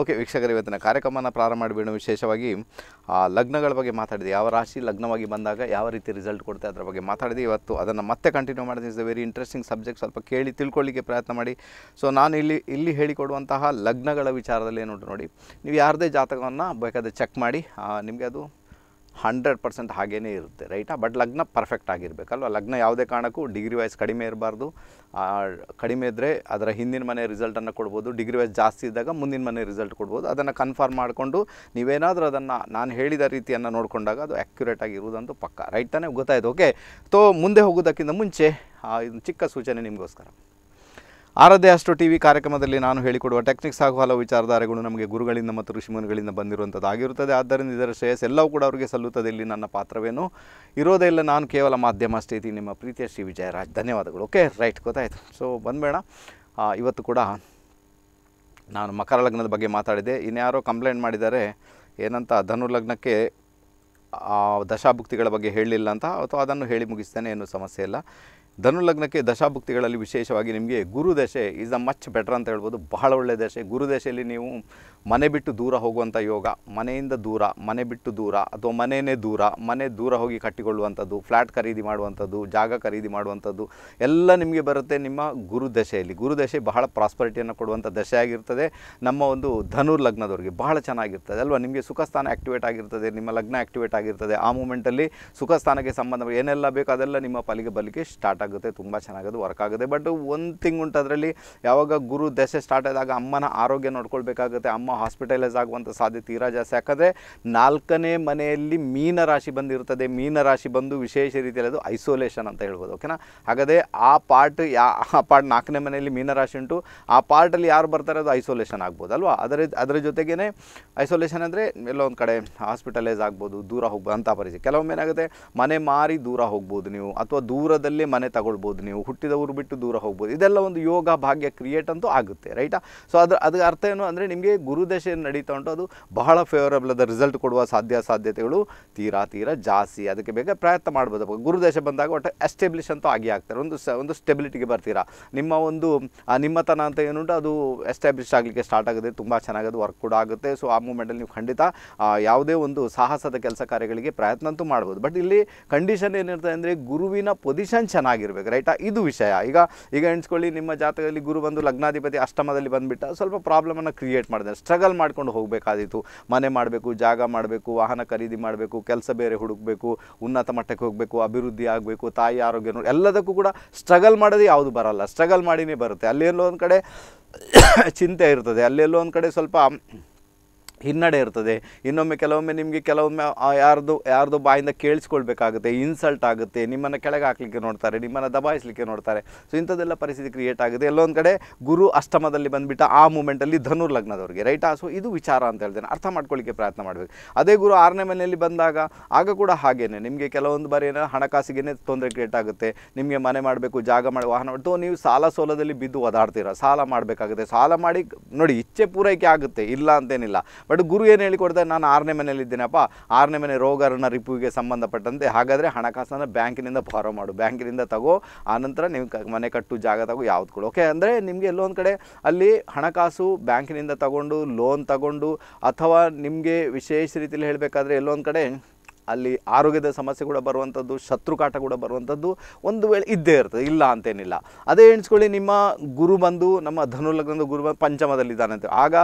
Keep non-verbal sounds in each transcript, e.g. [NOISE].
okay ವೀಕ್ಷಕರು ಇವತ್ತಿನ ಕಾರ್ಯಕ್ರಮನ ಪ್ರಾರಂಭ ಮಾಡಿಬಿಡೋಣ ವಿಶೇಷವಾಗಿ ಆ ಲಗ್ನಗಳ ಬಗ್ಗೆ ಮಾತಾಡಿದೆ ಯಾವ ರಾಶಿ ಲಗ್ನವಾಗಿ ಬಂದಾಗ ಯಾವ ರೀತಿ ರಿಸಲ್ಟ್ ಕೊಡುತ್ತೆ ಅದರ ಬಗ್ಗೆ ಮಾತಾಡಿದೆ ಇವತ್ತು ಅದನ್ನು ಮತ್ತೆ ಕಂಟಿನ್ಯೂ ಮಾಡಿದೆ ಇಸ್ ವೆರಿ ಇಂಟ್ರೆಸ್ಟಿಂಗ್ ಸಬ್ಜೆಕ್ಟ್ ಸ್ವಲ್ಪ ಕೇಳಿ ತಿಳ್ಕೊಳ್ಳಿಕ್ಕೆ ಪ್ರಯತ್ನ ಮಾಡಿ ಸೊ ನಾನು ಇಲ್ಲಿ ಇಲ್ಲಿ ಹೇಳಿಕೊಡುವಂತಹ ಲಗ್ನಗಳ ವಿಚಾರದಲ್ಲಿ ಏನು ನೋಡಿ ನೀವು ಯಾರದೇ ಜಾತಕವನ್ನು ಬೇಕಾದರೆ ಚೆಕ್ ಮಾಡಿ ನಿಮಗೆ ಅದು ಹಂಡ್ರೆಡ್ ಪರ್ಸೆಂಟ್ ಹಾಗೇ ಇರುತ್ತೆ ರೈಟಾ ಬಟ್ ಲಗ್ನ ಪರ್ಫೆಕ್ಟ್ ಆಗಿರಬೇಕಲ್ವ ಲಗ್ನ ಯಾವುದೇ ಕಾರಣಕ್ಕೂ ಡಿಗ್ರಿ ವೈಸ್ ಕಡಿಮೆ ಇರಬಾರ್ದು ಕಡಿಮೆ ಇದ್ದರೆ ಅದರ ಹಿಂದಿನ ಮನೆ ರಿಸಲ್ಟನ್ನು ಕೊಡ್ಬೋದು ಡಿಗ್ರಿ ವೈಸ್ ಜಾಸ್ತಿ ಇದ್ದಾಗ ಮುಂದಿನ ಮನೆ ರಿಸಲ್ಟ್ ಕೊಡ್ಬೋದು ಅದನ್ನು ಕನ್ಫರ್ಮ್ ಮಾಡಿಕೊಂಡು ನೀವೇನಾದರೂ ಅದನ್ನು ನಾನು ಹೇಳಿದ ರೀತಿಯನ್ನು ನೋಡಿಕೊಂಡಾಗ ಅದು ಆ್ಯಕ್ಯುರೇಟ್ ಆಗಿರುವುದಂತೂ ಪಕ್ಕ ರೈಟ್ ತಾನೇ ಗೊತ್ತಾಯಿತು ಓಕೆ ತೋ ಮುಂದೆ ಹೋಗೋದಕ್ಕಿಂತ ಮುಂಚೆ ಇದು ಚಿಕ್ಕ ಸೂಚನೆ ನಿಮಗೋಸ್ಕರ ಆರದೇ ಅಷ್ಟು ಟಿ ವಿ ಕಾರ್ಯಕ್ರಮದಲ್ಲಿ ನಾನು ಹೇಳಿಕೊಡುವ ಟೆಕ್ನಿಕ್ಸ್ ಹಾಗೂ ಹಲವು ವಿಚಾರಧಾರೆಗಳು ನಮಗೆ ಗುರುಗಳಿಂದ ಮತ್ತು ಋಷಿಮುನಿಗಳಿಂದ ಬಂದಿರುವಂಥದ್ದಾಗಿರುತ್ತದೆ ಆದ್ದರಿಂದ ಇದರ ಶ್ರೇಯಸ್ ಎಲ್ಲವೂ ಕೂಡ ಅವರಿಗೆ ಸಲ್ಲುತ್ತದೆ ಇಲ್ಲಿ ನನ್ನ ಪಾತ್ರವೇನು ಇರೋದೇ ಇಲ್ಲ ನಾನು ಕೇವಲ ಮಾಧ್ಯಮ ಅಷ್ಟೇ ಇದ್ದೀನಿ ನಿಮ್ಮ ಪ್ರೀತಿಯ ಶ್ರೀ ವಿಜಯರಾಜ್ ಧನ್ಯವಾದಗಳು ಓಕೆ ರೈಟ್ ಗೊತ್ತಾಯಿತು ಸೊ ಬಂದಬೇಡ ಇವತ್ತು ಕೂಡ ನಾನು ಮಕರ ಲಗ್ನದ ಬಗ್ಗೆ ಮಾತಾಡಿದೆ ಇನ್ಯಾರೋ ಕಂಪ್ಲೇಂಟ್ ಮಾಡಿದ್ದಾರೆ ಏನಂತ ಧನುರ್ಲಗ್ನಕ್ಕೆ ದಶಾಭುಕ್ತಿಗಳ ಬಗ್ಗೆ ಹೇಳಲಿಲ್ಲ ಅಂತ ಅಥವಾ ಅದನ್ನು ಹೇಳಿ ಮುಗಿಸ್ತೇನೆ ಏನೂ ಸಮಸ್ಯೆ ಇಲ್ಲ ಧನುಲಗ್ನಕ್ಕೆ ದಶಾಭುಕ್ತಿಗಳಲ್ಲಿ ವಿಶೇಷವಾಗಿ ನಿಮಗೆ ಗುರು ದಶೆ ಈಸ್ ದ ಮಚ್ ಬೆಟರ್ ಅಂತ ಹೇಳ್ಬೋದು ಬಹಳ ಒಳ್ಳೆಯ ದಶೆ ಗುರುದಶೆಯಲ್ಲಿ ನೀವು ಮನೆ ಬಿಟ್ಟು ದೂರ ಹೋಗುವಂಥ ಯೋಗ ಮನೆಯಿಂದ ದೂರ ಮನೆ ಬಿಟ್ಟು ದೂರ ಅಥವಾ ಮನೆಯೇ ದೂರ ಮನೆ ದೂರ ಹೋಗಿ ಕಟ್ಟಿಕೊಳ್ಳುವಂಥದ್ದು ಫ್ಲ್ಯಾಟ್ ಖರೀದಿ ಮಾಡುವಂಥದ್ದು ಜಾಗ ಖರೀದಿ ಮಾಡುವಂಥದ್ದು ಎಲ್ಲ ನಿಮಗೆ ಬರುತ್ತೆ ನಿಮ್ಮ ಗುರುದಶೆಯಲ್ಲಿ ಗುರುದಶೆ ಬಹಳ ಪ್ರಾಸ್ಪರಿಟಿಯನ್ನು ಕೊಡುವಂಥ ದಶೆ ಆಗಿರ್ತದೆ ನಮ್ಮ ಒಂದು ಧನುರ್ ಲಗ್ನದವ್ರಿಗೆ ಬಹಳ ಚೆನ್ನಾಗಿರ್ತದೆ ಅಲ್ವಾ ನಿಮಗೆ ಸುಖ ಸ್ಥಾನ ಆ್ಯಕ್ಟಿವೇಟ್ ಆಗಿರ್ತದೆ ನಿಮ್ಮ ಲಗ್ನ ಆ್ಯಕ್ಟಿವೇಟ್ ಆಗಿರ್ತದೆ ಆ ಮೂಮೆಂಟಲ್ಲಿ ಸುಖ ಸ್ಥಾನಕ್ಕೆ ಸಂಬಂಧ ಏನೆಲ್ಲ ಬೇಕು ಅದೆಲ್ಲ ನಿಮ್ಮ ಪಾಲಿಗೆ ಬಲಿಗೆ ಸ್ಟಾರ್ಟ್ ಆಗುತ್ತೆ ತುಂಬ ಚೆನ್ನಾಗದು ವರ್ಕ್ ಆಗುತ್ತೆ ಬಟ್ ಒಂದು ತಿಂಗ್ ಉಂಟು ಅದರಲ್ಲಿ ಯಾವಾಗ ಗುರು ದಶೆ ಸ್ಟಾರ್ಟ್ ಆದಾಗ ಅಮ್ಮನ ಆರೋಗ್ಯ ನೋಡ್ಕೊಳ್ಬೇಕಾಗುತ್ತೆ ಅಮ್ಮ ಹಾಸ್ಪಿಟಲೈಸ್ ಆಗುವಂಥ ಸಾಧ್ಯ ತೀರಾ ಜಾಸ್ತಿ ಯಾಕಂದರೆ ನಾಲ್ಕನೇ ಮನೆಯಲ್ಲಿ ಮೀನ ರಾಶಿ ಬಂದಿರುತ್ತದೆ ಮೀನ ರಾಶಿ ಬಂದು ವಿಶೇಷ ರೀತಿಯಲ್ಲಿ ಅದು ಐಸೋಲೇಷನ್ ಅಂತ ಹೇಳ್ಬೋದು ಓಕೆನಾ ಹಾಗಾದರೆ ಆ ಪಾರ್ಟ್ ಯಾ ಆ ಪಾರ್ಟ್ ನಾಲ್ಕನೇ ಮನೆಯಲ್ಲಿ ಮೀನರಾಶಿ ಉಂಟು ಆ ಪಾರ್ಟಲ್ಲಿ ಯಾರು ಬರ್ತಾರೆ ಅದು ಐಸೋಲೇಷನ್ ಆಗ್ಬೋದು ಅಲ್ವಾ ಅದರ ಅದರ ಜೊತೆಗೇ ಐಸೋಲೇಷನ್ ಅಂದರೆ ಎಲ್ಲ ಒಂದು ಕಡೆ ಹಾಸ್ಪಿಟಲೈಸ್ ಆಗ್ಬೋದು ದೂರ ಹೋಗ್ಬೋದು ಅಂಥ ಪರಿಸ್ಥಿತಿ ಕೆಲವೊಮ್ಮೆ ಏನಾಗುತ್ತೆ ಮನೆ ಮಾರಿ ದೂರ ಹೋಗ್ಬೋದು ನೀವು ಅಥವಾ ದೂರದಲ್ಲಿ ಮನೆ ತಗೊಳ್ಬೋದು ನೀವು ಹುಟ್ಟಿದವರು ಬಿಟ್ಟು ದೂರ ಹೋಗ್ಬೋದು ಇದೆಲ್ಲ ಒಂದು ಯೋಗ ಭಾಗ್ಯ ಕ್ರಿಯೇಟ್ ಅಂತೂ ಆಗುತ್ತೆ ರೈಟಾ ಸೊ ಅದ್ರ ಅದಕ್ಕೆ ಅರ್ಥ ಏನು ಅಂದರೆ ನಿಮಗೆ ಗುರುದಶೆ ಏನು ನಡೀತಾ ಉಂಟು ಅದು ಬಹಳ ಫೇವರಬಲ್ ಅದ ರಿಸಲ್ಟ್ ಕೊಡುವ ಸಾಧ್ಯ ಸಾಧ್ಯತೆಗಳು ತೀರಾ ತೀರಾ ಜಾಸ್ತಿ ಅದಕ್ಕೆ ಬೇಗ ಪ್ರಯತ್ನ ಮಾಡ್ಬೋದು ಗುರುದಶೆ ಬಂದಾಗ ಒಟ್ಟು ಎಸ್ಟೆಬ್ಲಿಷ್ ಅಂತೂ ಆಗಿ ಆಗ್ತಾರೆ ಒಂದು ಸ ಒಂದು ಸ್ಟೆಬಿಲಿಟಿಗೆ ಬರ್ತೀರಾ ನಿಮ್ಮ ಒಂದು ನಿಮ್ಮತನ ಅಂತ ಏನುಂಟು ಅದು ಎಸ್ಟಾಬ್ಲಿಷ್ ಆಗಲಿಕ್ಕೆ ಸ್ಟಾರ್ಟ್ ಆಗುತ್ತೆ ತುಂಬ ಚೆನ್ನಾಗದು ವರ್ಕ್ ಕೂಡ ಆಗುತ್ತೆ ಸೊ ಆ ಮೂಮೆಂಟಲ್ಲಿ ನೀವು ಖಂಡಿತ ಯಾವುದೇ ಒಂದು ಸಾಹಸದ ಕೆಲಸ ಕಾರ್ಯಗಳಿಗೆ ಪ್ರಯತ್ನ ಅಂತೂ ಮಾಡ್ಬೋದು ಬಟ್ ಇಲ್ಲಿ ಕಂಡೀಷನ್ ಏನಿರ್ತದೆ ಅಂದರೆ ಗುರುವಿನ ಪೊಸಿಷನ್ ಚೆನ್ನಾಗಿ ಆಗಿರ್ಬೇಕು ರೈಟಾ ಇದು ವಿಷಯ ಈಗ ಈಗ ಎಣಿಸ್ಕೊಳ್ಳಿ ನಿಮ್ಮ ಜಾತಕದಲ್ಲಿ ಗುರು ಬಂದು ಲಗ್ನಾಧಿಪತಿ ಅಷ್ಟಮದಲ್ಲಿ ಬಂದುಬಿಟ್ಟ ಸ್ವಲ್ಪ ಪ್ರಾಬ್ಲಮನ್ನು ಕ್ರಿಯೇಟ್ ಮಾಡಿದೆ ಸ್ಟ್ರಗಲ್ ಮಾಡ್ಕೊಂಡು ಹೋಗಬೇಕಾದಿತ್ತು ಮನೆ ಮಾಡಬೇಕು ಜಾಗ ಮಾಡಬೇಕು ವಾಹನ ಖರೀದಿ ಮಾಡಬೇಕು ಕೆಲಸ ಬೇರೆ ಹುಡುಕಬೇಕು ಉನ್ನತ ಮಟ್ಟಕ್ಕೆ ಹೋಗಬೇಕು ಅಭಿವೃದ್ಧಿ ಆಗಬೇಕು ತಾಯಿ ಆರೋಗ್ಯ ಎಲ್ಲದಕ್ಕೂ ಕೂಡ ಸ್ಟ್ರಗಲ್ ಮಾಡೋದು ಯಾವುದು ಬರಲ್ಲ ಸ್ಟ್ರಗಲ್ ಮಾಡಿನೇ ಬರುತ್ತೆ ಅಲ್ಲೆಲ್ಲೋ ಒಂದು ಕಡೆ [COUGHS] ಚಿಂತೆ ಇರ್ತದೆ ಅಲ್ಲೆಲ್ಲೋ ಒಂದು ಕಡೆ ಸ್ವಲ್ಪ ಹಿನ್ನಡೆ ಇರ್ತದೆ ಇನ್ನೊಮ್ಮೆ ಕೆಲವೊಮ್ಮೆ ನಿಮಗೆ ಕೆಲವೊಮ್ಮೆ ಯಾರ್ದು ಯಾರ್ದು ಬಾಯಿಂದ ಕೇಳಿಸ್ಕೊಳ್ಬೇಕಾಗುತ್ತೆ ಇನ್ಸಲ್ಟ್ ಆಗುತ್ತೆ ನಿಮ್ಮನ್ನು ಕೆಳಗೆ ಹಾಕಲಿಕ್ಕೆ ನೋಡ್ತಾರೆ ನಿಮ್ಮನ್ನು ದಬಾಯಿಸ್ಲಿಕ್ಕೆ ನೋಡ್ತಾರೆ ಸೊ ಇಂಥದ್ದೆಲ್ಲ ಪರಿಸ್ಥಿತಿ ಕ್ರಿಯೇಟ್ ಆಗುತ್ತೆ ಎಲ್ಲೊಂದು ಕಡೆ ಗುರು ಅಷ್ಟಮದಲ್ಲಿ ಬಂದುಬಿಟ್ಟು ಆ ಮೂಮೆಂಟಲ್ಲಿ ಧನುರ್ ಲಗ್ನದವ್ರಿಗೆ ರೈಟ್ ಸೊ ಇದು ವಿಚಾರ ಅಂತ ಹೇಳ್ತೇನೆ ಅರ್ಥ ಮಾಡ್ಕೊಳ್ಳಿಕ್ಕೆ ಪ್ರಯತ್ನ ಮಾಡಬೇಕು ಅದೇ ಗುರು ಆರನೇ ಮನೆಯಲ್ಲಿ ಬಂದಾಗ ಆಗ ಕೂಡ ಹಾಗೇನೆ ನಿಮಗೆ ಕೆಲವೊಂದು ಬಾರಿ ಏನೋ ಹಣಕಾಸಿಗೆ ತೊಂದರೆ ಕ್ರಿಯೇಟ್ ಆಗುತ್ತೆ ನಿಮಗೆ ಮನೆ ಮಾಡಬೇಕು ಜಾಗ ಮಾಡಿ ವಾಹನ ಅಥವಾ ನೀವು ಸಾಲ ಸೋಲದಲ್ಲಿ ಬಿದ್ದು ಓದಾಡ್ತೀರ ಸಾಲ ಮಾಡಬೇಕಾಗುತ್ತೆ ಸಾಲ ಮಾಡಿ ನೋಡಿ ಇಚ್ಛೆ ಪೂರೈಕೆ ಆಗುತ್ತೆ ಇಲ್ಲ ಅಂತೇನಿಲ್ಲ ಬಟ್ ಗುರು ಏನು ಹೇಳಿಕೊಡ್ತಾರೆ ನಾನು ಆರನೇ ಮನೆಯಲ್ಲಿದ್ದೇನಪ್ಪ ಆರನೇ ಮನೆ ರೋಗರನ್ನ ರಿಪುವಿಗೆ ಸಂಬಂಧಪಟ್ಟಂತೆ ಹಾಗಾದರೆ ಹಣಕಾಸನ್ನು ಬ್ಯಾಂಕಿನಿಂದ ಫಾರೋ ಮಾಡು ಬ್ಯಾಂಕಿನಿಂದ ತಗೋ ಆನಂತರ ನಿಮ್ಮ ಮನೆ ಕಟ್ಟು ಜಾಗ ತಗೋ ಯಾವ್ದು ಕೊಡು ಓಕೆ ಅಂದರೆ ನಿಮಗೆ ಎಲ್ಲೊಂದು ಕಡೆ ಅಲ್ಲಿ ಹಣಕಾಸು ಬ್ಯಾಂಕಿನಿಂದ ತಗೊಂಡು ಲೋನ್ ತಗೊಂಡು ಅಥವಾ ನಿಮಗೆ ವಿಶೇಷ ರೀತಿಯಲ್ಲಿ ಹೇಳಬೇಕಾದ್ರೆ ಎಲ್ಲೊಂದು ಕಡೆ ಅಲ್ಲಿ ಆರೋಗ್ಯದ ಸಮಸ್ಯೆ ಕೂಡ ಬರುವಂಥದ್ದು ಶತ್ರು ಕಾಟ ಕೂಡ ಬರುವಂಥದ್ದು ಒಂದು ವೇಳೆ ಇದ್ದೇ ಇರ್ತದೆ ಇಲ್ಲ ಅಂತೇನಿಲ್ಲ ಅದೇ ಎಣಿಸ್ಕೊಳ್ಳಿ ನಿಮ್ಮ ಗುರು ಬಂದು ನಮ್ಮ ಧನುಲಗ್ನದ ಗುರು ಬಂದು ಪಂಚಮದಲ್ಲಿದ್ದಾನೆ ಅಂತ ಆಗ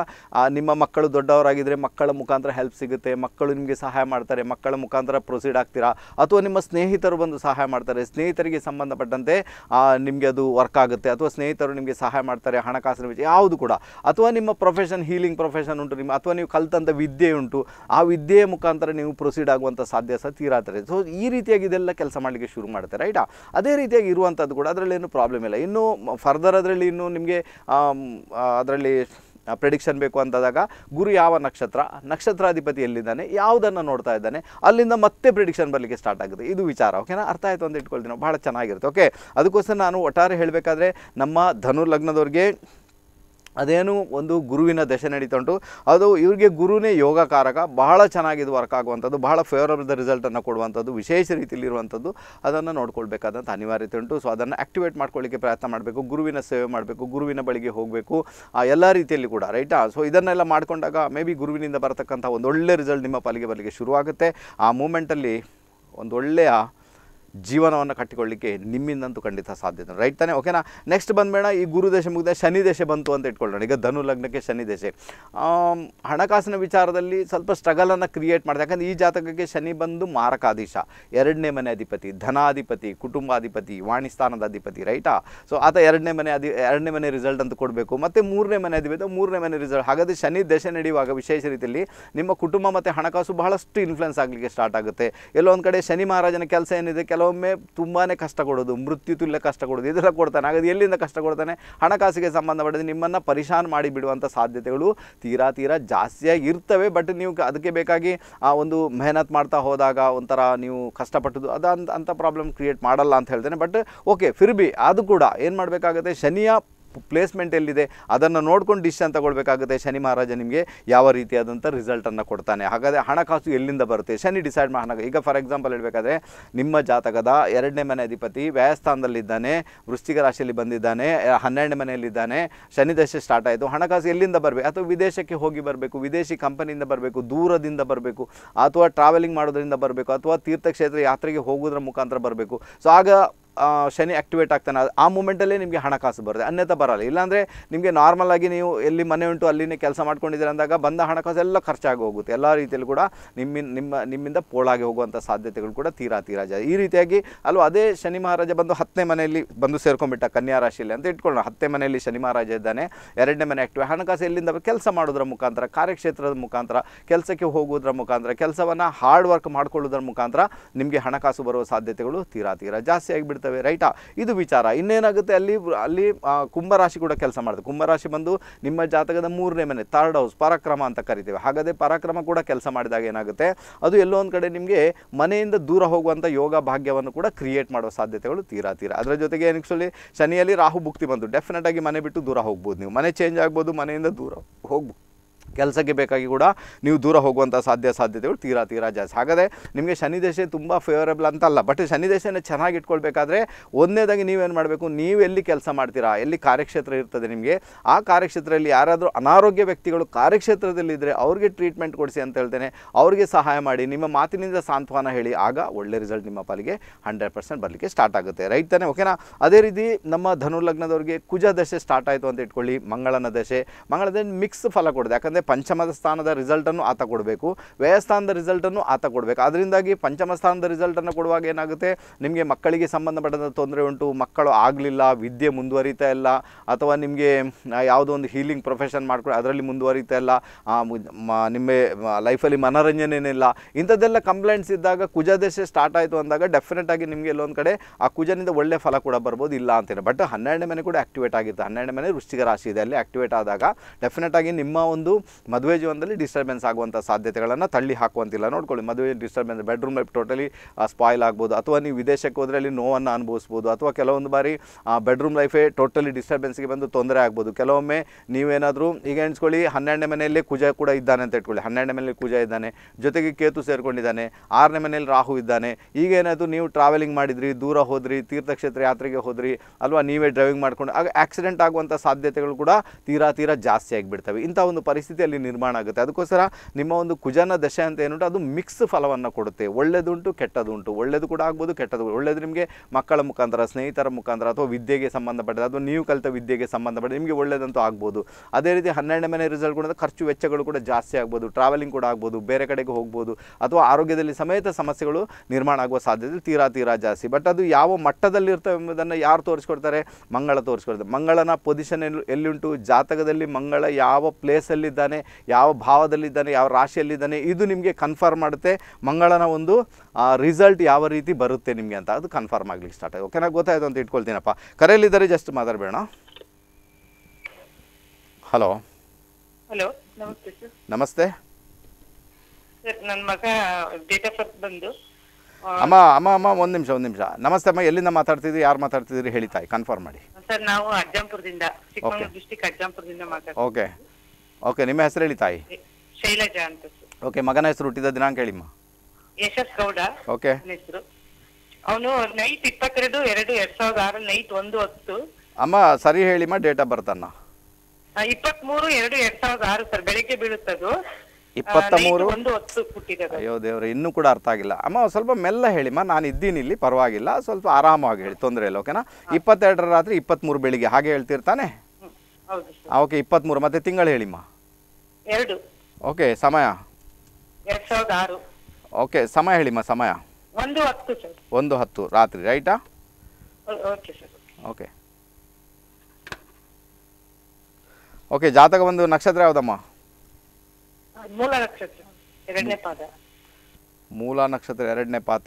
ನಿಮ್ಮ ಮಕ್ಕಳು ದೊಡ್ಡವರಾಗಿದ್ದರೆ ಮಕ್ಕಳ ಮುಖಾಂತರ ಹೆಲ್ಪ್ ಸಿಗುತ್ತೆ ಮಕ್ಕಳು ನಿಮಗೆ ಸಹಾಯ ಮಾಡ್ತಾರೆ ಮಕ್ಕಳ ಮುಖಾಂತರ ಪ್ರೊಸೀಡ್ ಆಗ್ತೀರಾ ಅಥವಾ ನಿಮ್ಮ ಸ್ನೇಹಿತರು ಬಂದು ಸಹಾಯ ಮಾಡ್ತಾರೆ ಸ್ನೇಹಿತರಿಗೆ ಸಂಬಂಧಪಟ್ಟಂತೆ ನಿಮಗೆ ಅದು ವರ್ಕ್ ಆಗುತ್ತೆ ಅಥವಾ ಸ್ನೇಹಿತರು ನಿಮಗೆ ಸಹಾಯ ಮಾಡ್ತಾರೆ ಹಣಕಾಸಿನ ವಿಷಯ ಯಾವುದು ಕೂಡ ಅಥವಾ ನಿಮ್ಮ ಪ್ರೊಫೆಷನ್ ಹೀಲಿಂಗ್ ಪ್ರೊಫೆಷನ್ ಉಂಟು ನಿಮ್ಮ ಅಥವಾ ನೀವು ಕಲ್ತಂಥ ವಿದ್ಯೆ ಉಂಟು ಆ ವಿದ್ಯೆಯ ಮುಖಾಂತರ ನೀವು ಪ್ರೊಸೀಡ್ ಆಗುವಂಥ ಸಾಧ್ಯ ಸಹ ತೀರಾತಾರೆ ಸೊ ಈ ರೀತಿಯಾಗಿ ಇದೆಲ್ಲ ಕೆಲಸ ಮಾಡಲಿಕ್ಕೆ ಶುರು ಮಾಡ್ತಾರೆ ರೈಟಾ ಅದೇ ರೀತಿಯಾಗಿ ಇರುವಂಥದ್ದು ಕೂಡ ಏನು ಪ್ರಾಬ್ಲಮ್ ಇಲ್ಲ ಇನ್ನೂ ಫರ್ದರ್ ಅದರಲ್ಲಿ ಇನ್ನೂ ನಿಮಗೆ ಅದರಲ್ಲಿ ಪ್ರೆಡಿಕ್ಷನ್ ಬೇಕು ಅಂತಾದಾಗ ಗುರು ಯಾವ ನಕ್ಷತ್ರ ನಕ್ಷತ್ರಾಧಿಪತಿ ಎಲ್ಲಿದ್ದಾನೆ ಯಾವುದನ್ನು ನೋಡ್ತಾ ಇದ್ದಾನೆ ಅಲ್ಲಿಂದ ಮತ್ತೆ ಪ್ರಿಡಿಕ್ಷನ್ ಬರಲಿಕ್ಕೆ ಸ್ಟಾರ್ಟ್ ಆಗುತ್ತೆ ಇದು ವಿಚಾರ ಓಕೆನಾ ಅರ್ಥ ಆಯಿತು ಅಂತ ಇಟ್ಕೊಳ್ತೀನಿ ಭಾಳ ಚೆನ್ನಾಗಿರುತ್ತೆ ಓಕೆ ಅದಕ್ಕೋಸ್ಕರ ನಾನು ಒಟ್ಟಾರೆ ಹೇಳಬೇಕಾದ್ರೆ ನಮ್ಮ ಧನುರ್ ಲಗ್ನದವ್ರಿಗೆ ಅದೇನು ಒಂದು ಗುರುವಿನ ದಶೆ ನಡೀತಾ ಉಂಟು ಅದು ಇವರಿಗೆ ಗುರುನೇ ಯೋಗಕಾರಕ ಬಹಳ ಚೆನ್ನಾಗಿದ್ದು ವರ್ಕ್ ಆಗುವಂಥದ್ದು ಬಹಳ ಫೇವರಬಲ್ ರಿಸಲ್ಟನ್ನು ಕೊಡುವಂಥದ್ದು ವಿಶೇಷ ರೀತಿಯಲ್ಲಿ ಇರುವಂಥದ್ದು ಅದನ್ನು ನೋಡ್ಕೊಳ್ಬೇಕಾದಂಥ ಅನಿವಾರ್ಯತೆ ಉಂಟು ಸೊ ಅದನ್ನು ಆ್ಯಕ್ಟಿವೇಟ್ ಮಾಡ್ಕೊಳ್ಳಿಕ್ಕೆ ಪ್ರಯತ್ನ ಮಾಡಬೇಕು ಗುರುವಿನ ಸೇವೆ ಮಾಡಬೇಕು ಗುರುವಿನ ಬಳಿಗೆ ಹೋಗಬೇಕು ಆ ಎಲ್ಲ ರೀತಿಯಲ್ಲಿ ಕೂಡ ರೈಟಾ ಸೊ ಇದನ್ನೆಲ್ಲ ಮಾಡಿಕೊಂಡಾಗ ಮೇ ಬಿ ಗುರುವಿನಿಂದ ಬರತಕ್ಕಂಥ ಒಂದೊಳ್ಳೆ ರಿಸಲ್ಟ್ ನಿಮ್ಮ ಪಾಲಿಗೆ ಬಲಿಗೆ ಶುರುವಾಗುತ್ತೆ ಆ ಮೂಮೆಂಟಲ್ಲಿ ಒಂದೊಳ್ಳೆಯ ಜೀವನವನ್ನು ಕಟ್ಟಿಕೊಳ್ಳಲಿಕ್ಕೆ ನಿಮ್ಮಿಂದಂತೂ ಖಂಡಿತ ಸಾಧ್ಯತೆ ರೈಟ್ ತಾನೆ ಓಕೆನಾ ನೆಕ್ಸ್ಟ್ ಬೇಡ ಈ ಗುರುದೇಶ ಮುಗಿದ ಶನಿ ದೇಶ ಬಂತು ಅಂತ ಇಟ್ಕೊಳ್ಳೋಣ ಈಗ ಧನು ಲಗ್ನಕ್ಕೆ ಶನಿ ದೇಶ ಹಣಕಾಸಿನ ವಿಚಾರದಲ್ಲಿ ಸ್ವಲ್ಪ ಸ್ಟ್ರಗಲನ್ನು ಕ್ರಿಯೇಟ್ ಮಾಡಿದೆ ಯಾಕಂದರೆ ಈ ಜಾತಕಕ್ಕೆ ಶನಿ ಬಂದು ಮಾರಕಾಧೀಶ ಎರಡನೇ ಮನೆ ಅಧಿಪತಿ ಧನಾಧಿಪತಿ ಕುಟುಂಬಾಧಿಪತಿ ವಾಣಿಸ್ಥಾನದ ಅಧಿಪತಿ ರೈಟಾ ಸೊ ಆತ ಎರಡನೇ ಮನೆ ಅಧಿ ಎರಡನೇ ಮನೆ ರಿಸಲ್ಟ್ ಅಂತ ಕೊಡಬೇಕು ಮತ್ತು ಮೂರನೇ ಮನೆ ಅಧಿಪತಿ ಮೂರನೇ ಮನೆ ರಿಸಲ್ಟ್ ಹಾಗಾದರೆ ಶನಿ ದೇಶ ನಡೆಯುವಾಗ ವಿಶೇಷ ರೀತಿಯಲ್ಲಿ ನಿಮ್ಮ ಕುಟುಂಬ ಮತ್ತು ಹಣಕಾಸು ಬಹಳಷ್ಟು ಇನ್ಫ್ಲುಯೆನ್ಸ್ ಆಗಲಿಕ್ಕೆ ಸ್ಟಾರ್ಟ್ ಆಗುತ್ತೆ ಎಲ್ಲೋ ಒಂದು ಕಡೆ ಶನಿ ಮಹಾರಾಜನ ಕೆಲಸ ಏನಿದೆ ಕೆಲಸ ಕೆಲವೊಮ್ಮೆ ತುಂಬಾ ಕಷ್ಟ ಕೊಡೋದು ಮೃತ್ಯು ತುಲ್ಯ ಕಷ್ಟ ಕೊಡೋದು ಇದೆಲ್ಲ ಕೊಡ್ತಾನೆ ಹಾಗಾದ್ರೆ ಎಲ್ಲಿಂದ ಕಷ್ಟ ಕೊಡ್ತಾನೆ ಹಣಕಾಸಿಗೆ ಸಂಬಂಧಪಟ್ಟಂತೆ ನಿಮ್ಮನ್ನು ಪರಿಶಾನ್ ಮಾಡಿ ಬಿಡುವಂಥ ಸಾಧ್ಯತೆಗಳು ತೀರಾ ತೀರಾ ಜಾಸ್ತಿಯಾಗಿ ಇರ್ತವೆ ಬಟ್ ನೀವು ಅದಕ್ಕೆ ಬೇಕಾಗಿ ಆ ಒಂದು ಮೆಹನತ್ ಮಾಡ್ತಾ ಹೋದಾಗ ಒಂಥರ ನೀವು ಕಷ್ಟಪಟ್ಟದ್ದು ಅದಂತ ಅಂಥ ಪ್ರಾಬ್ಲಮ್ ಕ್ರಿಯೇಟ್ ಮಾಡಲ್ಲ ಅಂತ ಹೇಳ್ತೇನೆ ಬಟ್ ಓಕೆ ಫಿರ್ಬಿ ಅದು ಕೂಡ ಏನು ಮಾಡಬೇಕಾಗುತ್ತೆ ಶನಿಯ ಪ್ಲೇಸ್ಮೆಂಟ್ ಎಲ್ಲಿದೆ ಅದನ್ನು ನೋಡ್ಕೊಂಡು ಡಿಸಿಷನ್ ತಗೊಳ್ಬೇಕಾಗುತ್ತೆ ಶನಿ ಮಹಾರಾಜ ನಿಮಗೆ ಯಾವ ರೀತಿಯಾದಂಥ ರಿಸಲ್ಟನ್ನು ಕೊಡ್ತಾನೆ ಹಾಗಾದರೆ ಹಣಕಾಸು ಎಲ್ಲಿಂದ ಬರುತ್ತೆ ಶನಿ ಡಿಸೈಡ್ ಮಾಡ ಈಗ ಫಾರ್ ಎಕ್ಸಾಂಪಲ್ ಹೇಳಬೇಕಾದ್ರೆ ನಿಮ್ಮ ಜಾತಕದ ಎರಡನೇ ಮನೆ ಅಧಿಪತಿ ವ್ಯಯಸ್ಥಾನದಲ್ಲಿದ್ದಾನೆ ವೃಷ್ಟಿಕ ರಾಶಿಯಲ್ಲಿ ಬಂದಿದ್ದಾನೆ ಹನ್ನೆರಡನೇ ಮನೆಯಲ್ಲಿದ್ದಾನೆ ಶನಿ ದಶೆ ಸ್ಟಾರ್ಟ್ ಆಯಿತು ಹಣಕಾಸು ಎಲ್ಲಿಂದ ಬರಬೇಕು ಅಥವಾ ವಿದೇಶಕ್ಕೆ ಹೋಗಿ ಬರಬೇಕು ವಿದೇಶಿ ಕಂಪನಿಯಿಂದ ಬರಬೇಕು ದೂರದಿಂದ ಬರಬೇಕು ಅಥವಾ ಟ್ರಾವೆಲಿಂಗ್ ಮಾಡೋದರಿಂದ ಬರಬೇಕು ಅಥವಾ ತೀರ್ಥಕ್ಷೇತ್ರ ಯಾತ್ರೆಗೆ ಹೋಗೋದ್ರ ಮುಖಾಂತರ ಬರಬೇಕು ಸೊ ಆಗ ಶನಿ ಆಕ್ಟಿವೇಟ್ ಆಗ್ತಾನೆ ಆ ಮೂಮೆಂಟಲ್ಲೇ ನಿಮಗೆ ಹಣಕಾಸು ಬರುತ್ತೆ ಅನ್ಯತ ಬರಲ್ಲ ಇಲ್ಲಾಂದರೆ ನಿಮಗೆ ನಾರ್ಮಲ್ ಆಗಿ ನೀವು ಎಲ್ಲಿ ಮನೆ ಉಂಟು ಅಲ್ಲಿನೇ ಕೆಲಸ ಮಾಡ್ಕೊಂಡಿದ್ದೀರ ಅಂದಾಗ ಬಂದ ಹಣಕಾಸು ಎಲ್ಲ ಖರ್ಚಾಗಿ ಹೋಗುತ್ತೆ ಎಲ್ಲ ರೀತಿಯಲ್ಲಿ ಕೂಡ ನಿಮ್ಮ ನಿಮ್ಮ ನಿಮ್ಮಿಂದ ಪೋಳಾಗಿ ಹೋಗುವಂಥ ಸಾಧ್ಯತೆಗಳು ಕೂಡ ತೀರಾ ತೀರಾ ಜಾ ಈ ರೀತಿಯಾಗಿ ಅಲ್ವಾ ಅದೇ ಶನಿ ಮಹಾರಾಜ ಬಂದು ಹತ್ತನೇ ಮನೆಯಲ್ಲಿ ಬಂದು ಸೇರ್ಕೊಂಡ್ಬಿಟ್ಟ ಕನ್ಯಾ ರಾಶಿಯಲ್ಲಿ ಅಂತ ಇಟ್ಕೊಳ್ಳೋಣ ಹತ್ತನೇ ಮನೆಯಲ್ಲಿ ಶನಿ ಮಹಾರಾಜ ಇದ್ದಾನೆ ಎರಡನೇ ಮನೆ ಆಕ್ಟಿವ್ ಹಣಕಾಸು ಎಲ್ಲಿಂದ ಕೆಲಸ ಮಾಡೋದ್ರ ಮುಖಾಂತರ ಕಾರ್ಯಕ್ಷೇತ್ರದ ಮುಖಾಂತರ ಕೆಲಸಕ್ಕೆ ಹೋಗೋದ್ರ ಮುಖಾಂತರ ಕೆಲಸವನ್ನು ಹಾರ್ಡ್ ವರ್ಕ್ ಮಾಡ್ಕೊಳ್ಳೋದ್ರ ಮುಖಾಂತರ ನಿಮಗೆ ಹಣಕಾಸು ಬರುವ ಸಾಧ್ಯತೆಗಳು ತೀರಾ ತೀರಾ ಜಾಸ್ತಿ ಆಗಿಬಿಡ್ತವೆ ಬರ್ತವೆ ರೈಟಾ ಇದು ವಿಚಾರ ಇನ್ನೇನಾಗುತ್ತೆ ಅಲ್ಲಿ ಅಲ್ಲಿ ಕುಂಭರಾಶಿ ಕೂಡ ಕೆಲಸ ಮಾಡುತ್ತೆ ಕುಂಭರಾಶಿ ಬಂದು ನಿಮ್ಮ ಜಾತಕದ ಮೂರನೇ ಮನೆ ಥರ್ಡ್ ಹೌಸ್ ಪರಾಕ್ರಮ ಅಂತ ಕರಿತೀವಿ ಹಾಗಾದರೆ ಪರಾಕ್ರಮ ಕೂಡ ಕೆಲಸ ಮಾಡಿದಾಗ ಏನಾಗುತ್ತೆ ಅದು ಎಲ್ಲೋ ಒಂದು ಕಡೆ ನಿಮಗೆ ಮನೆಯಿಂದ ದೂರ ಹೋಗುವಂಥ ಯೋಗ ಭಾಗ್ಯವನ್ನು ಕೂಡ ಕ್ರಿಯೇಟ್ ಮಾಡುವ ಸಾಧ್ಯತೆಗಳು ತೀರಾ ತೀರಾ ಅದರ ಜೊತೆಗೆ ಏನಕ್ಕೆ ಶನಿಯಲ್ಲಿ ರಾಹು ಭುಕ್ತಿ ಬಂದು ಆಗಿ ಮನೆ ಬಿಟ್ಟು ದೂರ ಹೋಗ್ಬೋದು ನೀವು ಮನೆ ಚೇಂಜ್ ಆಗ್ಬೋದು ಮನೆಯಿಂದ ದೂರ ಹೋಗ್ಬೋದು ಕೆಲಸಕ್ಕೆ ಬೇಕಾಗಿ ಕೂಡ ನೀವು ದೂರ ಹೋಗುವಂಥ ಸಾಧ್ಯ ಸಾಧ್ಯತೆಗಳು ತೀರಾ ತೀರಾ ಜಾಸ್ತಿ ಹಾಗಾದರೆ ನಿಮಗೆ ಶನಿ ತುಂಬ ಫೇವರೇಬಲ್ ಅಂತ ಅಲ್ಲ ಬಟ್ ಶನಿ ದಶೆನ ಚೆನ್ನಾಗಿ ಇಟ್ಕೊಳ್ಬೇಕಾದ್ರೆ ಒಂದನೇದಾಗಿ ನೀವೇನು ಮಾಡಬೇಕು ನೀವು ಎಲ್ಲಿ ಕೆಲಸ ಮಾಡ್ತೀರಾ ಎಲ್ಲಿ ಕಾರ್ಯಕ್ಷೇತ್ರ ಇರ್ತದೆ ನಿಮಗೆ ಆ ಕಾರ್ಯಕ್ಷೇತ್ರದಲ್ಲಿ ಯಾರಾದರೂ ಅನಾರೋಗ್ಯ ವ್ಯಕ್ತಿಗಳು ಕಾರ್ಯಕ್ಷೇತ್ರದಲ್ಲಿದ್ದರೆ ಅವ್ರಿಗೆ ಟ್ರೀಟ್ಮೆಂಟ್ ಕೊಡಿಸಿ ಅಂತ ಹೇಳ್ತೇನೆ ಅವ್ರಿಗೆ ಸಹಾಯ ಮಾಡಿ ನಿಮ್ಮ ಮಾತಿನಿಂದ ಸಾಂತ್ವನ ಹೇಳಿ ಆಗ ಒಳ್ಳೆ ರಿಸಲ್ಟ್ ನಿಮ್ಮ ಪಾಲಿಗೆ ಹಂಡ್ರೆಡ್ ಪರ್ಸೆಂಟ್ ಬರಲಿಕ್ಕೆ ಸ್ಟಾರ್ಟ್ ಆಗುತ್ತೆ ರೈಟ್ ತಾನೆ ಓಕೆನಾ ಅದೇ ರೀತಿ ನಮ್ಮ ಧನುರ್ಲಗ್ನದವ್ರಿಗೆ ಕುಜ ದಶೆ ಸ್ಟಾರ್ಟ್ ಆಯಿತು ಅಂತ ಇಟ್ಕೊಳ್ಳಿ ಮಂಗಳನ ದಶೆ ಮಂಗಳದ ಮಿಕ್ಸ್ ಫಲ ಕೊಡೋದು ಯಾಕಂದರೆ ಪಂಚಮದ ಸ್ಥಾನದ ರಿಸಲ್ಟನ್ನು ಆತ ಕೊಡಬೇಕು ವ್ಯಯಸ್ಥಾನದ ರಿಸಲ್ಟನ್ನು ಆತ ಕೊಡಬೇಕು ಅದರಿಂದಾಗಿ ಪಂಚಮ ಸ್ಥಾನದ ರಿಸಲ್ಟನ್ನು ಕೊಡುವಾಗ ಏನಾಗುತ್ತೆ ನಿಮಗೆ ಮಕ್ಕಳಿಗೆ ಸಂಬಂಧಪಟ್ಟಂಥ ತೊಂದರೆ ಉಂಟು ಮಕ್ಕಳು ಆಗಲಿಲ್ಲ ವಿದ್ಯೆ ಮುಂದುವರಿತಾ ಇಲ್ಲ ಅಥವಾ ನಿಮಗೆ ಯಾವುದೋ ಒಂದು ಹೀಲಿಂಗ್ ಪ್ರೊಫೆಷನ್ ಮಾಡ್ಕೊಂಡು ಅದರಲ್ಲಿ ಮುಂದುವರಿತಾ ಇಲ್ಲ ನಿಮ್ಮ ಲೈಫಲ್ಲಿ ಮನೋರಂಜನೆ ಏನಿಲ್ಲ ಇಂಥದ್ದೆಲ್ಲ ಕಂಪ್ಲೇಂಟ್ಸ್ ಇದ್ದಾಗ ದೇಶ ಸ್ಟಾರ್ಟ್ ಆಯಿತು ಅಂದಾಗ ಡೆಫಿನೆಟ್ ಆಗಿ ನಿಮಗೆ ಎಲ್ಲೊಂದು ಕಡೆ ಆ ಕುಜನಿಂದ ಒಳ್ಳೆ ಫಲ ಕೂಡ ಬರ್ಬೋದು ಇಲ್ಲ ಅಂತೇನೆ ಬಟ್ ಹನ್ನೆರಡನೇ ಮನೆ ಕೂಡ ಆಕ್ಟಿವೇಟ್ ಆಗಿತ್ತು ಹನ್ನೆರಡನೇ ಮನೆ ವೃಷ್ಟಿಕ ರಾಶಿ ಇದೆ ಅಲ್ಲಿ ಆಕ್ಟಿವೇಟ್ ಆದಾಗ ಡೆಫಿನೆಟ್ ಆಗಿ ನಿಮ್ಮ ಒಂದು ಮದುವೆ ಜೀವನದಲ್ಲಿ ಡಿಸ್ಟರ್ಬೆನ್ಸ್ ಆಗುವಂಥ ಸಾಧ್ಯತೆಗಳನ್ನು ತಳ್ಳಿ ಹಾಕುವಂತಿಲ್ಲ ನೋಡ್ಕೊಳ್ಳಿ ಮದುವೆ ಡಿಸ್ಟರ್ಬೆನ್ಸ್ ಬೆಡ್ರೂಮ್ ಟೋಟಲಿ ಸ್ಪಾಯ್ಲ್ ಆಗ್ಬೋದು ಅಥವಾ ನೀವು ವಿದೇಶಕ್ಕೆ ಹೋದರೆ ಅಲ್ಲಿ ನೋವನ್ನು ಅನುಭವಿಸ್ಬೋದು ಅಥವಾ ಕೆಲವೊಂದು ಬಾರಿ ಬೆಡ್ರೂಮ್ ಲೈಫೇ ಟೋಟಲಿ ಡಿಸ್ಟರ್ಬೆನ್ಸ್ಗೆ ಬಂದು ತೊಂದರೆ ಆಗ್ಬೋದು ಕೆಲವೊಮ್ಮೆ ನೀವೇನಾದರೂ ಈಗ ಎಣಿಸ್ಕೊಳ್ಳಿ ಹನ್ನೆರಡನೇ ಮನೆಯಲ್ಲೇ ಕುಜ ಕೂಡ ಇದ್ದಾನೆ ಅಂತ ಇಟ್ಕೊಳ್ಳಿ ಹನ್ನೆರಡನೇ ಮನೆಯಲ್ಲಿ ಕುಜ ಇದ್ದಾನೆ ಜೊತೆಗೆ ಕೇತು ಸೇರಿಕೊಂಡಿದ್ದಾನೆ ಆರನೇ ಮನೆಯಲ್ಲಿ ರಾಹು ಇದ್ದಾನೆ ಈಗ ಏನಾದರೂ ನೀವು ಟ್ರಾವೆಲಿಂಗ್ ಮಾಡಿದ್ರಿ ದೂರ ಹೋದ್ರಿ ತೀರ್ಥಕ್ಷೇತ್ರ ಯಾತ್ರೆಗೆ ಹೋದ್ರಿ ಅಲ್ವಾ ನೀವೇ ಡ್ರೈವಿಂಗ್ ಮಾಡ್ಕೊಂಡು ಆಗ ಆಕ್ಸಿಡೆಂಟ್ ಆಗುವಂಥ ಸಾಧ್ಯತೆಗಳು ಕೂಡ ತೀರಾ ತೀರಾ ಜಾಸ್ತಿ ಆಗಿಬಿಡ್ತವೆ ಇಂಥ ಒಂದು ಪರಿಸ್ಥಿತಿ ರೀತಿಯಲ್ಲಿ ನಿರ್ಮಾಣ ಆಗುತ್ತೆ ಅದಕ್ಕೋಸ್ಕರ ನಿಮ್ಮ ಒಂದು ಕುಜನ ದಶೆ ಅಂತ ಏನುಂಟು ಅದು ಮಿಕ್ಸ್ ಫಲವನ್ನು ಕೊಡುತ್ತೆ ಒಳ್ಳೆಯದುಂಟು ಕೆಟ್ಟದುಂಟು ಒಳ್ಳೆಯದು ಕೂಡ ಆಗ್ಬೋದು ಕೆಟ್ಟದು ಒಳ್ಳೆಯದು ನಿಮಗೆ ಮಕ್ಕಳ ಮುಖಾಂತರ ಸ್ನೇಹಿತರ ಮುಖಾಂತರ ಅಥವಾ ವಿದ್ಯೆಗೆ ಸಂಬಂಧಪಟ್ಟಿದೆ ಅಥವಾ ನೀವು ಕಲಿತ ವಿದ್ಯೆಗೆ ಸಂಬಂಧಪಟ್ಟ ನಿಮಗೆ ಒಳ್ಳೆಯದಂತೂ ಆಗ್ಬೋದು ಅದೇ ರೀತಿ ಹನ್ನೆರಡನೇ ಮನೆ ರಿಸಲ್ಟ್ ಕೂಡ ಖರ್ಚು ವೆಚ್ಚಗಳು ಕೂಡ ಜಾಸ್ತಿ ಆಗ್ಬೋದು ಟ್ರಾವೆಲಿಂಗ್ ಕೂಡ ಆಗ್ಬೋದು ಬೇರೆ ಕಡೆಗೆ ಹೋಗ್ಬೋದು ಅಥವಾ ಆರೋಗ್ಯದಲ್ಲಿ ಸಮೇತ ಸಮಸ್ಯೆಗಳು ನಿರ್ಮಾಣ ಆಗುವ ಸಾಧ್ಯತೆ ತೀರಾ ತೀರಾ ಜಾಸ್ತಿ ಬಟ್ ಅದು ಯಾವ ಮಟ್ಟದಲ್ಲಿ ಎಂಬುದನ್ನು ಯಾರು ತೋರಿಸ್ಕೊಡ್ತಾರೆ ಮಂಗಳ ತೋರಿಸ್ಕೊಡ್ತಾರೆ ಮಂಗಳನ ಪೊಸಿಷನ್ ಎಲ್ಲಿ ಎಲ್ಲಿ ಉಂಟು ಜಾತಕದಲ್ಲಿ ಮಂಗಳ ಯಾವ ಪ್ಲೇಸಲ್ಲಿದ್ದಾರೆ ಇದ್ದಾನೆ ಯಾವ ಭಾವದಲ್ಲಿದ್ದಾನೆ ಯಾವ ರಾಶಿಯಲ್ಲಿದ್ದಾನೆ ಇದು ನಿಮಗೆ ಕನ್ಫರ್ಮ್ ಮಾಡುತ್ತೆ ಮಂಗಳನ ಒಂದು ರಿಸಲ್ಟ್ ಯಾವ ರೀತಿ ಬರುತ್ತೆ ನಿಮಗೆ ಅಂತ ಅದು ಕನ್ಫರ್ಮ್ ಆಗ್ಲಿಕ್ಕೆ ಸ್ಟಾರ್ಟ್ ಆಗಿ ಓಕೆನಾಗ ಗೊತ್ತಾಯ್ತು ಅಂತ ಇಟ್ಕೊಳ್ತೀನಪ್ಪ ಕರೆಯಲ್ಲಿದ್ದಾರೆ ಜಸ್ಟ್ ಮಾತಾಡಬೇಡ ಹಲೋ ಹಲೋ ನಮಸ್ತೆ ಅಮ್ಮ ಅಮ್ಮ ಅಮ್ಮ ಒಂದು ನಿಮಿಷ ಒಂದ್ ನಿಮಿಷ ನಮಸ್ತೆ ಅಮ್ಮ ಎಲ್ಲಿಂದ ಮಾತಾಡ್ತಿದ್ರಿ ಯಾರು ಮಾತಾಡ್ತಿದ್ರಿ ಹೇಳಿ ತಾಯಿ ಕನ್ಫರ್ಮ್ ಮಾಡಿ ಸರ್ ನಾವು ಅಜ್ಜಂಪುರದಿಂದ ಡಿಸ್ಟಿಕ್ ಅಜ್ಜಂಪುರದಿಂದ ಮಾತಾಡ್ತೀವಿ ಓಕೆ ಓಕೆ ನಿಮ್ಮ ಹೆಸರು ಹೇಳಿ ತಾಯಿ ಶೈಲಜಾ ಅಂತ ಓಕೆ ಮಗನ ಹೆಸರು ಹುಟ್ಟಿದ ದಿನಾಂಕ ಹೇಳಿಮ್ಮ ಯಶಸ್ ಗೌಡ ಓಕೆ ಹೆಸರು ಅವನು ನೈಟ್ ಇಪ್ಪತ್ತೆರಡು ಎರಡು ಎರಡ್ ಸಾವಿರದ ಆರು ನೈಟ್ ಒಂದು ಹತ್ತು ಅಮ್ಮ ಸರಿ ಹೇಳಿಮ್ಮ ಡೇಟ್ ಆಫ್ ಬರ್ತ್ ಅನ್ನ ಎರಡು ಎರಡ್ ಸಾವಿರದ ಆರು ಸರ್ ಬೆಳಿಗ್ಗೆ ಬೀಳುತ್ತದು ಇಪ್ಪತ್ತ ಮೂರು ಒಂದು ಹೊತ್ತು ಹುಟ್ಟಿದ ಅಯ್ಯೋ ದೇವ್ರೆ ಇನ್ನೂ ಕೂಡ ಅರ್ಥ ಆಗಿಲ್ಲ ಅಮ್ಮ ಸ್ವಲ್ಪ ಮೆಲ್ಲ ಹೇಳಿಮ್ಮ ನಾನು ಇದ್ದೀನಿ ಇಲ್ಲಿ ಪರವಾಗಿಲ್ಲ ಸ್ವಲ್ಪ ಆರಾಮವಾಗಿ ಹೇಳಿ ತೊಂದರೆ ಇಲ್ಲ ಓಕೆನಾ ಇಪ್ಪತ್ತೆರಡರ ರಾತ್ರಿ ಇಪ್ಪತ್ತ್ಮೂರು ಬೆಳಿಗ್ಗೆ ಹಾಗೆ ಹೇಳ್ತಿರ್ತಾನೆ ಓಕೆ ಇಪ್ಪತ್ತ್ಮೂರು ಮತ್ತೆ ತಿಂಗಳು ಹೇಳಿಮ್ಮ ಎರಡು ಓಕೆ ಸಮಯ ಎರಡು ಸಾವಿರದ ಆರು ಓಕೆ ಸಮಯ ಹೇಳಿಮ್ಮ ಸಮಯ ಒಂದು ಹತ್ತು ಸರ್ ಒಂದು ಹತ್ತು ರಾತ್ರಿ ರೈಟಾ ಓಕೆ ಸರ್ ಓಕೆ ಓಕೆ ಜಾತಕ ಒಂದು ನಕ್ಷತ್ರ ಯಾವುದಮ್ಮ ಮೂಲ ನಕ್ಷತ್ರ ಎರಡನೇ ಪಾದ ಮೂಲ ನಕ್ಷತ್ರ ಎರಡನೇ ಪಾತ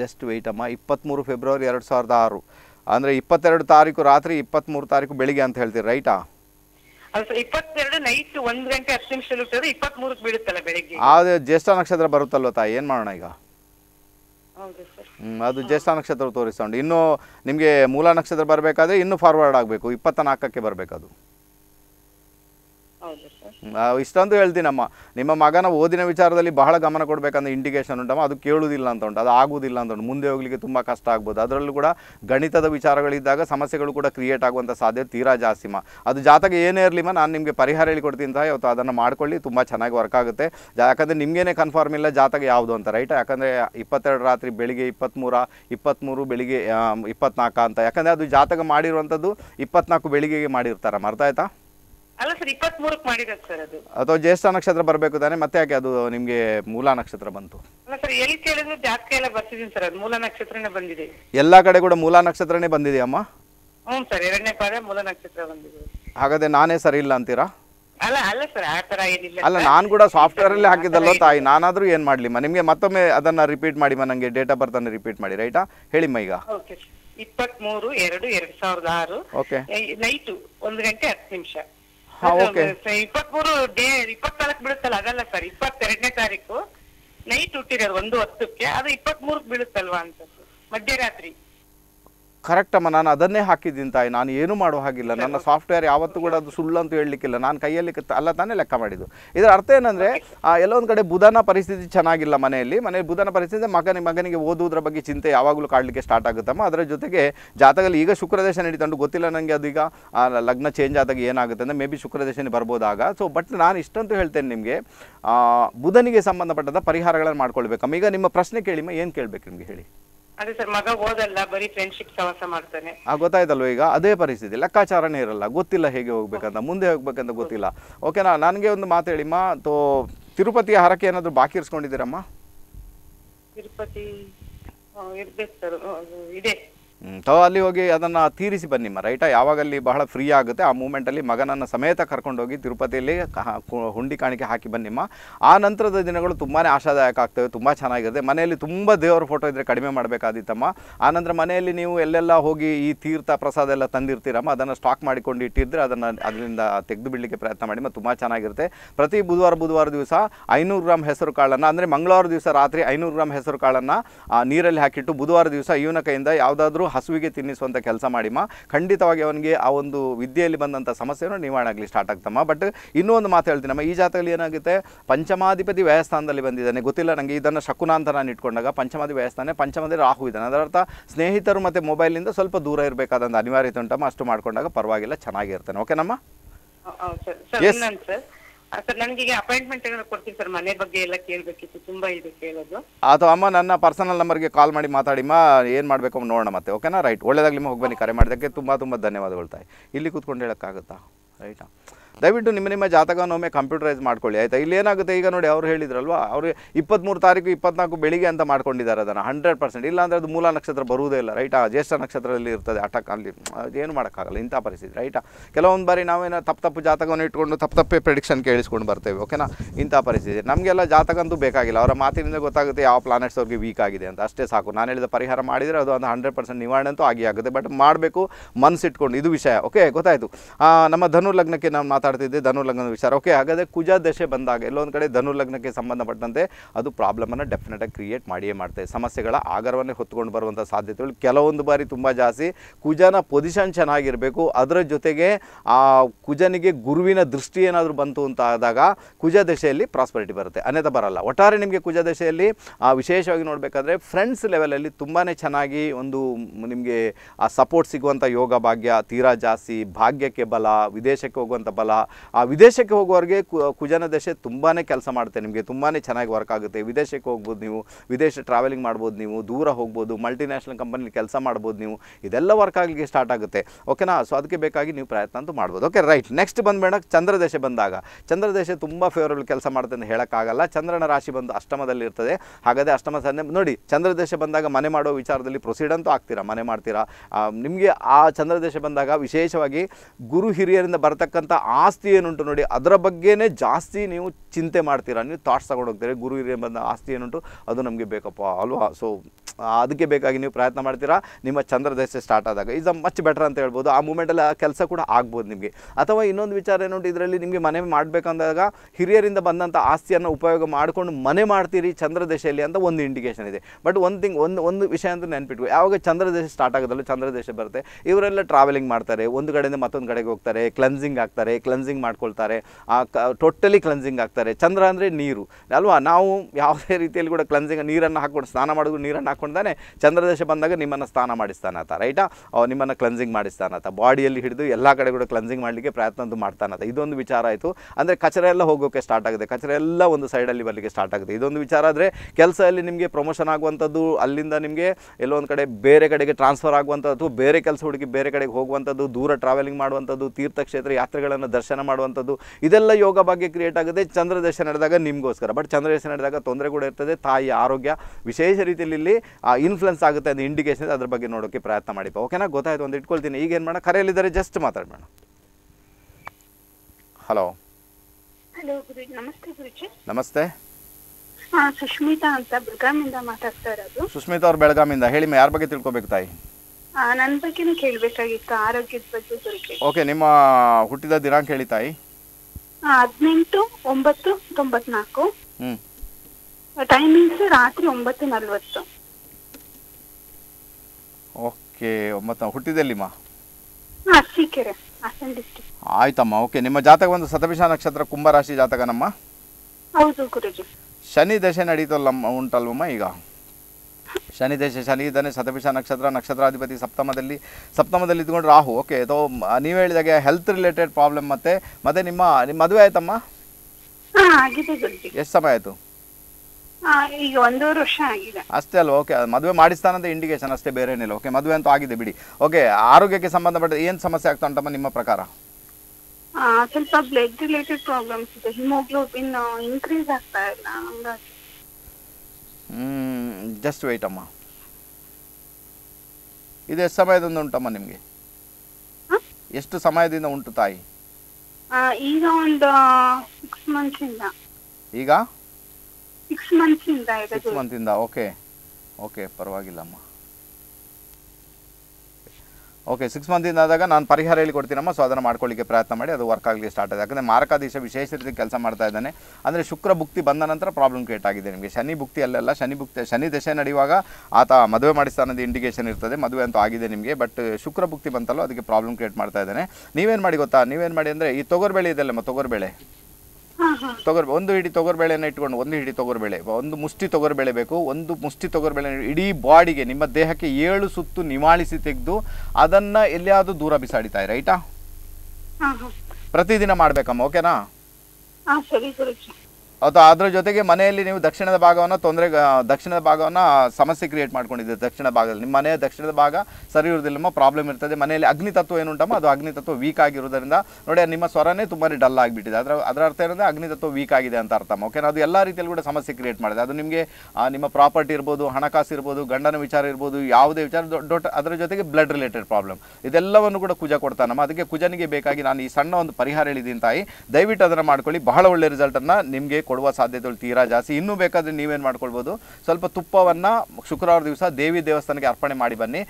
ಜಸ್ಟ್ ವೆಯ್ಟಮ್ಮ ಅಮ್ಮ ಇಪ್ಪತ್ತ್ಮೂರು ಫೆಬ್ರವರಿ ಎರಡು ಸಾವಿರದ ಆರು ಅಂದ್ರೆ ಇಪ್ಪತ್ತೆರಡು ತಾರೀಕು ರಾತ್ರಿ ಮೂರು ತಾರೀಕು ಬೆಳಿಗ್ಗೆ ಅಂತ ಹೇಳ್ತೀರಿ ರೈಟಾ ಇಪ್ಪತ್ತೆರಡು ನೈಟ್ ಗಂಟೆ ಹತ್ತು ಬೀಳುತ್ತಲ್ಲ ಬೆಳಿಗ್ಗೆ ಅದು ಜ್ಯೇಷ್ಠ ನಕ್ಷತ್ರ ಬರುತ್ತಲ್ವ ತಾಯಿ ಏನ್ ಮಾಡೋಣ ಈಗ ಅದು ಜ್ಯೇಷ್ಠ ನಕ್ಷತ್ರ ತೋರಿಸ್ಕೊಂಡು ಇನ್ನು ನಿಮ್ಗೆ ಮೂಲ ನಕ್ಷತ್ರ ಬರಬೇಕಾದ್ರೆ ಇನ್ನು ಫಾರ್ವರ್ಡ್ ಆಗ್ಬೇಕು ಇಪ್ಪತ್ತ ನಾಲ್ಕಕ್ಕೆ ಹೌದು ಇಷ್ಟೊಂದು ಹೇಳ್ತೀನಮ್ಮ ನಿಮ್ಮ ಮಗನ ಓದಿನ ವಿಚಾರದಲ್ಲಿ ಬಹಳ ಗಮನ ಕೊಡಬೇಕಂದ್ರೆ ಇಂಡಿಕೇಷನ್ ಉಂಟಮ್ಮ ಅದು ಕೇಳುವುದಿಲ್ಲ ಅಂತ ಉಂಟು ಅದು ಆಗುವುದಿಲ್ಲ ಅಂತ ಉಂಟು ಮುಂದೆ ಹೋಗ್ಲಿಕ್ಕೆ ತುಂಬ ಕಷ್ಟ ಆಗ್ಬೋದು ಅದರಲ್ಲೂ ಕೂಡ ಗಣಿತದ ವಿಚಾರಗಳಿದ್ದಾಗ ಸಮಸ್ಯೆಗಳು ಕೂಡ ಕ್ರಿಯೇಟ್ ಆಗುವಂಥ ಸಾಧ್ಯತೆ ತೀರಾ ಜಾಸ್ತಿಮ್ಮ ಅದು ಜಾತಕ ಏನೇ ಇರಲಿಮ್ಮ ನಾನು ನಿಮಗೆ ಪರಿಹಾರ ಹೇಳಿಕೊಡ್ತೀನಿ ಅಂತ ಇವತ್ತು ಅದನ್ನು ಮಾಡ್ಕೊಳ್ಳಿ ತುಂಬ ಚೆನ್ನಾಗಿ ವರ್ಕ್ ಆಗುತ್ತೆ ಯಾಕಂದರೆ ನಿಮಗೇನೆ ಕನ್ಫರ್ಮ್ ಇಲ್ಲ ಜಾತಕ ಯಾವುದು ಅಂತ ರೈಟ್ ಯಾಕಂದರೆ ಇಪ್ಪತ್ತೆರಡು ರಾತ್ರಿ ಬೆಳಿಗ್ಗೆ ಇಪ್ಪತ್ತ್ಮೂರ ಇಪ್ಪತ್ತ್ಮೂರು ಬೆಳಿಗ್ಗೆ ಇಪ್ಪತ್ನಾಲ್ಕು ಅಂತ ಯಾಕಂದರೆ ಅದು ಜಾತಕ ಮಾಡಿರುವಂಥದ್ದು ಇಪ್ಪತ್ನಾಲ್ಕು ಬೆಳಿಗ್ಗೆಗೆ ಮಾಡಿರ್ತಾರೆ ಮರ್ತಾಯ್ತಾ ಅಲ್ಲ ಸರ್ ಇಪ್ಪತ್ತ್ ಮೂರಕ್ಕೆ ಮಾಡಿರೋದು ಸರ್ ಅದು ಅಥವಾ ಜ್ಯೇಷ್ಠ ನಕ್ಷತ್ರ ಬರಬೇಕು ತಾನೆ ಮತ್ತೆ ಯಾಕೆ ಅದು ನಿಮಗೆ ಮೂಲ ನಕ್ಷತ್ರ ಬಂತು ಅಲ್ಲ ಸರ್ ಎಲ್ಲಿ ಕೇಳಿದ್ರು ಜಾತಕ ಎಲ್ಲ ಬರ್ತಿದ್ದೀನಿ ಸರ್ ಅದು ಮೂಲ ನಕ್ಷತ್ರನೇ ಬಂದಿದೆ ಎಲ್ಲಾ ಕಡೆ ಕೂಡ ಮೂಲ ನಕ್ಷತ್ರನೇ ಬಂದಿದೆ ಅಮ್ಮ ಹ್ಞೂ ಸರ್ ಎರಡನೇ ಪಾದ ಮೂಲ ನಕ್ಷತ್ರ ಬಂದಿದೆ ಹಾಗಾದ್ರೆ ನಾನೇ ಸರಿ ಇಲ್ಲ ಅಂತೀರಾ ಅಲ್ಲ ಅಲ್ಲ ಸರ್ ಆ ತರ ಏನಿಲ್ಲ ಅಲ್ಲ ನಾನು ಕೂಡ ಸಾಫ್ಟ್ವೇರ್ ಅಲ್ಲಿ ಹಾಕಿದ್ದಲ್ಲ ತಾಯಿ ನಾನಾದ್ರೂ ಏನ್ ಮಾಡ್ಲಿಮ್ಮ ನಿಮಗೆ ಮತ್ತೊಮ್ಮೆ ಅದನ್ನ ರಿಪೀಟ್ ಮಾಡಿ ನಂಗೆ ಡೇಟ್ ಆಫ್ ಬರ್ತ್ ಅನ್ನು ರಿಪೀಟ್ ಮಾಡಿ ರೈಟಾ ಹೇಳಿ ಈಗ ಓಕೆ ಇಪ್ಪತ್ತ್ ಮೂರು ಎರಡು ಎರಡ್ ಸಾವಿರದ ಆರು ಓಕೆ ನೈಟು ಒಂದು ಗಂಟೆ ಹತ್ತು ನಿಮಿಷ ಇಪ್ಪತ್ಮೂರು ಡೇ ಇಪ್ಪತ್ನಾಲ್ಕು ಬೀಳುತ್ತಲ್ಲ ಅದಲ್ಲ ಸರ್ ಇಪ್ಪತ್ತೆರಡನೇ ತಾರೀಕು ನೈಟ್ ಹುಟ್ಟಿರೋದು ಒಂದು ಹತ್ತಕ್ಕೆ ಅದು ಇಪ್ಪತ್ಮೂರಕ್ಕೆ ಬೀಳುತ್ತಲ್ವಾ ಅಂತ ಮಧ್ಯರಾತ್ರಿ ಕರೆಕ್ಟಮ್ಮ ನಾನು ಅದನ್ನೇ ಹಾಕಿದ್ದೀನಿ ತಾಯಿ ನಾನು ಏನು ಮಾಡೋ ಹಾಗಿಲ್ಲ ನನ್ನ ಸಾಫ್ಟ್ವೇರ್ ಯಾವತ್ತೂ ಕೂಡ ಅದು ಸುಳ್ಳು ಅಂತ ಹೇಳಲಿಕ್ಕಿಲ್ಲ ನಾನು ಕೈಯಲ್ಲಿ ಅಲ್ಲ ತಾನೇ ಲೆಕ್ಕ ಮಾಡಿದ್ದು ಇದರ ಅರ್ಥ ಏನಂದರೆ ಎಲ್ಲೊಂದು ಕಡೆ ಬುಧನ ಪರಿಸ್ಥಿತಿ ಚೆನ್ನಾಗಿಲ್ಲ ಮನೆಯಲ್ಲಿ ಮನೆಯಲ್ಲಿ ಬುಧನ ಪರಿಸ್ಥಿತಿ ಮಗನ ಮಗನಿಗೆ ಓದುವುದರ ಬಗ್ಗೆ ಚಿಂತೆ ಯಾವಾಗಲೂ ಕಾಡಲಿಕ್ಕೆ ಸ್ಟಾರ್ಟ್ ಆಗುತ್ತಮ್ಮ ಅದರ ಜೊತೆಗೆ ಜಾತಕಲ್ಲಿ ಈಗ ಶುಕ್ರದೇಶ ನಡೀತಂಡು ಗೊತ್ತಿಲ್ಲ ನನಗೆ ಅದೀಗ ಲಗ್ನ ಚೇಂಜ್ ಆದಾಗ ಏನಾಗುತ್ತೆ ಅಂದರೆ ಮೇ ಬಿ ಶುಕ್ರದೇಶನೇ ಬರ್ಬೋದಾಗ ಸೊ ಬಟ್ ನಾನು ಇಷ್ಟಂತೂ ಹೇಳ್ತೇನೆ ನಿಮಗೆ ಬುಧನಿಗೆ ಸಂಬಂಧಪಟ್ಟಂಥ ಪರಿಹಾರಗಳನ್ನು ಮಾಡ್ಕೊಳ್ಬೇಕಮ್ಮ ಈಗ ನಿಮ್ಮ ಪ್ರಶ್ನೆ ಕೇಳಿಮ್ಮ ಏನು ಕೇಳಬೇಕು ನಿಮಗೆ ಹೇಳಿ ಮಗ ಫ್ರೆಂಡ್ಶಿಪ್ ಗೊತ್ತಾಯ್ತಲ್ವ ಈಗ ಅದೇ ಪರಿಸ್ಥಿತಿ ಲೆಕ್ಕಾಚಾರನೇ ಇರಲ್ಲ ಗೊತ್ತಿಲ್ಲ ಹೇಗೆ ಹೋಗ್ಬೇಕಂತ ಮುಂದೆ ಹೋಗ್ಬೇಕಂತ ಗೊತ್ತಿಲ್ಲ ಓಕೆನಾ ನನ್ಗೆ ಒಂದು ಮಾತು ಹೇಳಿಮ್ಮ ತೋ ತಿರುಪತಿಯ ಹರಕೆ ಏನಾದ್ರು ಬಾಕಿ ಇರಿಸ್ಕೊಂಡಿದ್ದೀರಮ್ಮ ತಿರುಪತಿ ಇರ್ಬೇಕು ಸರ್ ಇದೆ ತಾವು ಅಲ್ಲಿ ಹೋಗಿ ಅದನ್ನು ತೀರಿಸಿ ಬನ್ನಿಮ್ಮ ರೈಟಾ ಯಾವಾಗ ಅಲ್ಲಿ ಬಹಳ ಫ್ರೀ ಆಗುತ್ತೆ ಆ ಮೂಮೆಂಟಲ್ಲಿ ಮಗನನ್ನು ಸಮೇತ ಕರ್ಕೊಂಡೋಗಿ ತಿರುಪತಿಯಲ್ಲಿ ಹುಂಡಿ ಕಾಣಿಕೆ ಹಾಕಿ ಬನ್ನಿಮ್ಮ ಆ ನಂತರದ ದಿನಗಳು ತುಂಬಾ ಆಶಾದಾಯಕ ಆಗ್ತವೆ ತುಂಬ ಚೆನ್ನಾಗಿರುತ್ತೆ ಮನೆಯಲ್ಲಿ ತುಂಬ ದೇವರ ಫೋಟೋ ಇದ್ದರೆ ಕಡಿಮೆ ಮಾಡಬೇಕಾದಿತ್ತಮ್ಮ ಆನಂತರ ಮನೆಯಲ್ಲಿ ನೀವು ಎಲ್ಲೆಲ್ಲ ಹೋಗಿ ಈ ತೀರ್ಥ ಪ್ರಸಾದ ಎಲ್ಲ ತಂದಿರ್ತೀರಮ್ಮ ಅದನ್ನು ಸ್ಟಾಕ್ ಮಾಡಿಕೊಂಡು ಇಟ್ಟಿದ್ದರೆ ಅದನ್ನು ಅದರಿಂದ ತೆಗೆದು ಬಿಡಲಿಕ್ಕೆ ಪ್ರಯತ್ನ ಮಾಡಿ ಮತ್ತು ತುಂಬ ಚೆನ್ನಾಗಿರುತ್ತೆ ಪ್ರತಿ ಬುಧವಾರ ಬುಧವಾರ ದಿವಸ ಐನೂರು ಗ್ರಾಮ್ ಹೆಸರು ಕಾಳನ್ನು ಅಂದರೆ ಮಂಗಳವಾರ ದಿವಸ ರಾತ್ರಿ ಐನೂರು ಗ್ರಾಮ್ ಹೆಸರು ಕಾಳನ್ನು ನೀರಲ್ಲಿ ಹಾಕಿಟ್ಟು ಬುಧವಾರ ದಿವಸ ಇವನ ಕೈಯಿಂದ ಯಾವುದಾದ್ರೂ ಹಸುವಿಗೆ ತಿನ್ನಿಸುವಂಥ ಕೆಲಸ ಮಾಡಿಮ್ಮ ಖಂಡಿತವಾಗಿ ಅವನಿಗೆ ಆ ಒಂದು ವಿದ್ಯೆಯಲ್ಲಿ ಬಂದಂಥ ಸಮಸ್ಯೆಯನ್ನು ನಿವಾರಣೆ ಆಗಲಿ ಸ್ಟಾರ್ಟ್ ಆಗ್ತಮ್ಮ ಬಟ್ ಇನ್ನೂ ಒಂದು ಮಾತು ಹೇಳ್ತೀನಮ್ಮ ಈ ಜಾತಕದಲ್ಲಿ ಏನಾಗುತ್ತೆ ಪಂಚಮಾಧಿಪತಿ ವ್ಯಯಸ್ಥಾನದಲ್ಲಿ ಬಂದಿದ್ದಾನೆ ಗೊತ್ತಿಲ್ಲ ನನಗೆ ಇದನ್ನು ಶಕುನಾಂತ ನಾನು ಇಟ್ಕೊಂಡಾಗ ಪಂಚಮಾದಿ ವ್ಯವಸ್ಥಾನ ಪಂಚಮಾದಿ ರಾಹು ಇದ್ದಾನೆ ಅದರರ್ಥ ಸ್ನೇಹಿತರು ಮತ್ತು ಮೊಬೈಲ್ನಿಂದ ಸ್ವಲ್ಪ ದೂರ ಇರಬೇಕಾದಂಥ ಅನಿವಾರ್ಯತೆ ಉಂಟಮ್ಮ ಅಷ್ಟು ಮಾಡಿಕೊಂಡಾಗ ಪರವಾಗಿಲ್ಲ ಚೆನ್ನಾಗಿರ್ತಾನೆ ಸರ್ ಎಸ್ ಸರ್ ಸರ್ ನನಗೆ ಈಗ ಅಪಾಯಿಂಟ್ಮೆಂಟ್ ಕೊಡ್ತೀನಿ ಸರ್ ಮನೆ ಬಗ್ಗೆ ಎಲ್ಲ ಕೇಳಬೇಕಿತ್ತು ತುಂಬಾ ಇದೆ ಕೇಳೋದು ಅಥವಾ ಅಮ್ಮ ನನ್ನ ಪರ್ಸನಲ್ ನಂಬರ್ಗೆ ಕಾಲ್ ಮಾಡಿ ಮಾತಾಡಿಮ್ಮ ಏನು ಮಾಡಬೇಕು ನೋಡೋಣ ಮತ್ತೆ ಓಕೆನಾ ರೈಟ್ ಒಳ್ಳೇದಾಗ್ಲಿಮ್ಮ ಹೋಗಿ ಬನ್ನಿ ಕರೆ ಮಾಡಿದ್ದಕ್ಕೆ ತುಂಬಾ ತುಂಬಾ ಧನ್ಯವಾದಗಳು ತಾಯಿ ಇಲ್ಲಿ ಕೂತ್ಕೊಂಡು ಹೇಳೋಕ್ಕಾಗುತ್ತಾ ರೈಟಾ ದಯವಿಟ್ಟು ನಿಮ್ಮ ನಿಮ್ಮ ಜಾತಕವನ್ನು ಒಮ್ಮೆ ಕಂಪ್ಯೂಟರೈಸ್ ಮಾಡ್ಕೊಳ್ಳಿ ಆಯಿತಾ ಏನಾಗುತ್ತೆ ಈಗ ನೋಡಿ ಅವ್ರು ಹೇಳಿದ್ರಲ್ವಾ ಅವರು ಇಪ್ಪತ್ತ್ಮೂರು ತಾರೀಕು ಇಪ್ಪತ್ನಾಲ್ಕು ಬೆಳಿಗ್ಗೆ ಅಂತ ಮಾಡ್ಕೊಂಡಿದ್ದಾರೆ ಅದನ್ನು ಹಂಡ್ರೆಡ್ ಪರ್ಸೆಂಟ್ ಇಲ್ಲಾಂದರೆ ಅದು ಮೂಲ ನಕ್ಷತ್ರ ಬರುವುದೇ ಇಲ್ಲ ರೈಟ್ ಆ ಜ್ಯೇಷ್ಠ ನಕ್ಷತ್ರದಲ್ಲಿ ಇರ್ತದೆ ಅಟಕ್ ಅಲ್ಲಿ ಏನು ಮಾಡೋಕ್ಕಾಗಲ್ಲ ಇಂಥ ಪರಿಸ್ಥಿತಿ ರೈಟಾ ಕೆಲವೊಂದು ಬಾರಿ ನಾವೇನೋ ತಪ್ಪು ತಪ್ಪು ಜಾತಕವನ್ನು ಇಟ್ಕೊಂಡು ತಪ್ಪು ತಪ್ಪೇ ಪ್ರೆಡಿಕ್ಷನ್ ಕೇಳಿಸ್ಕೊಂಡು ಬರ್ತೇವೆ ಓಕೆನಾ ಇಂಥ ಪರಿಸ್ಥಿತಿ ನಮಗೆಲ್ಲ ಜಾತಕಂತೂ ಬೇಕಾಗಿಲ್ಲ ಅವರ ಮಾತಿನಿಂದ ಗೊತ್ತಾಗುತ್ತೆ ಯಾವ ಪ್ಲಾನೆಟ್ಸ್ ಅವ್ರಿಗೆ ವೀಕ್ ಆಗಿದೆ ಅಂತ ಅಷ್ಟೇ ಸಾಕು ನಾನು ಹೇಳಿದ ಪರಿಹಾರ ಮಾಡಿದರೆ ಅದು ಒಂದು ಹಂಡ್ರೆಡ್ ಪರ್ಸೆಂಟ್ ನಿವಾರಣೆ ಅಂತೂ ಆಗಿ ಆಗುತ್ತೆ ಬಟ್ ಮಾಡಬೇಕು ಮನಸ್ಸಿಟ್ಕೊಂಡು ಇದು ವಿಷಯ ಓಕೆ ಗೊತ್ತಾಯಿತು ನಮ್ಮ ಧನುರ್ ಲಗ್ನಕ್ಕೆ ನಾನು ಮಾತಾಡ್ತೀನಿ ಮಾತಾಡ್ತಿದ್ದೆ ಧನುರ್ಲಗ್ನದ ವಿಚಾರ ಓಕೆ ಹಾಗಾದರೆ ಕುಜ ದಶೆ ಬಂದಾಗ ಎಲ್ಲೊಂದು ಕಡೆ ಧನುರ್ಲಗ್ನಕ್ಕೆ ಸಂಬಂಧಪಟ್ಟಂತೆ ಅದು ಪ್ರಾಬ್ಲಮನ್ನು ಡೆಫಿನೆಟಾಗಿ ಕ್ರಿಯೇಟ್ ಮಾಡಿಯೇ ಮಾಡ್ತದೆ ಸಮಸ್ಯೆಗಳ ಆಗರವನ್ನೇ ಹೊತ್ಕೊಂಡು ಬರುವಂಥ ಸಾಧ್ಯತೆಗಳು ಕೆಲವೊಂದು ಬಾರಿ ತುಂಬ ಜಾಸ್ತಿ ಕುಜನ ಪೊಸಿಷನ್ ಚೆನ್ನಾಗಿರಬೇಕು ಅದರ ಜೊತೆಗೆ ಆ ಕುಜನಿಗೆ ಗುರುವಿನ ದೃಷ್ಟಿ ಏನಾದರೂ ಬಂತು ಅಂತ ಆದಾಗ ಕುಜ ದಶೆಯಲ್ಲಿ ಪ್ರಾಸ್ಪರಿಟಿ ಬರುತ್ತೆ ಅನ್ಯತ ಬರಲ್ಲ ಒಟ್ಟಾರೆ ನಿಮಗೆ ಕುಜ ದಶೆಯಲ್ಲಿ ವಿಶೇಷವಾಗಿ ನೋಡಬೇಕಾದ್ರೆ ಫ್ರೆಂಡ್ಸ್ ಲೆವೆಲಲ್ಲಿ ತುಂಬಾ ಚೆನ್ನಾಗಿ ಒಂದು ನಿಮಗೆ ಆ ಸಪೋರ್ಟ್ ಸಿಗುವಂಥ ಯೋಗ ಭಾಗ್ಯ ತೀರಾ ಜಾಸ್ತಿ ಭಾಗ್ಯಕ್ಕೆ ಬಲ ವಿದೇಶಕ್ಕೆ ಹೋಗುವಂಥ ಬಲ ಆ ವಿದೇಶಕ್ಕೆ ಹೋಗುವವರಿಗೆ ಕುಜನ ದಶೆ ತುಂಬಾ ಕೆಲಸ ಮಾಡುತ್ತೆ ನಿಮಗೆ ತುಂಬಾ ಚೆನ್ನಾಗಿ ವರ್ಕ್ ಆಗುತ್ತೆ ವಿದೇಶಕ್ಕೆ ಹೋಗ್ಬೋದು ನೀವು ವಿದೇಶ ಟ್ರಾವೆಲಿಂಗ್ ಮಾಡ್ಬೋದು ನೀವು ದೂರ ಹೋಗ್ಬೋದು ಮಲ್ಟಿನ್ಯಾಷನಲ್ ಕಂಪನಿಲಿ ಕೆಲಸ ಮಾಡ್ಬೋದು ನೀವು ಇದೆಲ್ಲ ವರ್ಕ್ ಆಗಲಿಕ್ಕೆ ಸ್ಟಾರ್ಟ್ ಆಗುತ್ತೆ ಓಕೆನಾ ಸೊ ಅದಕ್ಕೆ ಬೇಕಾಗಿ ನೀವು ಪ್ರಯತ್ನ ಅಂತೂ ಮಾಡ್ಬೋದು ಓಕೆ ರೈಟ್ ನೆಕ್ಸ್ಟ್ ಬಂದ್ಬೇಡ ಚಂದ್ರದೇಶ ಬಂದಾಗ ಚಂದ್ರದೇಶ ತುಂಬ ಫೇವರಬಲ್ ಕೆಲಸ ಮಾಡುತ್ತೆ ಅಂತ ಹೇಳೋಕ್ಕಾಗಲ್ಲ ಚಂದ್ರನ ರಾಶಿ ಬಂದು ಅಷ್ಟಮದಲ್ಲಿ ಇರ್ತದೆ ಹಾಗಾದರೆ ಅಷ್ಟಮ ಸಂಧೆ ನೋಡಿ ಚಂದ್ರದೇಶ ಬಂದಾಗ ಮನೆ ಮಾಡೋ ವಿಚಾರದಲ್ಲಿ ಪ್ರೊಸೀಡ್ ಅಂತೂ ಆಗ್ತೀರಾ ಮನೆ ಮಾಡ್ತೀರಾ ನಿಮಗೆ ಆ ಚಂದ್ರದೇಶ ಬಂದಾಗ ವಿಶೇಷವಾಗಿ ಗುರು ಹಿರಿಯರಿಂದ ಬರತಕ್ಕಂಥ ಆ ಆಸ್ತಿ ಏನುಂಟು ನೋಡಿ ಅದರ ಬಗ್ಗೆನೇ ಜಾಸ್ತಿ ನೀವು ಚಿಂತೆ ಮಾಡ್ತೀರಾ ನೀವು ಥಾಟ್ಸ್ ತಗೊಂಡು ಹೋಗ್ತೀರಿ ಗುರು ಹಿರಿಯ ಬಂದ ಆಸ್ತಿ ಏನುಂಟು ಅದು ನಮಗೆ ಬೇಕಪ್ಪ ಅಲ್ವಾ ಸೊ ಅದಕ್ಕೆ ಬೇಕಾಗಿ ನೀವು ಪ್ರಯತ್ನ ಮಾಡ್ತೀರಾ ನಿಮ್ಮ ಚಂದ್ರದಶೆ ಸ್ಟಾರ್ಟ್ ಆದಾಗ ಇಸ್ ಅ ಮಚ್ ಬೆಟರ್ ಅಂತ ಹೇಳ್ಬೋದು ಆ ಮೂಮೆಂಟಲ್ಲಿ ಆ ಕೆಲಸ ಕೂಡ ಆಗ್ಬೋದು ನಿಮಗೆ ಅಥವಾ ಇನ್ನೊಂದು ವಿಚಾರ ಏನುಂಟು ಇದರಲ್ಲಿ ನಿಮಗೆ ಮನೆ ಮಾಡಬೇಕಂದಾಗ ಹಿರಿಯರಿಂದ ಬಂದಂಥ ಆಸ್ತಿಯನ್ನು ಉಪಯೋಗ ಮಾಡಿಕೊಂಡು ಮನೆ ಮಾಡ್ತೀರಿ ಚಂದ್ರದಶೆಯಲ್ಲಿ ಅಂತ ಒಂದು ಇಂಡಿಕೇಷನ್ ಇದೆ ಬಟ್ ಒಂದು ಥಿಂಗ್ ಒಂದು ಒಂದು ವಿಷಯ ಅಂತ ನೆನ್ಪಿಟ್ಕೊ ಯಾವಾಗ ಚಂದ್ರದೇಶ ಸ್ಟಾರ್ಟ್ ಆಗೋದಲ್ಲ ಚಂದ್ರದೇಶ ಬರುತ್ತೆ ಇವರೆಲ್ಲ ಟ್ರಾವೆಲಿಂಗ್ ಮಾಡ್ತಾರೆ ಒಂದು ಕಡೆಯಿಂದ ಮತ್ತೊಂದು ಕಡೆಗೆ ಹೋಗ್ತಾರೆ ಕ್ಲೆನ್ಸಿಂಗ್ ಆಗ್ತಾರೆ ಕ್ಲೆನ್ಸಿಂಗ್ ಮಾಡ್ಕೊಳ್ತಾರೆ ಆ ಟೋಟಲಿ ಕ್ಲೆನ್ಸಿಂಗ್ ಆಗ್ತಾರೆ ಚಂದ್ರ ಅಂದರೆ ನೀರು ಅಲ್ವಾ ನಾವು ಯಾವುದೇ ರೀತಿಯಲ್ಲಿ ಕೂಡ ಕ್ಲೆನ್ಸಿಂಗ್ ನೀರನ್ನು ಹಾಕ್ಕೊಂಡು ಸ್ನಾನ ಮಾಡಿದ್ರು ನೀರನ್ನು ಚಂದ್ರ ದೇಶ ಬಂದಾಗ ನಿಮ್ಮನ್ನು ಸ್ನಾನ ಮಾಡಿಸ್ತಾನ ಆತ ರೈಟಾ ನಿಮ್ಮನ್ನು ಕ್ಲೆನ್ಸಿಂಗ್ ಮಾಡಿಸ್ತಾನತ ಬಾಡಿಯಲ್ಲಿ ಹಿಡಿದು ಎಲ್ಲ ಕಡೆ ಕೂಡ ಕ್ಲೆನ್ಸಿಂಗ್ ಮಾಡಲಿಕ್ಕೆ ಪ್ರಯತ್ನ ಅಂತೂ ಮಾಡ್ತಾನಾತ ಇದೊಂದು ವಿಚಾರ ಆಯಿತು ಅಂದರೆ ಕಚರ ಎಲ್ಲ ಹೋಗೋಕ್ಕೆ ಸ್ಟಾರ್ಟ್ ಆಗುತ್ತೆ ಕಚರ ಎಲ್ಲ ಒಂದು ಸೈಡಲ್ಲಿ ಬರಲಿಕ್ಕೆ ಸ್ಟಾರ್ಟ್ ಆಗುತ್ತೆ ಇದೊಂದು ವಿಚಾರ ಆದರೆ ಕೆಲಸದಲ್ಲಿ ನಿಮಗೆ ಪ್ರಮೋಷನ್ ಆಗುವಂಥದ್ದು ಅಲ್ಲಿಂದ ನಿಮಗೆ ಎಲ್ಲೊಂದು ಕಡೆ ಬೇರೆ ಕಡೆಗೆ ಟ್ರಾನ್ಸ್ಫರ್ ಆಗುವಂಥದ್ದು ಬೇರೆ ಕೆಲಸ ಹುಡುಕಿ ಬೇರೆ ಕಡೆಗೆ ಹೋಗುವಂಥದ್ದು ದೂರ ಟ್ರಾವೆಲಿಂಗ್ ಮಾಡುವಂಥದ್ದು ತೀರ್ಥಕ್ಷೇತ್ರ ಯಾತ್ರೆಗಳನ್ನು ದರ್ಶನ ದರ್ಶನ ಮಾಡುವಂಥದ್ದು ಇದೆಲ್ಲ ಯೋಗ ಭಾಗ್ಯ ಕ್ರಿಯೇಟ್ ಆಗುತ್ತೆ ಚಂದ್ರ ದರ್ಶನ ನಡೆದಾಗ ನಿಮಗೋಸ್ಕರ ಬಟ್ ಚಂದ್ರ ದರ್ಶನ ನಡೆದಾಗ ತೊಂದರೆ ಕೂಡ ಇರ್ತದೆ ತಾಯಿ ಆರೋಗ್ಯ ವಿಶೇಷ ರೀತಿಯಲ್ಲಿ ಇಲ್ಲಿ ಇನ್ಫ್ಲುಯೆನ್ಸ್ ಆಗುತ್ತೆ ಅದು ಇಂಡಿಕೇಶನ್ ಅದ್ರ ಬಗ್ಗೆ ನೋಡೋಕ್ಕೆ ಪ್ರಯತ್ನ ಮಾಡಿಪ್ಪ ಓಕೆನಾ ಗೊತ್ತಾಯ್ತು ಒಂದು ಇಟ್ಕೊಳ್ತೀನಿ ಈಗ ಏನು ಮಾಡೋಣ ಕರೆಯಲ್ಲಿದ್ದಾರೆ ಜಸ್ಟ್ ಮಾತಾಡೋಣ ಹಲೋ ಹಲೋ ನಮಸ್ತೆ ಗುರುಜಿ ನಮಸ್ತೆ ಸುಷ್ಮಿತಾ ಅಂತ ಬೆಳಗಾಮಿಂದ ಮಾತಾಡ್ತಾ ಇರೋದು ಸುಷ್ಮಿತಾ ಅವ್ರು ಬೆಳಗಾಮಿಂದ ಹೇಳಿ ಯಾರ ಬಗ್ಗೆ ತಿಳ್ಕೊಬೇಕು ತಾಯಿ ನನ್ನ ಬಗ್ಗೆನೂ ಕೇಳಬೇಕಾಗಿತ್ತು ಆರೋಗ್ಯದ ಬಗ್ಗೆ ಓಕೆ ನಿಮ್ಮ ಹುಟ್ಟಿದ ದಿನಾಂಕ ಹೇಳಿ ತಾಯಿ ಹದಿನೆಂಟು ಒಂಬತ್ತು ತೊಂಬತ್ನಾಲ್ಕು ಹ್ಮ್ ಟೈಮಿಂಗ್ಸ್ ರಾತ್ರಿ ಒಂಬತ್ತು ನಲ್ವತ್ತು ಓಕೆ ಒಂಬತ್ತು ಹುಟ್ಟಿದಲ್ಲಿಮ್ಮ ಹಾ ಹಾಸನ್ ಡಿಸ್ಟ್ರಿಕ್ಟ್ ಆಯ್ತಮ್ಮ ಓಕೆ ನಿಮ್ಮ ಜಾತಕ ಒಂದು ಸತಭಿಷ ನಕ್ಷತ್ರ ಕುಂಭ ರಾಶಿ ಜಾತಕನಮ್ಮ ಹೌದು ಗುರುಜಿ ಶನಿ ದಶೆ ನಡೀತಲ್ಲಮ್ಮ ಉಂಟಲ್ವಮ್ಮ ಈಗ ಶನಿ ದೇಶ ಶನಿ ಇದ್ದಾನೆ ಶತಭಿಷ ನಕ್ಷತ್ರ ನಕ್ಷತ್ರಾಧಿಪತಿ ಸಪ್ತಮದಲ್ಲಿ ಸಪ್ತಮದಲ್ಲಿ ಇದ್ಕೊಂಡು ರಾಹು ಓಕೆ ಸೊ ನೀವು ಹೇಳಿದಾಗೆ ಹೆಲ್ತ್ ರಿಲೇಟೆಡ್ ಪ್ರಾಬ್ಲಮ್ ಮತ್ತೆ ಮತ್ತೆ ನಿಮ್ಮ ನಿಮ್ಮ ಮದುವೆ ಆಯ್ತಮ್ಮ ಎಷ್ಟು ಸಮಯ ಆಯ್ತು ಅಷ್ಟೇ ಅಲ್ವಾ ಓಕೆ ಮದುವೆ ಮಾಡಿಸ್ತಾನಂತ ಇಂಡಿಕೇಶನ್ ಅಷ್ಟೇ ಬೇರೆ ಏನಿಲ್ಲ ಓಕೆ ಮದುವೆ ಅಂತೂ ಆಗಿದೆ ಬಿಡಿ ಓಕೆ ಆರೋಗ್ಯಕ್ಕೆ ಸಂಬಂಧಪಟ್ಟ ಏನು ಸಮಸ್ಯೆ ಆಗ್ತಾ ಉಂಟಮ್ಮ ನಿಮ್ಮ ಪ್ರಕಾರ ಸ್ವಲ್ಪ ಬ್ಲಡ್ ರಿಲೇಟೆಡ್ ಪ್ರಾಬ್ಲಮ್ಸ್ ಇದೆ ಹಿಮೋಗ್ಲೋಬಿನ್ ಇನ್ಕ್ರೀಸ್ ಆಗ್ತಾ ಇಲ್ಲ ಹಂಗಾಗಿ ಜಸ್ಟ್ ವೆಯ್ಟಮ್ಮ ಅಮ್ಮ ಇದು ಎಷ್ಟು ಸಮಯದಿಂದ ಉಂಟಮ್ಮ ನಿಮಗೆ ಎಷ್ಟು ಸಮಯದಿಂದ ಉಂಟು ತಾಯಿ ಈಗ ಒಂದು ಸಿಕ್ಸ್ ಮಂತ್ಸಿಂದ ಈಗ ಸಿಕ್ಸ್ ಮಂತ್ಸಿಂದ ಸಿಕ್ಸ್ ಮಂತ್ಸಿಂದ ಓಕೆ ಓಕೆ ಪರವಾಗಿಲ್ಲಮ್ಮ ಓಕೆ ಸಿಕ್ಸ್ ಮಂತಿಂದ ಆದಾಗ ನಾನು ಪರಿಹಾರ ಹೇಳಿ ಕೊಡ್ತೀನಮ್ಮ ಸೊ ಅದನ್ನು ಮಾಡ್ಕೊಳ್ಳಿಕ್ಕೆ ಪ್ರಯತ್ನ ಮಾಡಿ ಅದು ವರ್ಕ್ ಆಗಲಿ ಸ್ಟಾರ್ಟ್ ಆಗಿದೆ ಯಾಕಂದರೆ ಮಾರಕಾದೀಶ ವಿಶೇಷ ರೀತಿ ಕೆಲಸ ಮಾಡ್ತಾ ಇದ್ದಾನೆ ಅಂದರೆ ಶುಕ್ರ ಭುಕ್ತಿ ಬಂದ ನಂತರ ಪ್ರಾಬ್ಲಮ್ ಕ್ರಿಯೇಟ್ ಆಗಿದೆ ನಿಮಗೆ ಶನಿ ಭುಕ್ತಿ ಅಲ್ಲೆಲ್ಲ ಶನಿ ಭುಕ್ತಿ ಶನಿ ದಶೆ ನಡೆಯುವಾಗ ಆತ ಮದುವೆ ಮಾಡಿಸ್ತಾ ಅನ್ನೋದು ಇಂಡಿಕೇಷನ್ ಇರ್ತದೆ ಮದುವೆ ಅಂತೂ ಆಗಿದೆ ನಿಮಗೆ ಬಟ್ ಶುಕ್ರ ಭುಕ್ತಿ ಬಂತಲ್ಲೋ ಅದಕ್ಕೆ ಪ್ರಾಬ್ಲಮ್ ಕ್ರಿಯೇಟ್ ಮಾಡ್ತಾ ಇದ್ದಾನೆ ನೀವೇನು ಮಾಡಿ ಗೊತ್ತಾ ನೀವೇನು ಮಾಡಿ ಅಂದರೆ ಈ ತೊಗರ್ಬೇಳೆ ಇದೆಯಲ್ಲಮ್ಮ ತೊಗರ್ಬೇಳೆ ತೊಗರ್ಬೆ ಒಂದು ಹಿಡಿ ತೊಗರ್ಬೇಳೆನ ಇಟ್ಕೊಂಡು ಒಂದು ಹಿಡಿ ಬೇಳೆ ಒಂದು ಮುಷ್ಟಿ ತೊಗರ್ಬೇಳೆ ಬೇಕು ಒಂದು ಮುಷ್ಟಿ ಬೇಳೆ ಇಡೀ ಬಾಡಿಗೆ ನಿಮ್ಮ ದೇಹಕ್ಕೆ ಏಳು ಸುತ್ತು ನಿವಾಳಿಸಿ ತೆಗೆದು ಅದನ್ನ ಎಲ್ಲಿಯಾದರೂ ದೂರ ಬಿಸಾಡಿತಾ ರೈಟಾ ಪ್ರತಿದಿನ ಮಾಡ್ಬೇಕಮ್ಮ ಓಕೆನಾ ಅಥವಾ ಅದರ ಜೊತೆಗೆ ಮನೆಯಲ್ಲಿ ನೀವು ದಕ್ಷಿಣದ ಭಾಗವನ್ನು ತೊಂದರೆ ದಕ್ಷಿಣದ ಭಾಗವನ್ನು ಸಮಸ್ಯೆ ಕ್ರಿಯೇಟ್ ಮಾಡ್ಕೊಂಡಿದ್ದೀರಿ ದಕ್ಷಿಣ ಭಾಗದಲ್ಲಿ ನಿಮ್ಮ ಮನೆಯ ದಕ್ಷಿಣದ ಭಾಗ ಸರಿ ಇರೋದಿಲ್ಲಮ್ಮ ಪ್ರಾಬ್ಲಮ್ ಇರ್ತದೆ ಮನೆಯಲ್ಲಿ ಅಗ್ನಿ ತತ್ವ ಏನುಂಟಮ್ಮ ಅದು ಅಗ್ನಿ ತತ್ವ ವೀಕ್ ಆಗಿರೋದರಿಂದ ನೋಡಿ ನಿಮ್ಮ ಸ್ವರನೇ ತುಂಬಾ ಡಲ್ ಆಗಿಬಿಟ್ಟಿದೆ ಅದರ ಅದರ ಅರ್ಥ ಏನಂದರೆ ಅಗ್ನಿ ತತ್ವ ವೀಕ್ ಆಗಿದೆ ಅಂತ ಅರ್ಥ ಓಕೆನಾ ಅದು ಎಲ್ಲ ರೀತಿಯಲ್ಲಿ ಕೂಡ ಸಮಸ್ಯೆ ಕ್ರಿಯೇಟ್ ಮಾಡಿದೆ ಅದು ನಿಮಗೆ ನಿಮ್ಮ ಪ್ರಾಪರ್ಟಿ ಇರ್ಬೋದು ಹಣಕಾಸು ಇರ್ಬೋದು ಗಂಡನ ವಿಚಾರ ಇರ್ಬೋದು ಯಾವುದೇ ವಿಚಾರ ದೊಡ್ಡ ಅದರ ಜೊತೆಗೆ ಬ್ಲಡ್ ರಿಲೇಟೆಡ್ ಪ್ರಾಬ್ಲಮ್ ಇದೆಲ್ಲವನ್ನು ಕೂಡ ಕುಜ ಕೊಡ್ತಾನಮ್ಮ ಅದಕ್ಕೆ ಕುಜನಿಗೆ ಬೇಕಾಗಿ ನಾನು ಈ ಸಣ್ಣ ಒಂದು ಪರಿಹಾರ ಹೇಳಿದ್ದೀನಿ ತಾಯಿ ದಯವಿಟ್ಟು ಅದನ್ನು ಮಾಡ್ಕೊಳ್ಳಿ ಬಹಳ ಒಳ್ಳೆ ರಿಸಲ್ಟನ್ನು ನಿಮಗೆ ಕೊಡುವ ಸಾಧ್ಯತೆಗಳು ತೀರಾ ಜಾಸ್ತಿ ಇನ್ನೂ ಬೇಕಾದರೆ ನೀವೇನು ಮಾಡ್ಕೊಳ್ಬೋದು ಸ್ವಲ್ಪ ತುಪ್ಪವನ್ನು ಶುಕ್ರವಾರ ದಿವಸ ದೇವಿ ದೇವಸ್ಥಾನಕ್ಕೆ ಅರ್ಪಣೆ ಮಾಡಿ ಬನ್ನಿ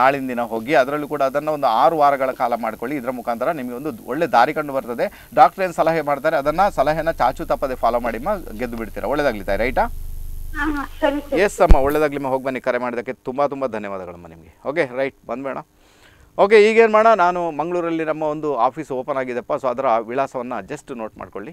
ನಾಳಿನ ದಿನ ಹೋಗಿ ಅದರಲ್ಲೂ ಕೂಡ ಅದನ್ನು ಒಂದು ಆರು ವಾರಗಳ ಕಾಲ ಮಾಡ್ಕೊಳ್ಳಿ ಇದರ ಮುಖಾಂತರ ನಿಮಗೆ ಒಂದು ಒಳ್ಳೆ ದಾರಿ ಕಂಡು ಬರ್ತದೆ ಡಾಕ್ಟರ್ ಏನು ಸಲಹೆ ಮಾಡ್ತಾರೆ ಅದನ್ನು ಸಲಹೆನ ಚಾಚು ತಪ್ಪದೆ ಫಾಲೋ ಮಾಡಿ ಗೆದ್ದು ಬಿಡ್ತೀರಾ ತಾಯಿ ರೈಟಾ ಎಸ್ ಅಮ್ಮ ಒಳ್ಳೇದಾಗ್ಲಿಮ್ಮ ಹೋಗಿ ಬನ್ನಿ ಕರೆ ಮಾಡೋದಕ್ಕೆ ತುಂಬ ತುಂಬ ಧನ್ಯವಾದಗಳಮ್ಮ ನಿಮಗೆ ಓಕೆ ರೈಟ್ ಬಂದ್ಬೇಡ ಓಕೆ ಈಗೇನು ಮಾಡೋಣ ನಾನು ಮಂಗಳೂರಲ್ಲಿ ನಮ್ಮ ಒಂದು ಆಫೀಸ್ ಓಪನ್ ಆಗಿದೆಪ್ಪ ಸೊ ಅದರ ವಿಳಾಸವನ್ನು ಜಸ್ಟ್ ನೋಟ್ ಮಾಡ್ಕೊಳ್ಳಿ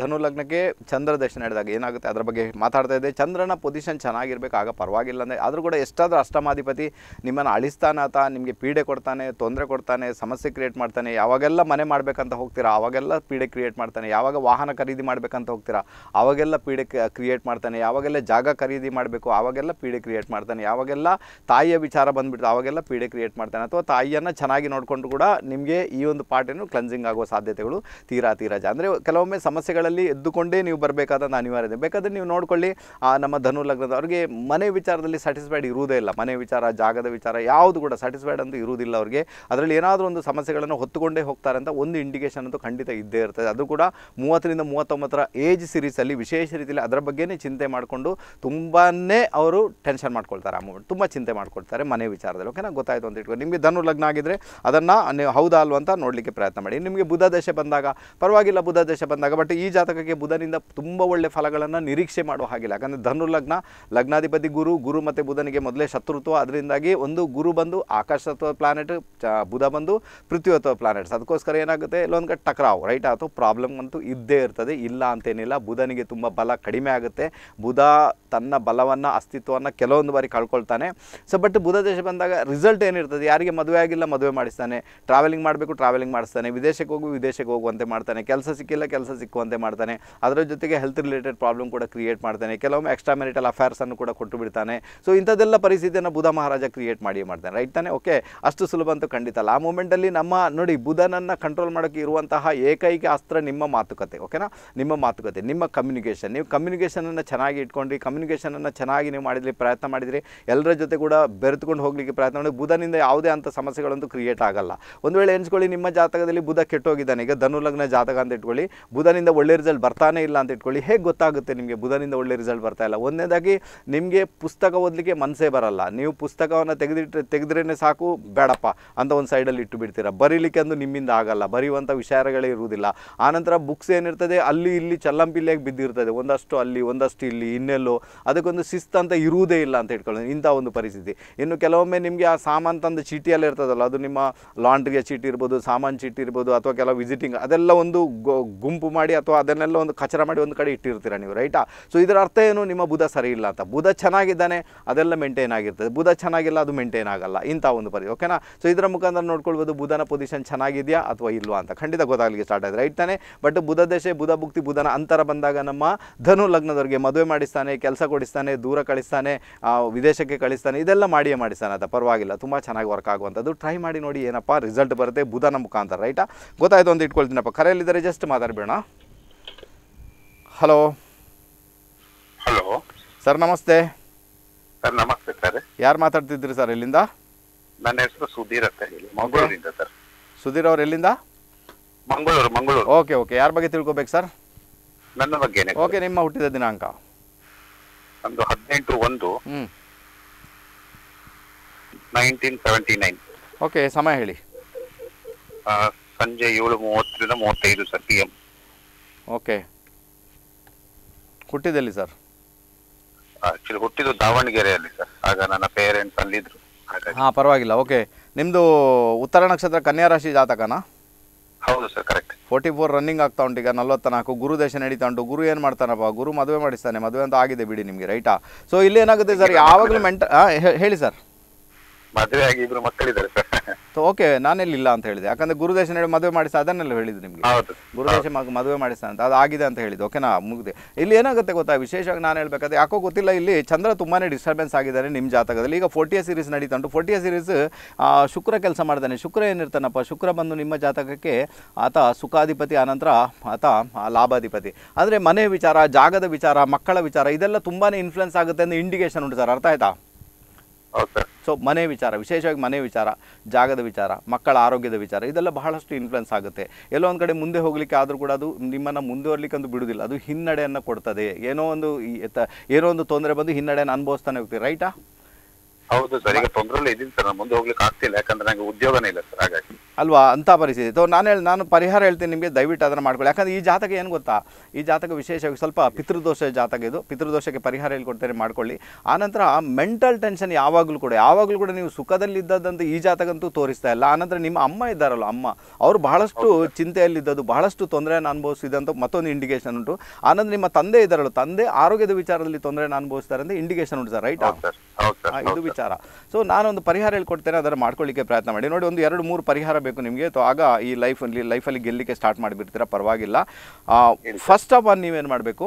ಧನು ಲಗ್ನಕ್ಕೆ ಚಂದ್ರ ದರ್ಶನ ನಡೆದಾಗ ಏನಾಗುತ್ತೆ ಅದರ ಬಗ್ಗೆ ಮಾತಾಡ್ತಾ ಇದ್ದೆ ಚಂದ್ರನ ಪೊಸಿಷನ್ ಚೆನ್ನಾಗಿರ್ಬೇಕು ಆಗ ಪರವಾಗಿಲ್ಲ ಅಂದರೆ ಆದರೂ ಕೂಡ ಎಷ್ಟಾದರೂ ಅಷ್ಟಮಾಧಿಪತಿ ನಿಮ್ಮನ್ನು ಅಳಿಸ್ತಾನೆ ಆತ ನಿಮಗೆ ಪೀಡೆ ಕೊಡ್ತಾನೆ ತೊಂದರೆ ಕೊಡ್ತಾನೆ ಸಮಸ್ಯೆ ಕ್ರಿಯೇಟ್ ಮಾಡ್ತಾನೆ ಯಾವಾಗೆಲ್ಲ ಮನೆ ಮಾಡಬೇಕಂತ ಹೋಗ್ತೀರಾ ಆವಾಗೆಲ್ಲ ಪೀಡೆ ಕ್ರಿಯೇಟ್ ಮಾಡ್ತಾನೆ ಯಾವಾಗ ವಾಹನ ಖರೀದಿ ಮಾಡಬೇಕಂತ ಹೋಗ್ತೀರಾ ಆವಾಗೆಲ್ಲ ಪೀಡೆ ಕ್ರಿಯೇಟ್ ಮಾಡ್ತಾನೆ ಯಾವಾಗೆಲ್ಲ ಜಾಗ ಖರೀದಿ ಮಾಡಬೇಕು ಆವಾಗೆಲ್ಲ ಪೀಡೆ ಕ್ರಿಯೇಟ್ ಮಾಡ್ತಾನೆ ಯಾವಾಗೆಲ್ಲ ತಾಯಿಯ ವಿಚಾರ ಬಂದುಬಿಡ್ತು ಆವಾಗೆಲ್ಲ ಪೀಡೆ ಕ್ರಿಯೇಟ್ ಮಾಡ್ತಾನೆ ಅಥವಾ ತಾಯಿಯನ್ನು ಚೆನ್ನಾಗಿ ನೋಡಿಕೊಂಡು ಕೂಡ ನಿಮಗೆ ಈ ಒಂದು ಪಾರ್ಟಿನೂ ಕ್ಲೆನ್ಸಿಂಗ್ ಆಗುವ ಸಾಧ್ಯತೆಗಳು ತೀರಾ ತೀರಾ ಅಂದರೆ ಕೆಲವೊಮ್ಮೆ ಸಮಸ್ಯೆಗಳು ಅಲ್ಲಿ ಎದ್ದುಕೊಂಡೇ ನೀವು ಬರಬೇಕಾದಂಥ ಅನಿವಾರ್ಯ ಇದೆ ಬೇಕಾದರೆ ನೀವು ನೋಡ್ಕೊಳ್ಳಿ ನಮ್ಮ ಧನು ಲಗ್ನದ ಅವ್ರಿಗೆ ಮನೆ ವಿಚಾರದಲ್ಲಿ ಸ್ಯಾಟಿಸ್ಫೈಡ್ ಇರುವುದೇ ಇಲ್ಲ ಮನೆ ವಿಚಾರ ಜಾಗದ ವಿಚಾರ ಯಾವುದು ಕೂಡ ಸ್ಯಾಟಿಸ್ಫೈಡ್ ಅಂತೂ ಇರುವುದಿಲ್ಲ ಅವ್ರಿಗೆ ಅದರಲ್ಲಿ ಏನಾದರೂ ಒಂದು ಸಮಸ್ಯೆಗಳನ್ನು ಹೊತ್ತುಕೊಂಡೇ ಹೋಗ್ತಾರೆ ಅಂತ ಒಂದು ಇಂಡಿಕೇಷನ್ ಅಂತೂ ಖಂಡಿತ ಇದ್ದೇ ಇರ್ತದೆ ಅದು ಕೂಡ ಮೂವತ್ತರಿಂದ ಮೂವತ್ತೊಂಬತ್ತರ ಏಜ್ ಸಿರೀಸಲ್ಲಿ ವಿಶೇಷ ರೀತಿಯಲ್ಲಿ ಅದರ ಬಗ್ಗೆನೇ ಚಿಂತೆ ಮಾಡಿಕೊಂಡು ತುಂಬಾ ಅವರು ಟೆನ್ಷನ್ ಮಾಡ್ಕೊಳ್ತಾರೆ ಅಮ್ಮ ತುಂಬ ಚಿಂತೆ ಮಾಡ್ಕೊಳ್ತಾರೆ ಮನೆ ವಿಚಾರದಲ್ಲಿ ಓಕೆನಾ ಗೊತ್ತಾಯಿತು ಅಂತ ಇಟ್ಕೊಂಡು ನಿಮಗೆ ಧನು ಲಗ್ನ ಆಗಿದ್ರೆ ಅದನ್ನು ನೀವು ಹೌದಾ ಅಲ್ವಂತ ನೋಡಲಿಕ್ಕೆ ಪ್ರಯತ್ನ ಮಾಡಿ ನಿಮಗೆ ಬುಧ ದಶೆ ಬಂದಾಗ ಪರವಾಗಿಲ್ಲ ಬುಧ ದಶೆ ಬಂದಾಗ ಬಟ್ ಈ ಜಾತಕಕ್ಕೆ ಬುಧನಿಂದ ತುಂಬ ಒಳ್ಳೆ ಫಲಗಳನ್ನು ನಿರೀಕ್ಷೆ ಮಾಡುವ ಹಾಗಿಲ್ಲ ಯಾಕಂದರೆ ಧನು ಲಗ್ನ ಲಗ್ನಾಧಿಪತಿ ಗುರು ಗುರು ಮತ್ತು ಬುಧನಿಗೆ ಮೊದಲೇ ಶತ್ರುತ್ವ ಅದರಿಂದಾಗಿ ಒಂದು ಗುರು ಬಂದು ಆಕಾಶತ್ವ ಪ್ಲಾನೆಟ್ ಬುಧ ಬಂದು ಪೃಥ್ವಿತ್ವ ಪ್ಲಾನೆಟ್ಸ್ ಅದಕ್ಕೋಸ್ಕರ ಏನಾಗುತ್ತೆ ಇಲ್ಲೊಂದು ಕಡೆ ಟಕರಾವು ರೈಟ್ ಅಥವಾ ಪ್ರಾಬ್ಲಮ್ ಅಂತೂ ಇದ್ದೇ ಇರ್ತದೆ ಇಲ್ಲ ಅಂತೇನಿಲ್ಲ ಬುಧನಿಗೆ ತುಂಬ ಬಲ ಕಡಿಮೆ ಆಗುತ್ತೆ ಬುಧ ತನ್ನ ಬಲವನ್ನು ಅಸ್ತಿತ್ವವನ್ನು ಕೆಲವೊಂದು ಬಾರಿ ಕಳ್ಕೊಳ್ತಾನೆ ಸೊ ಬಟ್ ಬುಧ ದೇಶ ಬಂದಾಗ ರಿಸಲ್ಟ್ ಏನಿರ್ತದೆ ಯಾರಿಗೆ ಮದುವೆ ಆಗಿಲ್ಲ ಮದುವೆ ಮಾಡಿಸ್ತಾನೆ ಟ್ರಾವೆಲಿಂಗ್ ಮಾಡಬೇಕು ಟ್ರಾವೆಲಿಂಗ್ ಮಾಡಿಸ್ತಾನೆ ವಿದೇಶಕ್ಕೆ ಹೋಗಿ ವಿದೇಶಕ್ಕೆ ಹೋಗುವಂತೆ ಮಾಡ್ತಾನೆ ಕೆಲಸ ಸಿಕ್ಕಿಲ್ಲ ಕೆಲಸ ಸಿಕ್ಕುವಂತೆ ಮಾಡ್ತಾನೆ ಅದರ ಜೊತೆಗೆ ಹೆಲ್ತ್ ರಿಲೇಟೆಡ್ ಪ್ರಾಬ್ಲಮ್ ಕೂಡ ಕ್ರಿಯೇಟ್ ಮಾಡ್ತಾನೆ ಕೆಲವೊಮ್ಮೆ ಎಕ್ಸ್ಟ್ರಾ ಮೆರಿಟಲ್ ಅಫೇರ್ಸನ್ನು ಕೂಡ ಕೊಟ್ಟು ಬಿಡ್ತಾನೆ ಸೊ ಇಂಥದ್ದೆಲ್ಲ ಪರಿಸ್ಥಿತಿಯನ್ನು ಬುಧ ಮಹಾರಾಜ ಕ್ರಿಯೇಟ್ ಮಾಡಿ ಮಾಡ್ತಾನೆ ರೈಟ್ ತಾನೆ ಓಕೆ ಅಷ್ಟು ಸುಲಭ ಅಂತೂ ಖಂಡಿತ ಅಲ್ಲ ಆ ಮೂಮೆಂಟಲ್ಲಿ ನಮ್ಮ ನೋಡಿ ಬುಧನನ್ನು ಕಂಟ್ರೋಲ್ ಮಾಡೋಕ್ಕೆ ಇರುವಂತಹ ಏಕೈಕ ಅಸ್ತ್ರ ನಿಮ್ಮ ಮಾತುಕತೆ ಓಕೆನಾ ನಿಮ್ಮ ಮಾತುಕತೆ ನಿಮ್ಮ ಕಮ್ಯುನಿಕೇಷನ್ ನೀವು ಕಮ್ಯುನಿಕೇಷನನ್ನು ಚೆನ್ನಾಗಿ ಇಟ್ಕೊಂಡು ಕಮ್ಯುನಿ ಕಮ್ಯುನಿಕೇಷನನ್ನು ಚೆನ್ನಾಗಿ ನೀವು ಮಾಡಿದ್ರಿ ಪ್ರಯತ್ನ ಮಾಡಿದ್ರಿ ಎಲ್ಲರ ಜೊತೆ ಕೂಡ ಬೆರೆತುಕೊಂಡು ಹೋಗಲಿಕ್ಕೆ ಪ್ರಯತ್ನ ಮಾಡಿ ಬುಧನಿಂದ ಯಾವುದೇ ಅಂಥ ಸಮಸ್ಯೆಗಳಂತೂ ಕ್ರಿಯೇಟ್ ಆಗಲ್ಲ ಒಂದು ವೇಳೆ ಎಣಿಸ್ಕೊಳ್ಳಿ ನಿಮ್ಮ ಜಾತಕದಲ್ಲಿ ಬುಧ ಕೆಟ್ಟೋಗಿದ್ದಾನೆ ಈಗ ಧನುಲಗ್ನ ಜಾತಕ ಅಂತ ಇಟ್ಕೊಳ್ಳಿ ಬುಧನಿಂದ ಒಳ್ಳೆ ರಿಸಲ್ಟ್ ಬರ್ತಾನೆ ಇಲ್ಲ ಅಂತ ಇಟ್ಕೊಳ್ಳಿ ಹೇಗೆ ಗೊತ್ತಾಗುತ್ತೆ ನಿಮಗೆ ಬುಧನಿಂದ ಒಳ್ಳೆ ರಿಸಲ್ಟ್ ಬರ್ತಾ ಇಲ್ಲ ಒಂದನೇದಾಗಿ ನಿಮಗೆ ಪುಸ್ತಕ ಓದಲಿಕ್ಕೆ ಮನಸ್ಸೇ ಬರಲ್ಲ ನೀವು ಪುಸ್ತಕವನ್ನು ತೆಗೆದಿಟ್ಟರೆ ತೆಗೆದ್ರೇ ಸಾಕು ಬೇಡಪ್ಪ ಅಂತ ಒಂದು ಸೈಡಲ್ಲಿ ಇಟ್ಟು ಬಿಡ್ತೀರ ಬರೀಲಿಕ್ಕೆ ಅಂದು ನಿಮ್ಮಿಂದ ಆಗಲ್ಲ ಬರೆಯುವಂಥ ವಿಚಾರಗಳೇ ಇರುವುದಿಲ್ಲ ಆನಂತರ ಬುಕ್ಸ್ ಏನಿರ್ತದೆ ಅಲ್ಲಿ ಇಲ್ಲಿ ಚಲ್ಲಂಪಿಲ್ಲಿಯಾಗಿ ಬಿದ್ದಿರ್ತದೆ ಒಂದಷ್ಟು ಅಲ್ಲಿ ಒಂದಷ್ಟು ಇಲ್ಲಿ ಇನ್ನೆಲ್ಲೋ ಅದಕ್ಕೊಂದು ಶಿಸ್ತು ಅಂತ ಇರುವುದೇ ಇಲ್ಲ ಅಂತ ಹೇಳ್ಕೊಳ್ಳೋದು ಇಂಥ ಒಂದು ಪರಿಸ್ಥಿತಿ ಇನ್ನು ಕೆಲವೊಮ್ಮೆ ನಿಮಗೆ ಆ ಸಾಮಾನು ತಂದು ಚೀಟಿಯಲ್ಲಿ ಇರ್ತದಲ್ಲ ಅದು ನಿಮ್ಮ ಲಾಂಡ್ರಿಯ ಚೀಟಿ ಇರ್ಬೋದು ಸಾಮಾನು ಚೀಟಿ ಇರ್ಬೋದು ಅಥವಾ ಕೆಲವು ವಿಸಿಟಿಂಗ್ ಅದೆಲ್ಲ ಒಂದು ಗುಂಪು ಮಾಡಿ ಅಥವಾ ಅದನ್ನೆಲ್ಲ ಒಂದು ಕಚರ ಮಾಡಿ ಒಂದು ಕಡೆ ಇಟ್ಟಿರ್ತೀರ ನೀವು ರೈಟಾ ಸೊ ಇದರ ಅರ್ಥ ಏನು ನಿಮ್ಮ ಬುಧ ಸರಿ ಇಲ್ಲ ಅಂತ ಬುಧ ಚೆನ್ನಾಗಿದ್ದಾನೆ ಅದೆಲ್ಲ ಮೇಂಟೈನ್ ಆಗಿರ್ತದೆ ಬುಧ ಚೆನ್ನಾಗಿಲ್ಲ ಅದು ಮೇಂಟೈನ್ ಆಗಲ್ಲ ಇಂಥ ಒಂದು ಪರಿ ಓಕೆನಾ ಸೊ ಇದರ ಮುಖಾಂತರ ನೋಡ್ಕೊಳ್ಬೋದು ಬುಧನ ಪೊಸಿಷನ್ ಚೆನ್ನಾಗಿದೆಯಾ ಅಥವಾ ಇಲ್ವಾ ಅಂತ ಖಂಡಿತ ಗೊತ್ತಾಗಲಿಕ್ಕೆ ಸ್ಟಾರ್ಟ್ ಆಗಿದೆ ರೈಟ್ ತಾನೆ ಬಟ್ ಬುಧ ದಶೆ ಬುಧ ಭುಕ್ತಿ ಬುಧನ ಅಂತರ ಬಂದಾಗ ನಮ್ಮ ಧನು ಲಗ್ನದವರಿಗೆ ಮದುವೆ ಮಾಡಿಸ್ತಾನೆ ಕೆಲಸ ಕೆಲಸ ಕೊಡಿಸ್ತಾನೆ ದೂರ ಕಳಿಸ್ತಾನೆ ವಿದೇಶಕ್ಕೆ ಕಳಿಸ್ತಾನೆ ಇದೆಲ್ಲ ಮಾಡಿಯೇ ಮಾಡಿಸ್ತಾನೆ ಆತ ಪರವಾಗಿಲ್ಲ ತುಂಬ ಚೆನ್ನಾಗಿ ವರ್ಕ್ ಆಗುವಂಥದ್ದು ಟ್ರೈ ಮಾಡಿ ನೋಡಿ ಏನಪ್ಪ ರಿಸಲ್ಟ್ ಬರುತ್ತೆ ಬುಧ ನಮ್ಮ ಮುಖಾಂತರ ರೈಟಾ ಗೊತ್ತಾಯ್ತು ಒಂದು ಇಟ್ಕೊಳ್ತೀನಪ್ಪ ಕರೆಯಲ್ಲಿದ್ದರೆ ಜಸ್ಟ್ ಮಾತಾಡ್ಬೇಡ ಹಲೋ ಹಲೋ ಸರ್ ನಮಸ್ತೆ ಸರ್ ನಮಸ್ತೆ ಸರ್ ಯಾರು ಮಾತಾಡ್ತಿದ್ರಿ ಸರ್ ಎಲ್ಲಿಂದ ನನ್ನ ಹೆಸರು ಸುಧೀರ್ ಅಂತ ಹೇಳಿ ಮಂಗಳೂರಿಂದ ಸರ್ ಸುಧೀರ್ ಅವ್ರು ಎಲ್ಲಿಂದ ಮಂಗಳೂರು ಮಂಗಳೂರು ಓಕೆ ಓಕೆ ಯಾರ ಬಗ್ಗೆ ತಿಳ್ಕೊಬೇಕು ಸರ್ ನನ್ನ ಬಗ್ಗೆ ಓಕೆ ನಿಮ್ಮ ಹುಟ್ಟಿದ ದಿನಾಂಕ ಒಂದು ಹದಿನೆಂಟು ಒಂದು ನೈನ್ಟೀನ್ ಸೆವೆಂಟಿ ನೈನ್ ಓಕೆ ಸಮಯ ಹೇಳಿ ಸಂಜೆ ಏಳು ಮೂವತ್ತರಿಂದ ಮೂವತ್ತೈದು ಸರ್ ಪಿ ಎಂ ಓಕೆ ಹುಟ್ಟಿದಲ್ಲಿ ಸರ್ ಆಕ್ಚುಲಿ ಹುಟ್ಟಿದ್ದು ದಾವಣಗೆರೆಯಲ್ಲಿ ಸರ್ ಆಗ ನನ್ನ ಪೇರೆಂಟ್ಸ್ ಅಲ್ಲಿದ್ದರು ಹಾಗಾಗಿ ಹಾಂ ಪರವಾಗಿಲ್ಲ ಓಕೆ ನಿಮ್ಮದು ಉತ್ತರ ನಕ್ಷತ್ರ ಕನ್ಯಾ ರಾಶಿ ಜಾತಕನಾ ಹೌದು sir correct forty four running ಆಗ್ತಾ ಉಂಟು ಈಗ ನಲ್ವತ್ತ ನಾಲ್ಕು ಗುರು ದೇಶ ನಡೀತಾ ಉಂಟು ಗುರು ಏನು ಮಾಡ್ತಾನಪ್ಪ ಗುರು ಮದುವೆ ಮಾಡಿಸ್ತಾನೆ ಮದುವೆ ಅಂತ ಆಗಿದೆ ಬಿಡಿ ನಿಮಗೆ ರೈಟಾ ಸೊ ಇಲ್ಲಿ ಏನಾಗುತ್ತೆ ಸರ್ ಯಾವಾಗಲೂ ಮೆಂಟ ಹೇಳಿ ಸರ್ ಮದುವೆ ಆಗಿ ಇಬ್ರು ಮಕ್ಕಳಿದ್ದಾರೆ ಸರ್ ಓಕೆ ನಾನೆಲ್ಲಿ ಇಲ್ಲ ಅಂತ ಹೇಳಿದೆ ಯಾಕಂದ್ರೆ ಗುರುದೇಶನ ಹೇಳಿ ಮದುವೆ ಮಾಡಿಸ ಅದನ್ನೆಲ್ಲ ಹೇಳಿದ್ರು ನಿಮ್ಗೆ ಗುರುದೇಶ ಮದುವೆ ಮಾಡಿಸ ಅಂತ ಅದು ಆಗಿದೆ ಅಂತ ಹೇಳಿದ್ದು ಓಕೆನಾ ಮುಗಿದೆ ಇಲ್ಲಿ ಏನಾಗುತ್ತೆ ಗೊತ್ತಾ ವಿಶೇಷವಾಗಿ ನಾನು ಹೇಳ್ಬೇಕಾದ್ರೆ ಯಾಕೋ ಗೊತ್ತಿಲ್ಲ ಇಲ್ಲಿ ಚಂದ್ರ ತುಂಬಾನೇ ಡಿಸ್ಟರ್ಬೆನ್ಸ್ ಆಗಿದ್ದಾರೆ ನಿಮ್ಮ ಜಾತಕದಲ್ಲಿ ಈಗ ಫೋರ್ಟಿಯ ಸೀರೀಸ್ ನಡೀತಾ ಉಂಟು ಫೋರ್ಟಿಯ ಸೀರೀಸ್ ಶುಕ್ರ ಕೆಲಸ ಮಾಡ್ತಾನೆ ಶುಕ್ರ ಏನಿರ್ತಾನಪ್ಪ ಶುಕ್ರ ಬಂದು ನಿಮ್ಮ ಜಾತಕಕ್ಕೆ ಆತ ಸುಖಾಧಿಪತಿ ಆನಂತರ ಆತ ಲಾಭಾಧಿಪತಿ ಅಂದರೆ ಮನೆ ವಿಚಾರ ಜಾಗದ ವಿಚಾರ ಮಕ್ಕಳ ವಿಚಾರ ಇದೆಲ್ಲ ತುಂಬಾನೇ ಇನ್ಫ್ಲುಯೆನ್ಸ್ ಆಗುತ್ತೆ ಅಂತ ಇಂಡಿಕೇಶನ್ ಉಂಟು ಸರ್ ಅರ್ಥ ಆಯ್ತಾ ಸೊ ಮನೆ ವಿಚಾರ ವಿಶೇಷವಾಗಿ ಮನೆ ವಿಚಾರ ಜಾಗದ ವಿಚಾರ ಮಕ್ಕಳ ಆರೋಗ್ಯದ ವಿಚಾರ ಇದೆಲ್ಲ ಬಹಳಷ್ಟು ಇನ್ಫ್ಲುಯೆನ್ಸ್ ಆಗುತ್ತೆ ಎಲ್ಲೋ ಒಂದು ಕಡೆ ಮುಂದೆ ಹೋಗಲಿಕ್ಕೆ ಆದರೂ ಕೂಡ ಅದು ನಿಮ್ಮನ್ನು ಅಂತ ಬಿಡುವುದಿಲ್ಲ ಅದು ಹಿನ್ನಡೆಯನ್ನು ಕೊಡ್ತದೆ ಏನೋ ಒಂದು ಏನೋ ಒಂದು ತೊಂದರೆ ಬಂದು ಹಿನ್ನಡೆಯನ್ನು ಅನುಭವಿಸ್ತಾನೆ ಹೋಗ್ತೀವಿ ರೈಟಾ ಹೌದು ಸರ್ ಈಗ ತೊಂದರೆಲ್ಲ ಸರ್ ಮುಂದೆ ಹೋಗ್ಲಿಕ್ಕೆ ಆಗ್ತಿಲ್ಲ ಯಾಕಂದ್ರೆ ನಂಗೆ ಉದ್ಯೋಗನೇ ಇಲ್ಲ ಸರ್ ಹಾಗಾಗಿ ಅಲ್ವಾ ಅಂತ ಪರಿಸ್ಥಿತಿ ತೋ ನಾನು ಹೇಳಿ ನಾನು ಪರಿಹಾರ ಹೇಳ್ತೀನಿ ನಿಮಗೆ ದಯವಿಟ್ಟು ಅದನ್ನು ಮಾಡ್ಕೊಳ್ಳಿ ಯಾಕಂದ್ರೆ ಈ ಜಾತಕ ಏನು ಗೊತ್ತಾ ಈ ಜಾತಕ ವಿಶೇಷವಾಗಿ ಸ್ವಲ್ಪ ಪಿತೃದೋಷ ಜಾತಕ ಇದು ಪಿತೃದೋಷಕ್ಕೆ ಪರಿಹಾರ ಹೇಳ್ಕೊಡ್ತೇನೆ ಮಾಡ್ಕೊಳ್ಳಿ ಆನಂತರ ಮೆಂಟಲ್ ಟೆನ್ಷನ್ ಯಾವಾಗಲೂ ಕೂಡ ಯಾವಾಗಲೂ ಕೂಡ ನೀವು ಸುಖದಲ್ಲಿದ್ದದಂತ ಈ ಜಾತಕಂತೂ ತೋರಿಸ್ತಾ ಇಲ್ಲ ಆನಂತರ ನಿಮ್ಮ ಅಮ್ಮ ಇದ್ದಾರಲ್ಲ ಅಮ್ಮ ಅವರು ಬಹಳಷ್ಟು ಚಿಂತೆಯಲ್ಲಿದ್ದದ್ದು ಬಹಳಷ್ಟು ತೊಂದರೆಯನ್ನು ಅನುಭವಿಸಿದಂಥ ಮತ್ತೊಂದು ಇಂಡಿಕೇಷನ್ ಉಂಟು ಆನಂತರ ನಿಮ್ಮ ತಂದೆ ಇದ್ದಾರಲ್ಲ ತಂದೆ ಆರೋಗ್ಯದ ವಿಚಾರದಲ್ಲಿ ತೊಂದರೆಯನ್ನು ಅನುಭವಿಸ್ತಾರೆ ಅಂತ ಇಂಡಿಕೇಶನ್ ಉಂಟು ಸರ್ ರೈಟ್ ಇದು ವಿಚಾರ ಸೊ ನಾನೊಂದು ಪರಿಹಾರ ಹೇಳ್ಕೊಡ್ತೇನೆ ಅದನ್ನು ಮಾಡ್ಕೊಳ್ಳಿಕ್ಕೆ ಪ್ರಯತ್ನ ಮಾಡಿ ನೋಡಿ ಒಂದು ಎರಡು ಮೂರು ಪರಿಹಾರ ಬೇಕು ನಿಮಗೆ ಆಗ ಈ ಲೈಫಲ್ಲಿ ಲೈಫಲ್ಲಿ ಗೆಲ್ಲಲಿಕ್ಕೆ ಸ್ಟಾರ್ಟ್ ಮಾಡಿಬಿಡ್ತೀರಾ ಪರವಾಗಿಲ್ಲ ಫಸ್ಟ್ ಆಫ್ ಆಲ್ ನೀವೇನು ಮಾಡಬೇಕು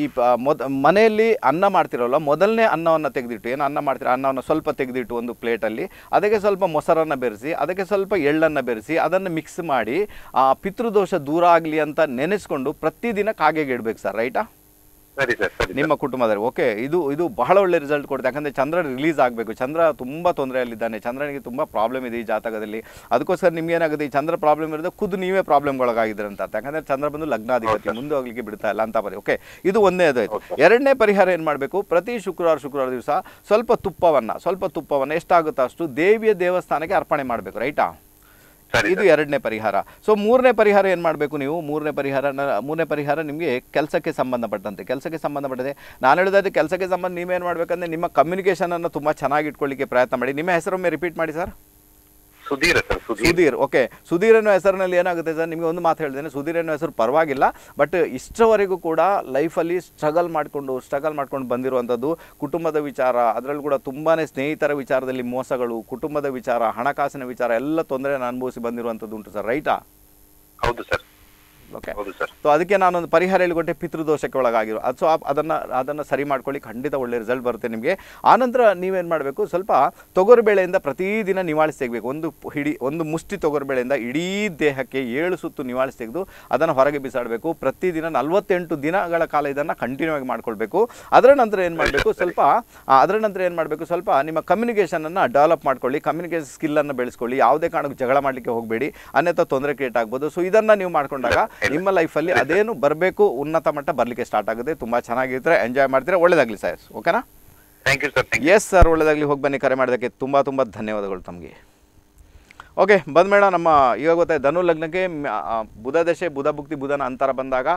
ಈ ಮೊದ ಮನೆಯಲ್ಲಿ ಅನ್ನ ಮಾಡ್ತಿರೋಲ್ಲ ಮೊದಲನೇ ಅನ್ನವನ್ನು ತೆಗೆದಿಟ್ಟು ಏನು ಅನ್ನ ಮಾಡ್ತೀರ ಅನ್ನವನ್ನು ಸ್ವಲ್ಪ ತೆಗೆದಿಟ್ಟು ಒಂದು ಪ್ಲೇಟಲ್ಲಿ ಅದಕ್ಕೆ ಸ್ವಲ್ಪ ಮೊಸರನ್ನು ಬೆರೆಸಿ ಅದಕ್ಕೆ ಸ್ವಲ್ಪ ಎಳ್ಳನ್ನು ಬೆರೆಸಿ ಅದನ್ನು ಮಿಕ್ಸ್ ಮಾಡಿ ಪಿತೃದೋಷ ದೂರ ಆಗಲಿ ಅಂತ ನೆನೆಸ್ಕೊಂಡು ಪ್ರತಿದಿನ ಕಾಗೆಗೆ ಇಡಬೇಕು ಸರ್ ರೈಟಾ ಸರಿ ಸರ್ ನಿಮ್ಮ ಕುಟುಂಬದಲ್ಲಿ ಓಕೆ ಇದು ಇದು ಬಹಳ ಒಳ್ಳೆ ರಿಸಲ್ಟ್ ಕೊಡುತ್ತೆ ಯಾಕಂದ್ರೆ ಚಂದ್ರ ರಿಲೀಸ್ ಆಗಬೇಕು ಚಂದ್ರ ತುಂಬ ತೊಂದರೆಯಲ್ಲಿದ್ದಾನೆ ಚಂದ್ರನಿಗೆ ತುಂಬಾ ಪ್ರಾಬ್ಲಮ್ ಇದೆ ಈ ಜಾತಕದಲ್ಲಿ ಅದಕ್ಕೋಸ್ಕರ ನಿಮ್ಗೆ ಏನಾಗುತ್ತೆ ಈ ಚಂದ್ರ ಪ್ರಾಬ್ಲಮ್ ಇರೋದು ಖುದ್ದು ನೀವೇ ಒಳಗಾಗಿದ್ರೆ ಅಂತ ಯಾಕಂದ್ರೆ ಚಂದ್ರ ಬಂದು ಲಗ್ನಾಧಿಪತಿ ಮುಂದೆ ಹೋಗ್ಲಿಕ್ಕೆ ಬಿಡ್ತಾ ಇಲ್ಲ ಅಂತ ಬರೀ ಓಕೆ ಇದು ಒಂದೇ ಅದಾಯ್ತು ಎರಡನೇ ಪರಿಹಾರ ಏನು ಮಾಡಬೇಕು ಪ್ರತಿ ಶುಕ್ರವಾರ ಶುಕ್ರವಾರ ದಿವಸ ಸ್ವಲ್ಪ ತುಪ್ಪವನ್ನು ಸ್ವಲ್ಪ ತುಪ್ಪವನ್ನು ಎಷ್ಟಾಗುತ್ತೋ ಅಷ್ಟು ದೇವಿಯ ದೇವಸ್ಥಾನಕ್ಕೆ ಅರ್ಪಣೆ ಮಾಡಬೇಕು ರೈಟಾ ಇದು ಎರಡನೇ ಪರಿಹಾರ ಸೊ ಮೂರನೇ ಪರಿಹಾರ ಏನು ಮಾಡಬೇಕು ನೀವು ಮೂರನೇ ಪರಿಹಾರ ಮೂರನೇ ಪರಿಹಾರ ನಿಮಗೆ ಕೆಲಸಕ್ಕೆ ಸಂಬಂಧಪಟ್ಟಂತೆ ಕೆಲಸಕ್ಕೆ ಸಂಬಂಧಪಟ್ಟಿದೆ ನಾನು ಹೇಳಿದ್ರೆ ಕೆಲಸಕ್ಕೆ ಸಂಬಂಧ ನೀವೇನು ಮಾಡಬೇಕಂದ್ರೆ ನಿಮ್ಮ ಕಮ್ಯುನಿಕೇಷನನ್ನು ತುಂಬ ಚೆನ್ನಾಗಿ ಇಟ್ಕೊಳ್ಳಿಕ್ಕೆ ಪ್ರಯತ್ನ ಮಾಡಿ ನಿಮ್ಮ ಹೆಸರೊಮ್ಮೆ ರಿಪೀಟ್ ಮಾಡಿ ಸರ್ ಸುಧೀರ್ ಸುಧೀರ್ ಓಕೆ ಸುಧೀರ್ ಅನ್ನೋ ಹೆಸರಿನಲ್ಲಿ ಏನಾಗುತ್ತೆ ಸರ್ ನಿಮಗೆ ಒಂದು ಮಾತು ಹೇಳಿದ್ದೇನೆ ಸುಧೀರ್ ಅನ್ನೋ ಹೆಸರು ಪರವಾಗಿಲ್ಲ ಬಟ್ ಇಷ್ಟವರೆಗೂ ಕೂಡ ಲೈಫಲ್ಲಿ ಸ್ಟ್ರಗಲ್ ಮಾಡಿಕೊಂಡು ಸ್ಟ್ರಗಲ್ ಮಾಡ್ಕೊಂಡು ಬಂದಿರುವಂಥದ್ದು ಕುಟುಂಬದ ವಿಚಾರ ಅದರಲ್ಲೂ ಕೂಡ ತುಂಬಾನೇ ಸ್ನೇಹಿತರ ವಿಚಾರದಲ್ಲಿ ಮೋಸಗಳು ಕುಟುಂಬದ ವಿಚಾರ ಹಣಕಾಸಿನ ವಿಚಾರ ಎಲ್ಲ ತೊಂದರೆಯನ್ನು ಅನುಭವಿಸಿ ಬಂದಿರುವಂಥದ್ದು ಉಂಟು ಸರ್ ರೈಟಾ ಹೌದು ಸರ್ ಓಕೆ ಸೊ ಅದಕ್ಕೆ ನಾನೊಂದು ಪರಿಹಾರ ಹೇಳಿಕೊಟ್ಟೆ ಪಿತೃದೋಷಕ್ಕೆ ಒಳಗಾಗಿರೋ ಅದು ಸೊ ಅದನ್ನು ಅದನ್ನು ಸರಿ ಮಾಡ್ಕೊಳ್ಳಿ ಖಂಡಿತ ಒಳ್ಳೆ ರಿಸಲ್ಟ್ ಬರುತ್ತೆ ನಿಮಗೆ ಆನಂತರ ನೀವೇನು ಮಾಡಬೇಕು ಸ್ವಲ್ಪ ಬೆಳೆಯಿಂದ ಪ್ರತಿದಿನ ನಿವಾಳಿಸಿ ತೆಗಬೇಕು ಒಂದು ಹಿಡಿ ಒಂದು ಮುಷ್ಟಿ ಬೆಳೆಯಿಂದ ಇಡೀ ದೇಹಕ್ಕೆ ಏಳು ಸುತ್ತು ನಿವಾಳಿಸಿ ತೆಗೆದು ಅದನ್ನು ಹೊರಗೆ ಬಿಸಾಡಬೇಕು ಪ್ರತಿದಿನ ನಲವತ್ತೆಂಟು ದಿನಗಳ ಕಾಲ ಇದನ್ನು ಕಂಟಿನ್ಯೂ ಆಗಿ ಮಾಡ್ಕೊಳ್ಬೇಕು ಅದರ ನಂತರ ಏನು ಮಾಡಬೇಕು ಸ್ವಲ್ಪ ಅದರ ನಂತರ ಏನು ಮಾಡಬೇಕು ಸ್ವಲ್ಪ ನಿಮ್ಮ ಕಮ್ಯುನಿಕೇಷನನ್ನು ಡೆವಲಪ್ ಮಾಡ್ಕೊಳ್ಳಿ ಕಮ್ಯುನಿಕೇಷನ್ ಸ್ಕಿಲ್ಲನ್ನು ಬೆಳೆಸ್ಕೊಳ್ಳಿ ಯಾವುದೇ ಕಾರಣಕ್ಕೂ ಜಗಳ ಮಾಡಲಿಕ್ಕೆ ಹೋಗಬೇಡಿ ಅನ್ಯಥ ತೊಂದರೆ ಕ್ರಿಯೇಟ್ ಆಗ್ಬೋದು ಸೊ ಇದನ್ನು ನೀವು ಮಾಡಿಕೊಂಡಾಗ ನಿಮ್ಮ ಲೈಫಲ್ಲಿ ಅದೇನು ಬರಬೇಕು ಉನ್ನತ ಮಟ್ಟ ಬರಲಿಕ್ಕೆ ಸ್ಟಾರ್ಟ್ ಆಗುತ್ತೆ ತುಂಬಾ ಚೆನ್ನಾಗಿದ್ರೆ ಎಂಜಾಯ್ ಮಾಡ್ತೀರಾ ಒಳ್ಳೇದಾಗಲಿ ಸರ್ ಓಕೆನಾ thank you sir yes sir ಒಳ್ಳೇದಾಗ್ಲಿ ಹೋಗಿ ಬನ್ನಿ ಕರೆ ಮಾಡೋದಕ್ಕೆ ತುಂಬಾ ತುಂಬಾ ಧನ್ಯವಾದಗಳು ತಮಗೆ ಓಕೆ ಬಂದಮೇಡ ನಮ್ಮ ಈಗ ಗೊತ್ತಾಯ್ತು ಧನು ಲಗ್ನಕ್ಕೆ ಬುಧ ದಶೆ ಬುಧ ಭುಕ್ತಿ ಬುಧನ ಅಂತರ ಬಂದಾಗ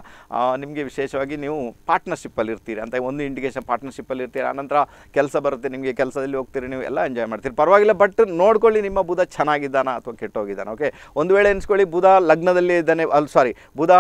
ನಿಮಗೆ ವಿಶೇಷವಾಗಿ ನೀವು ಪಾರ್ಟ್ನರ್ಶಿಪ್ಪಲ್ಲಿ ಇರ್ತೀರಿ ಅಂತ ಒಂದು ಇಂಡಿಕೇಶನ್ ಪಾರ್ಟ್ನರ್ಶಿಪ್ಪಲ್ಲಿ ಇರ್ತೀರಿ ಆನಂತರ ಕೆಲಸ ಬರುತ್ತೆ ನಿಮಗೆ ಕೆಲಸದಲ್ಲಿ ಹೋಗ್ತೀರಿ ನೀವು ಎಲ್ಲ ಎಂಜಾಯ್ ಮಾಡ್ತೀರಿ ಪರವಾಗಿಲ್ಲ ಬಟ್ ನೋಡ್ಕೊಳ್ಳಿ ನಿಮ್ಮ ಬುಧ ಚೆನ್ನಾಗಿದ್ದಾನ ಅಥವಾ ಕೆಟ್ಟೋಗಿದ್ದಾನೆ ಓಕೆ ಒಂದು ವೇಳೆ ಎನಿಸ್ಕೊಳ್ಳಿ ಬುಧ ಲಗ್ನದಲ್ಲಿ ಇದ್ದಾನೆ ಅಲ್ ಸಾರಿ ಬುಧ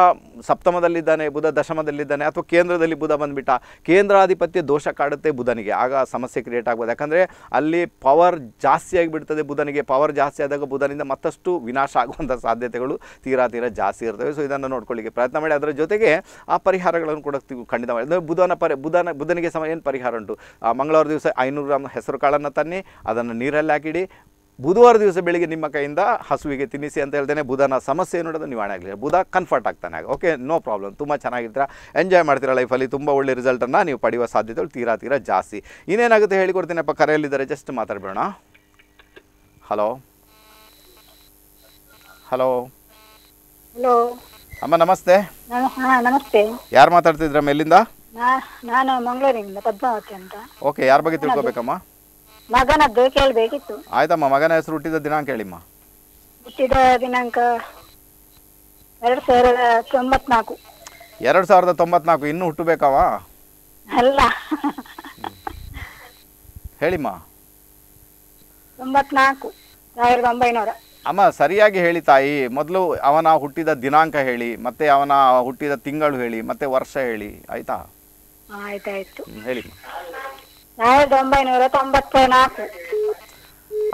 ಸಪ್ತಮದಲ್ಲಿದ್ದಾನೆ ಬುಧ ದಶಮದಲ್ಲಿದ್ದಾನೆ ಅಥವಾ ಕೇಂದ್ರದಲ್ಲಿ ಬುಧ ಬಂದುಬಿಟ್ಟ ಕೇಂದ್ರಾಧಿಪತ್ಯ ದೋಷ ಕಾಡುತ್ತೆ ಬುಧನಿಗೆ ಆಗ ಸಮಸ್ಯೆ ಕ್ರಿಯೇಟ್ ಆಗ್ಬೋದು ಯಾಕಂದರೆ ಅಲ್ಲಿ ಪವರ್ ಜಾಸ್ತಿ ಆಗಿಬಿಡ್ತದೆ ಬುಧನಿಗೆ ಪವರ್ ಜಾಸ್ತಿ ಆದಾಗ ಬುಧ ಅದರಿಂದ ಮತ್ತಷ್ಟು ವಿನಾಶ ಆಗುವಂಥ ಸಾಧ್ಯತೆಗಳು ತೀರಾ ತೀರಾ ಜಾಸ್ತಿ ಇರ್ತವೆ ಸೊ ಇದನ್ನು ನೋಡ್ಕೊಳ್ಳಿಕ್ಕೆ ಪ್ರಯತ್ನ ಮಾಡಿ ಅದರ ಜೊತೆಗೆ ಆ ಪರಿಹಾರಗಳನ್ನು ಕೂಡ ಖಂಡಿತ ಮಾಡಿ ಅಂದರೆ ಬುಧನ ಪರಿ ಬುಧನ ಬುಧನಿಗೆ ಸಮ ಏನು ಪರಿಹಾರ ಉಂಟು ಮಂಗಳವಾರ ದಿವಸ ಐನೂರು ಗ್ರಾಮ್ ಹೆಸರು ಕಾಳನ್ನು ತನ್ನಿ ಅದನ್ನು ನೀರಲ್ಲಿ ಹಾಕಿಡಿ ಬುಧವಾರ ದಿವಸ ಬೆಳಿಗ್ಗೆ ನಿಮ್ಮ ಕೈಯಿಂದ ಹಸುವಿಗೆ ತಿನ್ನಿಸಿ ಅಂತ ಹೇಳ್ತೇನೆ ಬುಧನ ಸಮಸ್ಯೆ ನೋಡೋದು ನಿವಾರಣೆ ಆಗಲಿ ಬುಧ ಕನ್ಫರ್ಟ್ ಆಗ್ತಾನೆ ಓಕೆ ನೋ ಪ್ರಾಬ್ಲಮ್ ತುಂಬ ಚೆನ್ನಾಗಿರ್ತೀರ ಎಂಜಾಯ್ ಮಾಡ್ತೀರಾ ಲೈಫಲ್ಲಿ ತುಂಬ ಒಳ್ಳೆ ರಿಸಲ್ಟನ್ನು ನೀವು ಪಡೆಯುವ ಸಾಧ್ಯತೆಗಳು ತೀರಾ ತೀರಾ ಜಾಸ್ತಿ ಇನ್ನೇನಾಗುತ್ತೆ ಹೇಳಿಕೊಡ್ತೀನಪ್ಪ ಕರೆಯಲ್ಲಿದ್ದಾರೆ ಜಸ್ಟ್ ಮಾತಾಡಬೇಡ ಹಲೋ ಹಲೋ ಹಲೋ ಅಮ್ಮ ನಮಸ್ತೆ ನಮಸ್ತೆ ಯಾರು ಮಾತಾಡ್ತಿದ್ರ ಎಲ್ಲಿಂದ ನಾನು ಮಂಗಳೂರಿನಿಂದ ಪದ್ಮಾವತಿ ಅಂತ ಓಕೆ ಯಾರ ಬಗ್ಗೆ ತಿಳ್ಕೊಬೇಕಮ್ಮ ಮಗನದ್ದು ಕೇಳಬೇಕಿತ್ತು ಆಯ್ತಮ್ಮ ಮಗನ ಹೆಸರು ಹುಟ್ಟಿದ ದಿನಾಂಕ ಹೇಳಿಮ್ಮ ಹುಟ್ಟಿದ ದಿನಾಂಕ ಎರಡು ಸಾವಿರದ ತೊಂಬತ್ನಾಲ್ಕು ಎರಡು ಸಾವಿರದ ತೊಂಬತ್ನಾಲ್ಕು ಇನ್ನು ಹುಟ್ಟಬೇಕವ ಅಲ್ಲ ಹೇಳಿಮ್ಮ ತೊಂಬತ್ನಾಲ್ಕು ಸಾವಿರದ ಒಂಬೈನೂರ ಅಮ್ಮ ಸರಿಯಾಗಿ ಹೇಳಿ ತಾಯಿ ಮೊದಲು ಅವನ ಹುಟ್ಟಿದ ದಿನಾಂಕ ಹೇಳಿ ಮತ್ತೆ ಅವನ ಹುಟ್ಟಿದ ತಿಂಗಳು ಹೇಳಿ ಮತ್ತೆ ವರ್ಷ ಹೇಳಿ ಆಯ್ತಾ ಹೇಳಿ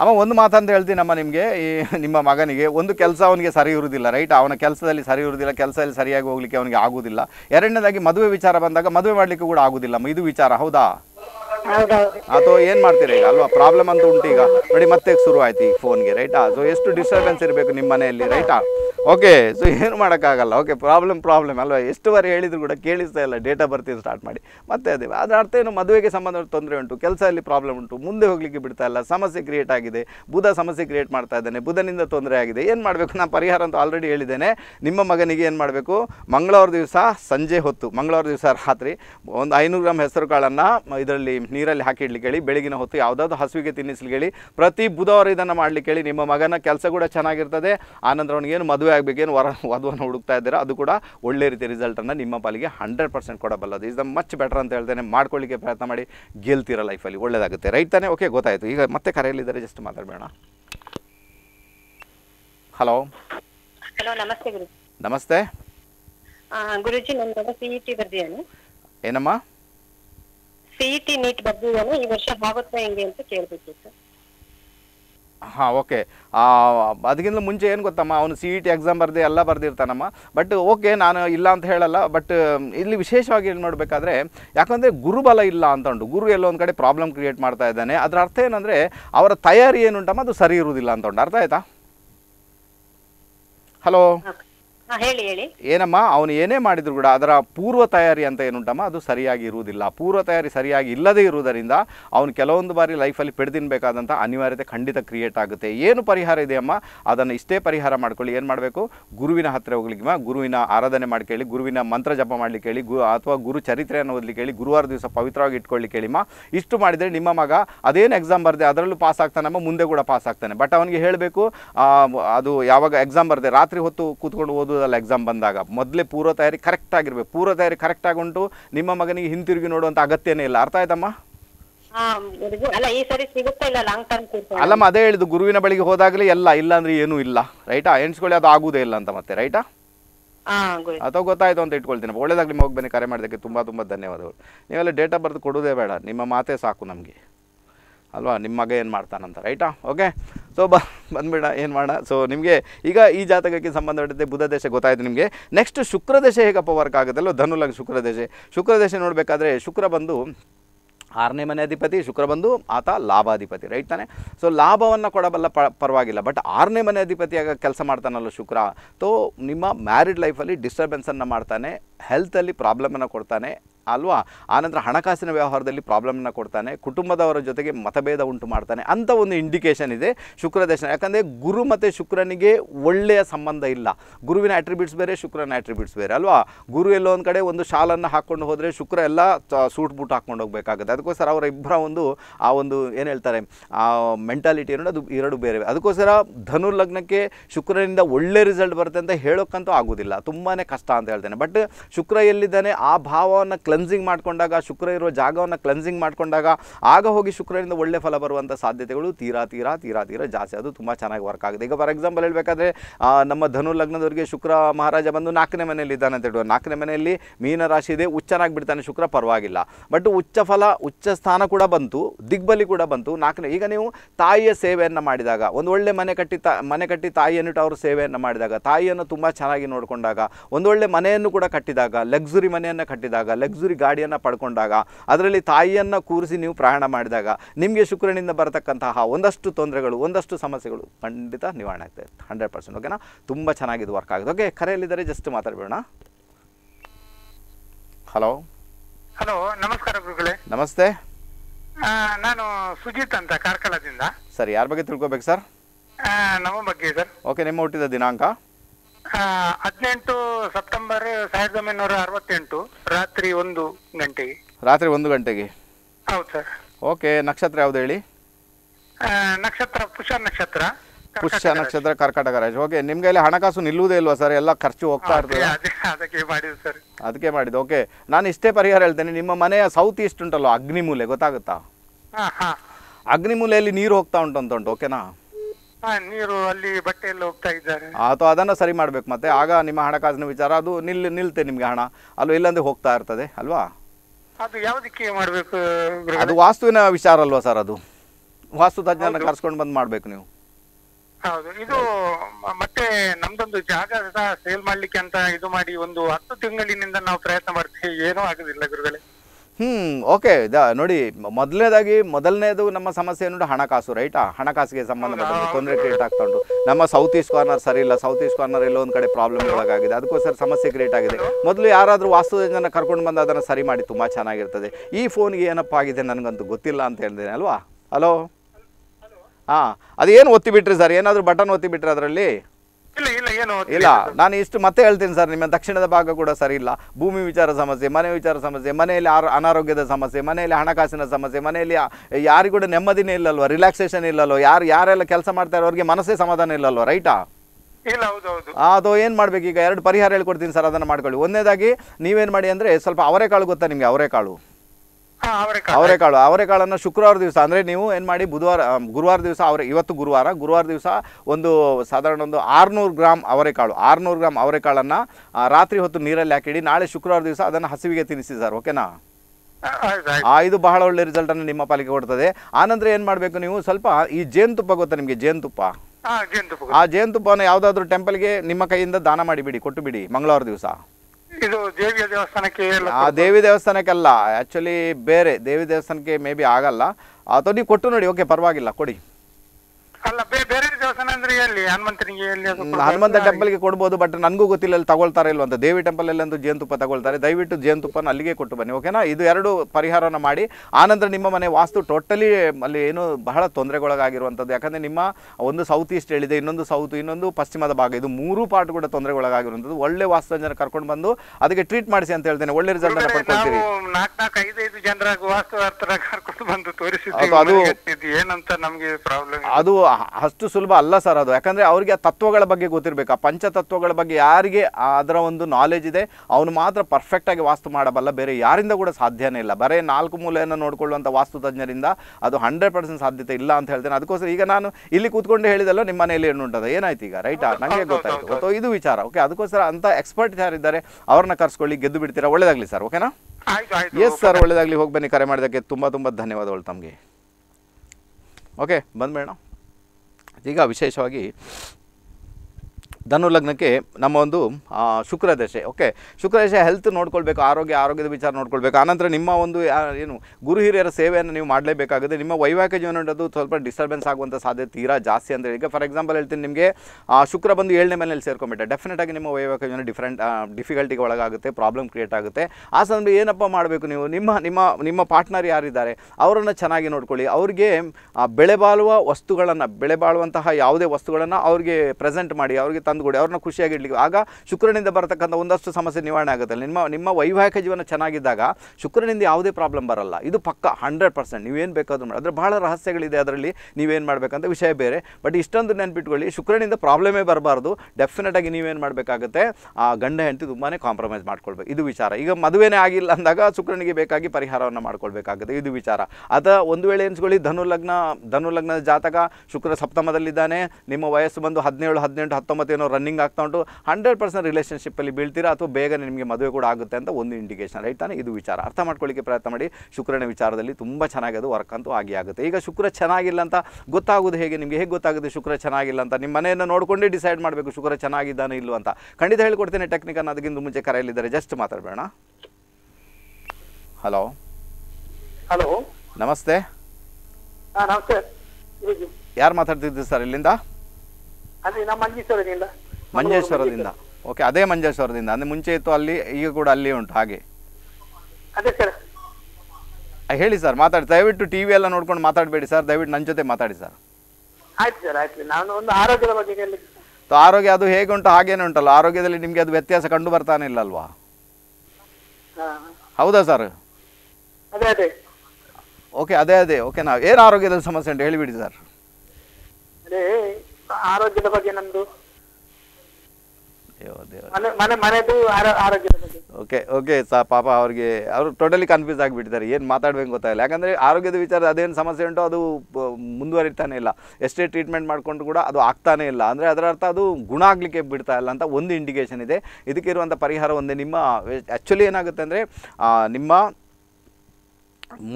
ಅಮ್ಮ ಒಂದು ಮಾತಂತ ಹೇಳ್ತೀನಮ್ಮ ನಿಮಗೆ ಈ ನಿಮ್ಮ ಮಗನಿಗೆ ಒಂದು ಕೆಲಸ ಅವನಿಗೆ ಸರಿ ಇರುವುದಿಲ್ಲ ರೈಟ್ ಅವನ ಕೆಲಸದಲ್ಲಿ ಸರಿ ಇರುವುದಿಲ್ಲ ಕೆಲಸದಲ್ಲಿ ಸರಿಯಾಗಿ ಹೋಗ್ಲಿಕ್ಕೆ ಅವನಿಗೆ ಆಗುದಿಲ್ಲ ಎರಡನೇದಾಗಿ ಮದುವೆ ವಿಚಾರ ಬಂದಾಗ ಮದುವೆ ಮಾಡಲಿಕ್ಕೆ ಕೂಡ ಆಗುವುದಿಲ್ಲ ಇದು ವಿಚಾರ ಹೌದಾ ಅಥವಾ ಏನು ಮಾಡ್ತೀರಾ ಈಗ ಅಲ್ವಾ ಪ್ರಾಬ್ಲಮ್ ಅಂತ ಉಂಟು ಈಗ ನೋಡಿ ಮತ್ತೆ ಶುರು ಆಯ್ತು ಈಗ ಫೋನ್ಗೆ ರೈಟಾ ಸೊ ಎಷ್ಟು ಡಿಸ್ಟರ್ಬೆನ್ಸ್ ಇರಬೇಕು ನಿಮ್ಮ ಮನೆಯಲ್ಲಿ ರೈಟಾ ಓಕೆ ಸೊ ಏನು ಮಾಡೋಕ್ಕಾಗಲ್ಲ ಓಕೆ ಪ್ರಾಬ್ಲಮ್ ಪ್ರಾಬ್ಲಮ್ ಅಲ್ವಾ ಎಷ್ಟು ಬಾರಿ ಹೇಳಿದ್ರು ಕೂಡ ಕೇಳಿಸ್ತಾ ಇಲ್ಲ ಡೇಟಾ ಬರ್ತಿದ್ದು ಸ್ಟಾರ್ಟ್ ಮಾಡಿ ಮತ್ತೆ ಅದೇ ಅದರ ಅರ್ಥ ಏನು ಮದುವೆಗೆ ಸಂಬಂಧ ತೊಂದರೆ ಉಂಟು ಕೆಲಸದಲ್ಲಿ ಪ್ರಾಬ್ಲಮ್ ಉಂಟು ಮುಂದೆ ಹೋಗಲಿಕ್ಕೆ ಬಿಡ್ತಾ ಇಲ್ಲ ಸಮಸ್ಯೆ ಕ್ರಿಯೇಟ್ ಆಗಿದೆ ಬುಧ ಸಮಸ್ಯೆ ಕ್ರಿಯೇಟ್ ಮಾಡ್ತಾ ಇದ್ದಾನೆ ಬುಧನಿಂದ ತೊಂದರೆ ಆಗಿದೆ ಏನು ಮಾಡಬೇಕು ನಾನು ಪರಿಹಾರ ಅಂತ ಆಲ್ರೆಡಿ ಹೇಳಿದ್ದೇನೆ ನಿಮ್ಮ ಮಗನಿಗೆ ಏನು ಮಾಡಬೇಕು ಮಂಗಳವಾರ ದಿವಸ ಸಂಜೆ ಹೊತ್ತು ಮಂಗಳವಾರ ದಿವಸ ರಾತ್ರಿ ಒಂದು ಐನೂರು ಗ್ರಾಮ್ ಹೆಸರು ಕಾಳನ್ನು ಇದರಲ್ಲಿ ನೀರಲ್ಲಿ ಹಾಕಿಡ್ಲಿಕ್ಕೆ ಹೇಳಿ ಬೆಳಗಿನ ಹೊತ್ತು ಯಾವುದಾದ್ರು ಹಸುವಿಗೆ ತಿನ್ನಿಸ್ಲಿಕ್ಕೆ ಹೇಳಿ ಪ್ರತಿ ಬುಧವಾರ ಇದನ್ನು ಮಾಡ್ಲಿಕ್ಕೆ ಹೇಳಿ ನಿಮ್ಮ ಮಗನ ಕೆಲಸ ಕೂಡ ಚೆನ್ನಾಗಿರ್ತದೆ ಆನಂತರ ಏನು ಮದುವೆ ಆಗಬೇಕೇನು ವರ ವಧುವನ್ನು ಹುಡುಕ್ತಾ ಇದ್ದೀರಾ ಅದು ಕೂಡ ಒಳ್ಳೆ ರೀತಿ ರಿಸಲ್ಟನ್ನು ನಿಮ್ಮ ಪಾಲಿಗೆ ಹಂಡ್ರೆಡ್ ಪರ್ಸೆಂಟ್ ಕೊಡಬಲ್ಲದು ಇಸ್ ದ ಮಚ್ ಬೆಟರ್ ಅಂತ ಹೇಳ್ತೇನೆ ಮಾಡ್ಕೊಳ್ಳಿಕ್ಕೆ ಪ್ರಯತ್ನ ಮಾಡಿ ಗೆಲ್ತೀರ ಲೈಫಲ್ಲಿ ಒಳ್ಳೆಯದಾಗುತ್ತೆ ರೈಟ್ ತಾನೇ ಓಕೆ ಗೊತ್ತಾಯಿತು ಈಗ ಮತ್ತೆ ಕರೆಯಲ್ಲಿದ್ದಾರೆ ಜಸ್ಟ್ ಮಾತಾಡಬೇಡ ಹಲೋ ಹಲೋ ನಮಸ್ತೆ ಗುರು ನಮಸ್ತೆ ಗುರುಜಿ ನನ್ನ ಮಗ ಸಿ ಏನಮ್ಮ ಸಿಇಟಿ ನೀಟ್ e ಬರ್ದಿದ್ದಾನೆ ಈ ವರ್ಷ ಹೆಂಗೆ ಅಂತ ಹಾಂ ಓಕೆ ಅದಕ್ಕಿಂತ ಮುಂಚೆ ಏನು ಗೊತ್ತಮ್ಮ ಅವನು ಸಿ ಇ ಟಿ ಎಕ್ಸಾಮ್ ಬರೆದು ಎಲ್ಲ ಬರ್ದಿರ್ತಾನಮ್ಮ ಬಟ್ ಓಕೆ ನಾನು ಇಲ್ಲ ಅಂತ ಹೇಳಲ್ಲ ಬಟ್ ಇಲ್ಲಿ ವಿಶೇಷವಾಗಿ ಏನು ನೋಡಬೇಕಾದ್ರೆ ಯಾಕಂದರೆ ಗುರುಬಲ ಇಲ್ಲ ಅಂತ ಉಂಟು ಗುರು ಎಲ್ಲೋ ಒಂದು ಕಡೆ ಪ್ರಾಬ್ಲಮ್ ಕ್ರಿಯೇಟ್ ಮಾಡ್ತಾ ಇದ್ದಾನೆ ಅದರ ಅರ್ಥ ಏನಂದರೆ ಅವರ ತಯಾರಿ ಏನುಂಟಮ್ಮ ಅದು ಸರಿ ಇರುವುದಿಲ್ಲ ಅಂತ ಉಂಟು ಅರ್ಥ ಆಯ್ತಾ ಹಲೋ ಹೇಳಿ ಹೇಳಿ ಏನಮ್ಮ ಅವನು ಏನೇ ಮಾಡಿದ್ರು ಕೂಡ ಅದರ ಪೂರ್ವ ತಯಾರಿ ಅಂತ ಏನುಂಟಮ್ಮ ಅದು ಸರಿಯಾಗಿ ಇರುವುದಿಲ್ಲ ಪೂರ್ವ ತಯಾರಿ ಸರಿಯಾಗಿ ಇಲ್ಲದೇ ಇರುವುದರಿಂದ ಅವನು ಕೆಲವೊಂದು ಬಾರಿ ಲೈಫಲ್ಲಿ ತಿನ್ಬೇಕಾದಂಥ ಅನಿವಾರ್ಯತೆ ಖಂಡಿತ ಕ್ರಿಯೇಟ್ ಆಗುತ್ತೆ ಏನು ಪರಿಹಾರ ಇದೆಯಮ್ಮ ಅದನ್ನು ಇಷ್ಟೇ ಪರಿಹಾರ ಮಾಡ್ಕೊಳ್ಳಿ ಏನು ಮಾಡಬೇಕು ಗುರುವಿನ ಹತ್ತಿರ ಹೋಗ್ಲಿಕ್ಕೆ ಗುರುವಿನ ಆರಾಧನೆ ಮಾಡ್ಕೊಳ್ಳಿ ಗುರುವಿನ ಮಂತ್ರ ಜಪ ಮಾಡ್ಲಿಕ್ಕೆ ಹೇಳಿ ಗು ಅಥವಾ ಗುರು ಚರಿತ್ರೆಯನ್ನು ಓದ್ಲಿಕ್ಕೆ ಹೇಳಿ ಗುರುವಾರ ದಿವಸ ಪವಿತ್ರವಾಗಿ ಇಟ್ಕೊಳ್ಳಿಕ್ಕೆ ಹೇಳಿಮ್ಮ ಇಷ್ಟು ಮಾಡಿದರೆ ನಿಮ್ಮ ಮಗ ಅದೇನು ಎಕ್ಸಾಮ್ ಬರ್ದೆ ಅದರಲ್ಲೂ ಪಾಸ್ ಆಗ್ತಾನಮ್ಮ ಮುಂದೆ ಕೂಡ ಪಾಸ್ ಆಗ್ತಾನೆ ಬಟ್ ಅವನಿಗೆ ಹೇಳಬೇಕು ಅದು ಯಾವಾಗ ಎಕ್ಸಾಮ್ ಬರ್ದೆ ರಾತ್ರಿ ಹೊತ್ತು ಕೂತ್ಕೊಂಡು ಓದು ಓದೋದಲ್ಲ ಎಕ್ಸಾಮ್ ಬಂದಾಗ ಮೊದಲೇ ಪೂರ್ವ ತಯಾರಿ ಕರೆಕ್ಟ್ ಆಗಿರ್ಬೇಕು ಪೂರ್ವ ತಯಾರಿ ಕರೆಕ್ಟ್ ಆಗುಂಟು ನಿಮ್ಮ ಮಗನಿಗೆ ಹಿಂತಿರುಗಿ ನೋಡುವಂತ ಅಗತ್ಯನೇ ಇಲ್ಲ ಅರ್ಥ ಆಯ್ತಮ್ಮ ಅಲ್ಲಮ್ಮ ಅದೇ ಹೇಳಿದ್ದು ಗುರುವಿನ ಬಳಿಗೆ ಹೋದಾಗಲೇ ಎಲ್ಲ ಇಲ್ಲ ಅಂದ್ರೆ ಏನೂ ಇಲ್ಲ ರೈಟಾ ಎಣಿಸ್ಕೊಳ್ಳಿ ಅದು ಆಗುದೇ ಇಲ್ಲ ಅಂತ ಮತ್ತೆ ರೈಟಾ ಅಥವಾ ಗೊತ್ತಾಯ್ತು ಅಂತ ಇಟ್ಕೊಳ್ತೀನಿ ಒಳ್ಳೇದಾಗ ನಿಮ್ಮ ಬನ್ನಿ ಕರೆ ಮಾಡಿದಕ್ಕೆ ತುಂಬ ತುಂಬ ಧನ್ಯವಾದಗಳು ನೀವೆಲ್ಲ ಡೇಟಾ ಬರೆದು ಕೊಡೋದೇ ಬೇಡ ನಿಮ್ಮ ಮಾತೇ ಸಾಕು ನಮಗೆ ಅಲ್ವಾ ನಿಮ್ಮ ಮಗ ಏನು ಮಾಡ್ತಾನಂತ ರೈಟಾ ಓಕೆ ಸೊ [LAUGHS] ಬ ಬಂದ್ಬಿಡ ಏನು ಮಾಡೋಣ ಸೊ ನಿಮಗೆ ಈಗ ಈ ಜಾತಕಕ್ಕೆ ಸಂಬಂಧಪಟ್ಟಂತೆ ಬುಧ ದೇಶ ಗೊತ್ತಾಯಿತು ನಿಮಗೆ ನೆಕ್ಸ್ಟ್ ಶುಕ್ರ ದೇಶ ಹೇಗಪ್ಪ ವರ್ಕ್ ಆಗುತ್ತಲ್ಲೋ ಧನುಲಗ್ ಶುಕ್ರ ದೇಶ ಶುಕ್ರ ದೇಶ ನೋಡಬೇಕಾದ್ರೆ ಶುಕ್ರ ಬಂದು ಆರನೇ ಮನೆ ಅಧಿಪತಿ ಶುಕ್ರ ಬಂದು ಆತ ಲಾಭಾಧಿಪತಿ ರೈಟ್ ತಾನೆ ಸೊ ಲಾಭವನ್ನು ಕೊಡಬಲ್ಲ ಪ ಪರವಾಗಿಲ್ಲ ಬಟ್ ಆರನೇ ಮನೆ ಅಧಿಪತಿಯಾಗ ಕೆಲಸ ಮಾಡ್ತಾನಲ್ಲ ಶುಕ್ರ ತೋ ನಿಮ್ಮ ಮ್ಯಾರಿಡ್ ಲೈಫಲ್ಲಿ ಡಿಸ್ಟರ್ಬೆನ್ಸನ್ನು ಮಾಡ್ತಾನೆ ಹೆಲ್ತಲ್ಲಿ ಪ್ರಾಬ್ಲಮನ್ನು ಕೊಡ್ತಾನೆ ಅಲ್ವಾ ಆನಂತರ ಹಣಕಾಸಿನ ವ್ಯವಹಾರದಲ್ಲಿ ಪ್ರಾಬ್ಲಮ್ನ ಕೊಡ್ತಾನೆ ಕುಟುಂಬದವರ ಜೊತೆಗೆ ಮತಭೇದ ಉಂಟು ಮಾಡ್ತಾನೆ ಅಂತ ಒಂದು ಇಂಡಿಕೇಶನ್ ಇದೆ ಶುಕ್ರ ದರ್ಶನ ಯಾಕಂದರೆ ಗುರು ಮತ್ತು ಶುಕ್ರನಿಗೆ ಒಳ್ಳೆಯ ಸಂಬಂಧ ಇಲ್ಲ ಗುರುವಿನ ಅಟ್ರಿಬ್ಯೂಟ್ಸ್ ಬೇರೆ ಶುಕ್ರನ ಅಟ್ರಿಬ್ಯೂಟ್ಸ್ ಬೇರೆ ಅಲ್ವಾ ಗುರು ಎಲ್ಲೋ ಒಂದು ಕಡೆ ಒಂದು ಶಾಲನ್ನು ಹಾಕ್ಕೊಂಡು ಹೋದರೆ ಶುಕ್ರ ಎಲ್ಲ ಸೂಟ್ ಬೂಟ್ ಹಾಕ್ಕೊಂಡು ಹೋಗಬೇಕಾಗುತ್ತೆ ಅದಕ್ಕೋಸ್ಕರ ಅವರ ಇಬ್ಬರ ಒಂದು ಆ ಒಂದು ಏನು ಹೇಳ್ತಾರೆ ಆ ಮೆಂಟಾಲಿಟಿ ಅನ್ನೋದು ಅದು ಎರಡು ಬೇರೆ ಅದಕ್ಕೋಸ್ಕರ ಧನು ಲಗ್ನಕ್ಕೆ ಶುಕ್ರನಿಂದ ಒಳ್ಳೆ ರಿಸಲ್ಟ್ ಬರುತ್ತೆ ಅಂತ ಹೇಳೋಕ್ಕಂತೂ ಆಗೋದಿಲ್ಲ ತುಂಬಾ ಕಷ್ಟ ಅಂತ ಹೇಳ್ತೇನೆ ಬಟ್ ಶುಕ್ರ ಎಲ್ಲಿದ್ದಾನೆ ಆ ಭಾವವನ್ನು ಕ್ಲೆನ್ಸಿಂಗ್ ಮಾಡಿಕೊಂಡಾಗ ಶುಕ್ರ ಇರುವ ಜಾಗವನ್ನು ಕ್ಲೆನ್ಸಿಂಗ್ ಮಾಡಿಕೊಂಡಾಗ ಆಗ ಹೋಗಿ ಶುಕ್ರನಿಂದ ಒಳ್ಳೆ ಫಲ ಬರುವಂಥ ಸಾಧ್ಯತೆಗಳು ತೀರಾ ತೀರಾ ತೀರಾ ತೀರಾ ಜಾಸ್ತಿ ಅದು ತುಂಬ ಚೆನ್ನಾಗಿ ವರ್ಕ್ ಆಗಿದೆ ಈಗ ಫಾರ್ ಎಕ್ಸಾಂಪಲ್ ಹೇಳಬೇಕಾದ್ರೆ ನಮ್ಮ ಧನು ಲಗ್ನದವರಿಗೆ ಶುಕ್ರ ಮಹಾರಾಜ ಬಂದು ನಾಲ್ಕನೇ ಮನೆಯಲ್ಲಿ ಇದ್ದಾನೆ ಅಂತ ಹೇಳುವ ನಾಲ್ಕನೇ ಮನೆಯಲ್ಲಿ ಮೀನ ರಾಶಿ ಇದೆ ಉಚ್ಚನಾಗಿ ಬಿಡ್ತಾನೆ ಶುಕ್ರ ಪರವಾಗಿಲ್ಲ ಬಟ್ ಉಚ್ಚ ಫಲ ಉಚ್ಚ ಸ್ಥಾನ ಕೂಡ ಬಂತು ದಿಗ್ಬಲಿ ಕೂಡ ಬಂತು ನಾಲ್ಕನೇ ಈಗ ನೀವು ತಾಯಿಯ ಸೇವೆಯನ್ನು ಮಾಡಿದಾಗ ಒಂದು ಒಳ್ಳೆ ಮನೆ ಕಟ್ಟಿ ಮನೆ ಕಟ್ಟಿ ತಾಯಿಯನ್ನಿಟ್ಟು ಅವರು ಸೇವೆಯನ್ನು ಮಾಡಿದಾಗ ತಾಯಿಯನ್ನು ತುಂಬ ಚೆನ್ನಾಗಿ ನೋಡಿಕೊಂಡಾಗ ಒಳ್ಳೆ ಮನೆಯನ್ನು ಕೂಡ ಕಟ್ಟಿದಾಗ ಲಕ್ಸುರಿ ಮನೆಯನ್ನು ಕಟ್ಟಿದಾಗ ಲಕ್ಸುರಿ ಲಕ್ಸುರಿ ಗಾಡಿಯನ್ನು ಪಡ್ಕೊಂಡಾಗ ಅದರಲ್ಲಿ ತಾಯಿಯನ್ನು ಕೂರಿಸಿ ನೀವು ಪ್ರಯಾಣ ಮಾಡಿದಾಗ ನಿಮಗೆ ಶುಕ್ರನಿಂದ ಬರತಕ್ಕಂತಹ ಒಂದಷ್ಟು ತೊಂದರೆಗಳು ಒಂದಷ್ಟು ಸಮಸ್ಯೆಗಳು ಖಂಡಿತ ನಿವಾರಣೆ ಆಗ್ತದೆ ಹಂಡ್ರೆಡ್ ಪರ್ಸೆಂಟ್ ಓಕೆನಾ ತುಂಬ ಚೆನ್ನಾಗಿದೆ ವರ್ಕ್ ಆಗುತ್ತೆ ಓಕೆ ಕರೆಯಲ್ಲಿದ್ದರೆ ಜಸ್ಟ್ ಮಾತಾಡಬೇಡ ಹಲೋ ಹಲೋ ನಮಸ್ಕಾರ ಗುರುಗಳೇ ನಮಸ್ತೆ ನಾನು ಸುಜಿತ್ ಅಂತ ಕಾರ್ಕಳದಿಂದ ಸರ್ ಯಾರ ಬಗ್ಗೆ ತಿಳ್ಕೋಬೇಕು ಸರ್ ನಮ್ಮ ಬಗ್ಗೆ ಸರ್ ಓಕೆ ನಿಮ್ಮ ಹುಟ್ಟಿದ ದಿನಾಂಕ ಹದಿನೆಂಟು ಸೆಪ್ಟೆಂಬರ್ ಸಾವಿರದ ಒಂಬೈನೂರ ಅರವತ್ತೆಂಟು ರಾತ್ರಿ ಒಂದು ಗಂಟೆಗೆ ರಾತ್ರಿ ಒಂದು ಗಂಟೆಗೆ ಹೌದು ಸರ್ ಓಕೆ ನಕ್ಷತ್ರ ಯಾವ್ದು ಹೇಳಿ ನಕ್ಷತ್ರ ಪುಷ ನಕ್ಷತ್ರ ಪುಷ್ಯ ನಕ್ಷತ್ರ ಕರ್ಕಾಟಕ ರಾಜ್ ಓಕೆ ನಿಮ್ಗೆ ಇಲ್ಲಿ ಹಣಕಾಸು ನಿಲ್ಲುವುದೇ ಇಲ್ವಾ ಸರ್ ಎಲ್ಲ ಖರ್ಚು ಹೋಗ್ತಾ ಇರ್ತದೆ ಸರ್ ಅದಕ್ಕೆ ಮಾಡಿದ್ದು ಓಕೆ ನಾನು ಇಷ್ಟೇ ಪರಿಹಾರ ಹೇಳ್ತೇನೆ ನಿಮ್ಮ ಮನೆಯ ಸೌತ್ ಈಸ್ಟ್ ಉಂಟಲ್ಲ ಅಗ್ನಿಮೂಲೆ ಗೊತ್ತಾಗುತ್ತಾ ಅಗ್ನಿಮೂಲೆಯಲ್ಲಿ ನೀರು ಹೋಗ್ತಾ ಉಂಟು ಅಂತ ಉಂಟು ಓಕೆನಾ ನೀರು ಅಲ್ಲಿ ಬಟ್ಟೆ ಎಲ್ಲ ಹೋಗ್ತಾ ಇದ್ದಾರೆ ಅಥವಾ ಅದನ್ನ ಸರಿ ಮಾಡ್ಬೇಕು ಮತ್ತೆ ಆಗ ನಿಮ್ಮ ಹಣಕಾಸಿನ ವಿಚಾರ ಅದು ನಿಲ್ ನಿಲ್ತೆ ನಿಮ್ಗೆ ಹಣ ಅಲ್ವಾ ಇಲ್ಲಾಂದ್ರೆ ಹೋಗ್ತಾ ಇರ್ತದೆ ಅಲ್ವಾ ಅದು ಯಾವ್ದಕ್ಕೆ ಮಾಡ್ಬೇಕು ಅದು ವಾಸ್ತುವಿನ ವಿಚಾರ ಅಲ್ವಾ ಸರ್ ಅದು ವಾಸ್ತು ತಜ್ಞರನ್ನ ಕರ್ಸ್ಕೊಂಡು ಬಂದು ಮಾಡಬೇಕು ನೀವು ಹೌದು ಇದು ಮತ್ತೆ ನಮ್ದೊಂದು ಜಾಗ ಸೇಲ್ ಮಾಡ್ಲಿಕ್ಕೆ ಅಂತ ಇದು ಮಾಡಿ ಒಂದು ಹತ್ತು ತಿಂಗಳಿನಿಂದ ನಾವು ಪ್ರಯತ್ನ ಮಾಡ್ತೀವಿ ಏನೂ ಆಗುದಿಲ್ಲ ಗುರುಗಳೇ ಹ್ಞೂ ಓಕೆ ದ ನೋಡಿ ಮೊದಲನೇದಾಗಿ ಮೊದಲನೇದು ನಮ್ಮ ಸಮಸ್ಯೆ ಏನು ಹಣಕಾಸು ರೈಟ್ ಹಣಕಾಸಿಗೆ ಸಂಬಂಧಪಟ್ಟ ತೊಂದರೆ ಕ್ರಿಯೇಟ್ ಆಗ್ತಾ ಉಂಟು ನಮ್ಮ ಸೌತ್ ಈಸ್ಟ್ ಕಾರ್ನರ್ ಸರಿ ಇಲ್ಲ ಸೌತ್ ಈಸ್ಟ್ ಕಾರ್ನರ್ ಎಲ್ಲೋ ಒಂದು ಕಡೆ ಪ್ರಾಬ್ಲಮ್ ಒಳಗಾಗಿದೆ ಅದಕ್ಕೋಸ್ಕರ ಸಮಸ್ಯೆ ಕ್ರಿಯೇಟ್ ಆಗಿದೆ ಮೊದಲು ಯಾರಾದರೂ ಜನ ಕರ್ಕೊಂಡು ಬಂದು ಅದನ್ನು ಸರಿ ಮಾಡಿ ತುಂಬ ಚೆನ್ನಾಗಿರ್ತದೆ ಈ ಫೋನ್ಗೆ ಏನಪ್ಪ ಆಗಿದೆ ನನಗಂತೂ ಗೊತ್ತಿಲ್ಲ ಅಂತ ಹೇಳಿದ್ದೇನೆ ಅಲ್ವಾ ಹಲೋ ಹಾಂ ಅದೇನು ಒತ್ತಿ ಒತ್ತಿಬಿಟ್ರಿ ಸರ್ ಏನಾದರೂ ಬಟನ್ ಒತ್ತಿಬಿಟ್ರಿ ಅದರಲ್ಲಿ ಇಲ್ಲ ನಾನು ಇಷ್ಟು ಮತ್ತೆ ಹೇಳ್ತೀನಿ ಸರ್ ನಿಮ್ಮ ದಕ್ಷಿಣದ ಭಾಗ ಕೂಡ ಸರಿ ಇಲ್ಲ ಭೂಮಿ ವಿಚಾರ ಸಮಸ್ಯೆ ಮನೆ ವಿಚಾರ ಸಮಸ್ಯೆ ಮನೆಯಲ್ಲಿ ಅನಾರೋಗ್ಯದ ಸಮಸ್ಯೆ ಮನೆಯಲ್ಲಿ ಹಣಕಾಸಿನ ಸಮಸ್ಯೆ ಮನೆಯಲ್ಲಿ ಯಾರಿಗೂ ಕೂಡ ನೆಮ್ಮದಿನೇ ಇಲ್ಲಲ್ವ ರಿಲ್ಯಾಕ್ಸೇಷನ್ ಇಲ್ಲಲ್ವ ಯಾರು ಯಾರೆಲ್ಲ ಕೆಲಸ ಮಾಡ್ತಾರೆ ಅವ್ರಿಗೆ ಮನಸ್ಸೇ ಸಮಾಧಾನ ಇಲ್ಲಲ್ವ ರೈಟಾ ಅದು ಏನು ಮಾಡ್ಬೇಕು ಈಗ ಎರಡು ಪರಿಹಾರ ಹೇಳ್ಕೊಡ್ತೀನಿ ಸರ್ ಅದನ್ನ ಮಾಡ್ಕೊಳ್ಳಿ ಒಂದನೇದಾಗಿ ನೀವೇನ್ ಮಾಡಿ ಅಂದ್ರೆ ಸ್ವಲ್ಪ ಅವರೆಕಾಳು ಗೊತ್ತಾ ನಿಮಗೆ ಅವರೆಕಾಳು ಅವರೆಕಾಳು ಅವರೆಕಾಳನ್ನು ಶುಕ್ರವಾರ ದಿವಸ ಅಂದರೆ ನೀವು ಏನು ಮಾಡಿ ಬುಧವಾರ ಗುರುವಾರ ದಿವಸ ಅವರೆ ಇವತ್ತು ಗುರುವಾರ ಗುರುವಾರ ದಿವಸ ಒಂದು ಸಾಧಾರಣ ಒಂದು ಆರುನೂರು ಗ್ರಾಮ್ ಅವರೆಕಾಳು ಆರುನೂರು ಗ್ರಾಮ್ ಅವರೆಕಾಳನ್ನು ರಾತ್ರಿ ಹೊತ್ತು ನೀರಲ್ಲಿ ಹಾಕಿಡಿ ನಾಳೆ ಶುಕ್ರವಾರ ದಿವಸ ಅದನ್ನು ಹಸಿವಿಗೆ ತಿನ್ನಿಸಿ ಸರ್ ಓಕೆನಾ ಆ ಇದು ಬಹಳ ಒಳ್ಳೆ ರಿಸಲ್ಟ್ ಅನ್ನು ನಿಮ್ಮ ಪಾಲಿಕೆ ಕೊಡ್ತದೆ ಆನಂತರ ಏನ್ ಮಾಡ್ಬೇಕು ನೀವು ಸ್ವಲ್ಪ ಈ ಜೇನುತುಪ್ಪ ಗೊತ್ತಾ ನಿಮ್ಗೆ ಜೇನುತುಪ್ಪ ಆ ಜೇನುತುಪ್ಪ ಯಾವ್ದಾದ್ರು ಟೆಂಪಲ್ಗೆ ನಿಮ್ಮ ಕೈಯಿಂದ ದಾನ ಮಾಡಿಬಿಡಿ ಕೊಟ್ಟು ಬಿಡಿ ಮಂಗಳವಾರ ದಿವಸ ಇದು ದೇವಿಯ ದೇವಸ್ಥಾನಕ್ಕೆ ಆ ದೇವಿ ದೇವಸ್ಥಾನಕ್ಕೆಲ್ಲ ಆಕ್ಚುಲಿ ಬೇರೆ ದೇವಿ ದೇವಸ್ಥಾನಕ್ಕೆ ಮೇ ಬಿ ಆಗಲ್ಲ ಅಥವಾ ನೀವು ಕೊಟ್ಟು ನೋಡಿ ಓಕೆ ಪರವಾಗಿಲ್ಲ ಕೊಡಿ ಅಲ್ಲ ಬೇರೆ ದೇವಸ್ಥಾನ ಹನುಮಂತನಿಗೆ ಎಲ್ಲಿ ಹನುಮಂತ ಟೆಂಪಲ್ ಗೆ ಕೊಡ್ಬೋದು ಬಟ್ ನನಗೂ ಗೊತ್ತಿಲ್ಲ ಅಲ್ಲಿ ತಗೊಳ್ತಾರೆ ಇಲ್ಲ ಅಂತ ದೇವಿ ಟೆಂಪಲ್ ಒಂದು ಜೇನುತುಪ್ಪ ತಗೊಳ್ತಾರೆ ದಯವಿಟ್ಟು ಜೇನುತುಪ್ಪನ ಅಲ್ಲಿಗೆ ಕೊಟ್ಟು ಬನ್ನಿ ಓಕೆನಾ ಇದು ಎರಡು ಪರಿಹಾರನ ಮಾಡಿ ಆನಂತರ ನಿಮ್ಮ ಮನೆ ವಾಸ್ತು ಟೋಟಲಿ ಅಲ್ಲಿ ಏನು ಬಹಳ ತೊಂದರೆಗೊಳಗಾಗಿರುವಂಥದ್ದು ಯಾಕಂದ್ರೆ ನಿಮ್ಮ ಒಂದು ಸೌತ್ ಈಸ್ಟ್ ಹೇಳಿದೆ ಇನ್ನೊಂದು ಸೌತ್ ಇನ್ನೊಂದು ಪಶ್ಚಿಮದ ಭಾಗ ಇದು ಮೂರು ಪಾರ್ಟ್ ಕೂಡ ತೊಂದರೆಗೊಳಗಾಗಿರುವಂಥದ್ದು ಒಳ್ಳೆ ವಾಸ್ತು ಜನ ಕರ್ಕೊಂಡು ಬಂದು ಅದಕ್ಕೆ ಟ್ರೀಟ್ ಮಾಡಿಸಿ ಅಂತ ಹೇಳ್ತೇನೆ ಒಳ್ಳೆ ರಿಸಲ್ಟ್ ಅನ್ನ ನಾಲ್ಕು ಐದು ಐದು ಜನರ ವಾಸ್ತು ಹತ್ರ ಕರ್ಕೊಂಡು ಬಂದು ತೋರಿಸಿ ಅದು- ಏನಂತ ನಮ್ಗೆ ಪ್ರಾಬ್ಲಮ್ ಅದು ಅಷ್ಟು ಸುಲಭ ಅಲ್ಲ ಸರ್ ಅದು ಯಾಕಂದರೆ ಅವರಿಗೆ ಆ ತತ್ವಗಳ ಬಗ್ಗೆ ಗೊತ್ತಿರಬೇಕು ಆ ಪಂಚತತ್ವಗಳ ಬಗ್ಗೆ ಯಾರಿಗೆ ಅದರ ಒಂದು ನಾಲೆಜ್ ಇದೆ ಅವನು ಮಾತ್ರ ಪರ್ಫೆಕ್ಟಾಗಿ ವಾಸ್ತು ಮಾಡಬಲ್ಲ ಬೇರೆ ಯಾರಿಂದ ಕೂಡ ಸಾಧ್ಯನೇ ಇಲ್ಲ ಬರೇ ನಾಲ್ಕು ಮೂಲೆಯನ್ನು ನೋಡಿಕೊಳ್ಳುವಂಥ ವಾಸ್ತು ತಜ್ಞರಿಂದ ಅದು ಹಂಡ್ರೆಡ್ ಪರ್ಸೆಂಟ್ ಸಾಧ್ಯತೆ ಇಲ್ಲ ಅಂತ ಹೇಳ್ತೇನೆ ಅದಕ್ಕೋಸ್ಕರ ಈಗ ನಾನು ಇಲ್ಲಿ ಕೂತ್ಕೊಂಡು ಹೇಳಿದಲ್ಲ ನಿಮ್ಮ ಮನೆಯಲ್ಲಿ ಏನು ಉಂಟದ ಏನಾಯ್ತು ಈಗ ರೈಟಾ ನನಗೆ ಗೊತ್ತಾಯಿತು ಅಥವಾ ಇದು ವಿಚಾರ ಓಕೆ ಅದಕ್ಕೋಸ್ಕರ ಅಂತ ಎಕ್ಸ್ಪರ್ಟ್ ಯಾರಿದ್ದಾರೆ ಅವ್ರನ್ನ ಕರ್ಸ್ಕೊಳ್ಳಿ ಗೆದ್ದು ಬಿಡ್ತೀರಾ ಒಳ್ಳೇದಾಗಲಿ ಸರ್ ಓಕೆನಾ ಎಸ್ ಸರ್ ಒಳ್ಳೇದಾಗಲಿ ಹೋಗಿ ಬನ್ನಿ ಕರೆ ಮಾಡಿದಕ್ಕೆ ತುಂಬ ತುಂಬ ಧನ್ಯವಾದಗಳು ತಮಗೆ ಓಕೆ ಬಂದ್ಬೇಡ ಈಗ ವಿಶೇಷವಾಗಿ ಧನು ಲಗ್ನಕ್ಕೆ ನಮ್ಮ ಒಂದು ಶುಕ್ರ ದಶೆ ಓಕೆ ಶುಕ್ರ ದಶೆ ಹೆಲ್ತ್ ನೋಡ್ಕೊಳ್ಬೇಕು ಆರೋಗ್ಯ ಆರೋಗ್ಯದ ವಿಚಾರ ನೋಡ್ಕೊಳ್ಬೇಕು ಆನಂತರ ನಿಮ್ಮ ಒಂದು ಏನು ಗುರು ಹಿರಿಯರ ಸೇವೆಯನ್ನು ನೀವು ಮಾಡಲೇಬೇಕಾಗುತ್ತೆ ನಿಮ್ಮ ವೈವಾಹಿಕ ಜೀವನ ಜೀವನದ್ದು ಸ್ವಲ್ಪ ಡಿಸ್ಟರ್ಬೆನ್ಸ್ ಆಗುವಂಥ ಸಾಧ್ಯತೆ ತೀರಾ ಜಾಸ್ತಿ ಅಂತ ಈಗ ಫಾರ್ ಎಕ್ಸಾಂಪಲ್ ಹೇಳ್ತೀನಿ ನಿಮಗೆ ಶುಕ್ರ ಬಂದು ಏಳನೇ ಮೇಲೆ ಸೇರ್ಕೊಂಡ್ಬಿಟ್ಟೆ ಡೆಫಿನೆಟಾಗಿ ನಿಮ್ಮ ವೈವಾಹಿಕ ಜೀವನ ಡಿಫ್ರೆಂಟ್ ಡಿಫಿಕಲ್ಟಿಗೆ ಒಳಗಾಗುತ್ತೆ ಪ್ರಾಬ್ಲಮ್ ಕ್ರಿಯೇಟ್ ಆಗುತ್ತೆ ಆ ಸಂದರ್ಭ ಏನಪ್ಪ ಮಾಡಬೇಕು ನೀವು ನಿಮ್ಮ ನಿಮ್ಮ ನಿಮ್ಮ ಪಾರ್ಟ್ನರ್ ಯಾರಿದ್ದಾರೆ ಅವರನ್ನು ಚೆನ್ನಾಗಿ ನೋಡ್ಕೊಳ್ಳಿ ಅವ್ರಿಗೆ ಬೆಳೆಬಾಳುವ ವಸ್ತುಗಳನ್ನು ಬಾಳುವಂತಹ ಯಾವುದೇ ವಸ್ತುಗಳನ್ನು ಅವ್ರಿಗೆ ಪ್ರೆಸೆಂಟ್ ಮಾಡಿ ಅವ್ರಿಗೆ ತಂದುಕೊಡಿ ಅವ್ರನ್ನ ಖುಷಿಯಾಗಿಡ್ಲಿಕ್ಕೆ ಆಗ ಶುಕ್ರನಿಂದ ಬರತಕ್ಕಂಥ ಒಂದಷ್ಟು ಸಮಸ್ಯೆ ನಿವಾರಣೆ ಆಗುತ್ತೆ ನಿಮ್ಮ ನಿಮ್ಮ ವೈವಾಹಿಕ ಜೀವನ ಚೆನ್ನಾಗಿದ್ದಾಗ ಶುಕ್ರನಿಂದ ಯಾವುದೇ ಪ್ರಾಬ್ಲಮ್ ಬರಲ್ಲ ಇದು ಪಕ್ಕ ಹಂಡ್ರೆಡ್ ಪರ್ಸೆಂಟ್ ನೀವೇನು ಬೇಕಾದ್ರೂ ಮಾಡಿ ಅಂದರೆ ಬಹಳ ರಹಸ್ಯಗಳಿದೆ ಅದರಲ್ಲಿ ನೀವೇನು ಮಾಡಬೇಕಂತ ವಿಷಯ ಬೇರೆ ಬಟ್ ಇಷ್ಟೊಂದು ನೆನ್ಪಿಟ್ಕೊಳ್ಳಿ ಶುಕ್ರನಿಂದ ಪ್ರಾಬ್ಲಮೇ ಬರಬಾರ್ದು ಡೆಫಿನೆಟಾಗಿ ನೀವೇನು ಮಾಡಬೇಕಾಗುತ್ತೆ ಆ ಗಂಡ ಹೆಂಡತಿ ತುಂಬಾ ಕಾಂಪ್ರಮೈಸ್ ಮಾಡ್ಕೊಳ್ಬೇಕು ಇದು ವಿಚಾರ ಈಗ ಮದುವೆನೇ ಆಗಿಲ್ಲ ಅಂದಾಗ ಶುಕ್ರನಿಗೆ ಬೇಕಾಗಿ ಪರಿಹಾರವನ್ನು ಮಾಡ್ಕೊಳ್ಬೇಕಾಗುತ್ತೆ ಇದು ವಿಚಾರ ಅದ ಒಂದು ವೇಳೆ ಎನ್ಸ್ಕೊಳ್ಳಿ ಧನುಲಗ್ನ ಧನುಲಗ್ನದ ಜಾತಕ ಶುಕ್ರ ಸಪ್ತಮದಲ್ಲಿದ್ದಾನೆ ನಿಮ್ಮ ವಯಸ್ಸು ಬಂದು ಹದಿನೇಳು ಹದಿನೆಂಟು ಹತ್ತೊಂಬತ್ತು ಏನೋ ರನ್ನಿಂಗ್ ಆಗ್ತಾ ಉಂಟು ಹಂಡ್ರೆಡ್ ಪರ್ಸೆಂಟ್ ರಿಲೇಷನ್ಶಿಪ್ಪಲ್ಲಿ ಬೀಳ್ತೀರಾ ಅಥವಾ ಬೇಗನೆ ನಿಮಗೆ ಮದುವೆ ಕೂಡ ಆಗುತ್ತೆ ಅಂತ ಒಂದು ಇಂಡಿಕೇಶನ್ ರೈಟ್ ತಾನೆ ಇದು ವಿಚಾರ ಅರ್ಥ ಮಾಡ್ಕೊಳ್ಳಿಕ್ಕೆ ಪ್ರಯತ್ನ ಮಾಡಿ ಶುಕ್ರನ ವಿಚಾರದಲ್ಲಿ ತುಂಬ ಚೆನ್ನಾಗಿ ಅದು ವರ್ಕ್ ಅಂತೂ ಆಗಿ ಆಗುತ್ತೆ ಈಗ ಶುಕ್ರ ಚೆನ್ನಾಗಿಲ್ಲ ಅಂತ ಗೊತ್ತಾಗೋದು ಹೇಗೆ ನಿಮಗೆ ಹೇಗೆ ಗೊತ್ತಾಗುತ್ತೆ ಶುಕ್ರ ಚೆನ್ನಾಗಿಲ್ಲ ಅಂತ ನಿಮ್ಮ ಮನೆಯನ್ನು ನೋಡಿಕೊಂಡೇ ಡಿಸೈಡ್ ಮಾಡಬೇಕು ಶುಕ್ರ ಚೆನ್ನಾಗಿದ್ದಾನೆ ಇಲ್ಲೋ ಅಂತ ಖಂಡಿತ ಹೇಳ್ಕೊಡ್ತೇನೆ ಟೆಕ್ನಿಕ್ ಅದಕ್ಕಿಂತ ಮುಂಚೆ ಕರೆಯಲಿದ್ದಾರೆ ಜಸ್ಟ್ ಮಾತಾಡಬೇಡ ಹಲೋ ಹಲೋ ನಮಸ್ತೆ ಯಾರು ಮಾತಾಡ್ತಿದ್ದೀರಿ ಸರ್ ಇಲ್ಲಿಂದ ಮಂಜೇಶ್ವರದಿಂದ ಓಕೆ ಅದೇ ಮಂಜೇಶ್ವರದಿಂದ ಅಂದ್ರೆ ಮುಂಚೆ ಇತ್ತು ಅಲ್ಲಿ ಈಗ ಕೂಡ ಅಲ್ಲಿ ಉಂಟು ಹಾಗೆ ಸರ್ ಹೇಳಿ ಸರ್ ಮಾತಾಡಿ ದಯವಿಟ್ಟು ಟಿವಿ ಎಲ್ಲ ನೋಡ್ಕೊಂಡು ಮಾತಾಡಬೇಡಿ ಸರ್ ದಯವಿಟ್ಟು ನನ್ನ ಜೊತೆ ಮಾತಾಡಿ ಸರ್ ಆಯ್ತು ಸರ್ ಆರೋಗ್ಯ ಅದು ಹೇಗೆ ಉಂಟು ಹಾಗೇನೆ ಉಂಟಲ್ಲ ಆರೋಗ್ಯದಲ್ಲಿ ನಿಮಗೆ ಅದು ವ್ಯತ್ಯಾಸ ಕಂಡು ಬರ್ತಾನೆ ಇಲ್ಲ ಅಲ್ವಾ ಹೌದಾ ಸರ್ ಅದೇ ಅದೇ ಓಕೆ ಅದೇ ಅದೇ ಓಕೆ ನಾವು ಏನು ಆರೋಗ್ಯದ ಸಮಸ್ಯೆ ಉಂಟು ಹೇಳಿಬಿಡಿ ಸರ್ ಆರೋಗ್ಯದ ಬಗ್ಗೆ ನಂದು ಓಕೆ ಓಕೆ ಸಾ ಪಾಪ ಅವ್ರಿಗೆ ಅವರು ಟೋಟಲಿ ಕನ್ಫ್ಯೂಸ್ ಆಗಿಬಿಟ್ಟಿದ್ದಾರೆ ಏನು ಮಾತಾಡ್ಬೇಕು ಗೊತ್ತಾಗಲ್ಲ ಯಾಕಂದರೆ ಆರೋಗ್ಯದ ವಿಚಾರ ಅದೇನು ಸಮಸ್ಯೆ ಉಂಟು ಅದು ಮುಂದುವರಿತಾನೆ ಇಲ್ಲ ಎಷ್ಟೇ ಟ್ರೀಟ್ಮೆಂಟ್ ಮಾಡಿಕೊಂಡು ಕೂಡ ಅದು ಆಗ್ತಾನೇ ಇಲ್ಲ ಅಂದರೆ ಅದರ ಅರ್ಥ ಅದು ಗುಣ ಆಗಲಿಕ್ಕೆ ಬಿಡ್ತಾ ಇಲ್ಲ ಅಂತ ಒಂದು ಇಂಡಿಕೇಷನ್ ಇದೆ ಇದಕ್ಕಿರುವಂಥ ಪರಿಹಾರ ಒಂದೇ ನಿಮ್ಮ ಆ್ಯಕ್ಚುಲಿ ಏನಾಗುತ್ತೆ ಅಂದರೆ ನಿಮ್ಮ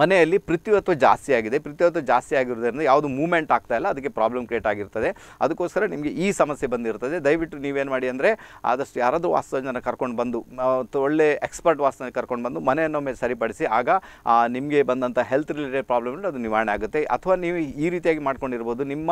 ಮನೆಯಲ್ಲಿ ಪೃಥ್ವಿತ್ವ ಜಾಸ್ತಿ ಆಗಿದೆ ಪ್ರತಿವತ್ವ ಜಾಸ್ತಿ ಆಗಿರೋದ್ರಿಂದ ಯಾವುದು ಮೂವ್ಮೆಂಟ್ ಆಗ್ತಾ ಇಲ್ಲ ಅದಕ್ಕೆ ಪ್ರಾಬ್ಲಮ್ ಕ್ರಿಯೇಟ್ ಆಗಿರ್ತದೆ ಅದಕ್ಕೋಸ್ಕರ ನಿಮಗೆ ಈ ಸಮಸ್ಯೆ ಬಂದಿರ್ತದೆ ದಯವಿಟ್ಟು ನೀವೇನು ಮಾಡಿ ಅಂದರೆ ಆದಷ್ಟು ಯಾರಾದರೂ ವಾಸ್ತವಜ್ಞಾನ ಕರ್ಕೊಂಡು ಬಂದು ಒಳ್ಳೆ ಎಕ್ಸ್ಪರ್ಟ್ ವಾಸ್ತವ್ಯ ಕರ್ಕೊಂಡು ಬಂದು ಮನೆಯನ್ನೊಮ್ಮೆ ಸರಿಪಡಿಸಿ ಆಗ ನಿಮಗೆ ಬಂದಂಥ ಹೆಲ್ತ್ ರಿಲೇಟೆಡ್ ಪ್ರಾಬ್ಲಮ್ ಅದು ನಿವಾರಣೆ ಆಗುತ್ತೆ ಅಥವಾ ನೀವು ಈ ರೀತಿಯಾಗಿ ಮಾಡ್ಕೊಂಡಿರ್ಬೋದು ನಿಮ್ಮ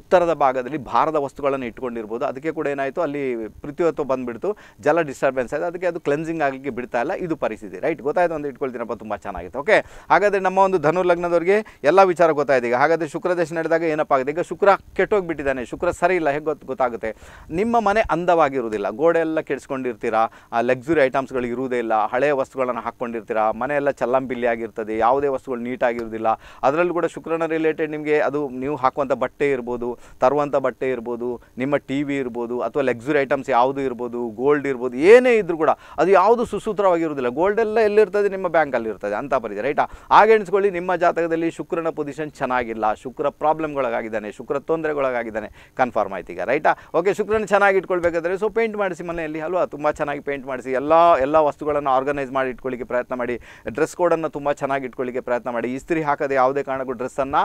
ಉತ್ತರದ ಭಾಗದಲ್ಲಿ ಭಾರದ ವಸ್ತುಗಳನ್ನು ಇಟ್ಕೊಂಡಿರ್ಬೋದು ಅದಕ್ಕೆ ಕೂಡ ಏನಾಯಿತು ಅಲ್ಲಿ ಪ್ರತಿವತ್ವ ಬಂದುಬಿಡ್ತು ಜಲ ಡಿಸ್ಟರ್ಬೆನ್ಸ್ ಆಯಿತು ಅದಕ್ಕೆ ಅದು ಕ್ಲೆನ್ಸಿಂಗ್ ಆಗಲಿಕ್ಕೆ ಬಿಡ್ತಾ ಇಲ್ಲ ಇದು ಪರಿಸ್ಥಿತಿ ರೈಟ್ ಗೊತ್ತಾಯಿತು ಒಂದು ಇಟ್ಕೊಳ್ತೀನಪ್ಪ ತುಂಬ ಚೆನ್ನಾಗಿತ್ತು ಓಕೆ ಓಕೆ ಹಾಗಾದರೆ ನಮ್ಮ ಒಂದು ಧನು ಲಗ್ನದವರಿಗೆ ಎಲ್ಲ ವಿಚಾರ ಗೊತ್ತಾಯಿದೆ ಈಗ ಹಾಗಾದರೆ ಶುಕ್ರ ದೇಶ ನಡೆದಾಗ ಏನಪ್ಪ ಆಗಿದೆ ಈಗ ಶುಕ್ರ ಕೆಟ್ಟೋಗಿಬಿಟ್ಟಿದ್ದಾನೆ ಶುಕ್ರ ಸರಿ ಇಲ್ಲ ಹೇಗೆ ಗೊತ್ತು ಗೊತ್ತಾಗುತ್ತೆ ನಿಮ್ಮ ಮನೆ ಅಂದವಾಗಿರುವುದಿಲ್ಲ ಗೋಡೆ ಎಲ್ಲ ಕೆಡಿಸ್ಕೊಂಡಿರ್ತೀರಾ ಲಕ್ಸುರಿ ಐಟಮ್ಸ್ಗಳು ಇರುವುದೇ ಇಲ್ಲ ಹಳೆಯ ವಸ್ತುಗಳನ್ನು ಹಾಕ್ಕೊಂಡಿರ್ತೀರಾ ಮನೆಯೆಲ್ಲ ಚಲ್ಲಂಬಿಲ್ಲಿ ಆಗಿರ್ತದೆ ಯಾವುದೇ ವಸ್ತುಗಳು ನೀಟಾಗಿರೋದಿಲ್ಲ ಅದರಲ್ಲೂ ಕೂಡ ಶುಕ್ರನ ರಿಲೇಟೆಡ್ ನಿಮಗೆ ಅದು ನೀವು ಹಾಕುವಂಥ ಬಟ್ಟೆ ಇರ್ಬೋದು ತರುವಂಥ ಬಟ್ಟೆ ಇರ್ಬೋದು ನಿಮ್ಮ ಟಿ ವಿ ಇರ್ಬೋದು ಅಥವಾ ಲಕ್ಸುರಿ ಐಟಮ್ಸ್ ಯಾವುದು ಇರ್ಬೋದು ಗೋಲ್ಡ್ ಇರ್ಬೋದು ಏನೇ ಇದ್ರೂ ಕೂಡ ಅದು ಯಾವುದು ಸುಸೂತ್ರವಾಗಿರುವುದಿಲ್ಲ ಎಲ್ಲ ಎಲ್ಲಿರ್ತದೆ ನಿಮ್ಮ ಬ್ಯಾಂಕಲ್ಲಿ ಇರ್ತದೆ ಅಂತ ಪರಿಚಯ ರೈಟ್ ರೈಟಾ ಹಾಗೆ ಎಣಿಸ್ಕೊಳ್ಳಿ ನಿಮ್ಮ ಜಾತಕದಲ್ಲಿ ಶುಕ್ರನ ಪೊಸಿಷನ್ ಚೆನ್ನಾಗಿಲ್ಲ ಶುಕ್ರ ಪ್ರಾಬ್ಲಮ್ಗಳಾಗಿದ್ದಾನೆ ಶುಕ್ರ ತೊಂದರೆಗಳಾಗಿದ್ದಾನೆ ಕನ್ಫರ್ಮ್ ಆಯ್ತು ಈಗ ರೈಟಾ ಓಕೆ ಶುಕ್ರನ ಚೆನ್ನಾಗಿ ಇಟ್ಕೊಳ್ಬೇಕಾದ್ರೆ ಸೊ ಪೇಂಟ್ ಮಾಡಿಸಿ ಮನೆಯಲ್ಲಿ ಅಲ್ವಾ ತುಂಬ ಚೆನ್ನಾಗಿ ಪೇಂಟ್ ಮಾಡಿಸಿ ಎಲ್ಲ ಎಲ್ಲ ವಸ್ತುಗಳನ್ನು ಆರ್ಗನೈಸ್ ಮಾಡಿ ಇಟ್ಕೊಳ್ಳಿಕ್ಕೆ ಪ್ರಯತ್ನ ಮಾಡಿ ಡ್ರೆಸ್ ಕೋಡನ್ನು ತುಂಬ ಚೆನ್ನಾಗಿ ಇಟ್ಕೊಳ್ಳಿಕ್ಕೆ ಪ್ರಯತ್ನ ಮಾಡಿ ಇಸ್ತ್ರಿ ಹಾಕದೆ ಯಾವುದೇ ಕಾರಣಕ್ಕೂ ಡ್ರೆಸ್ಸನ್ನು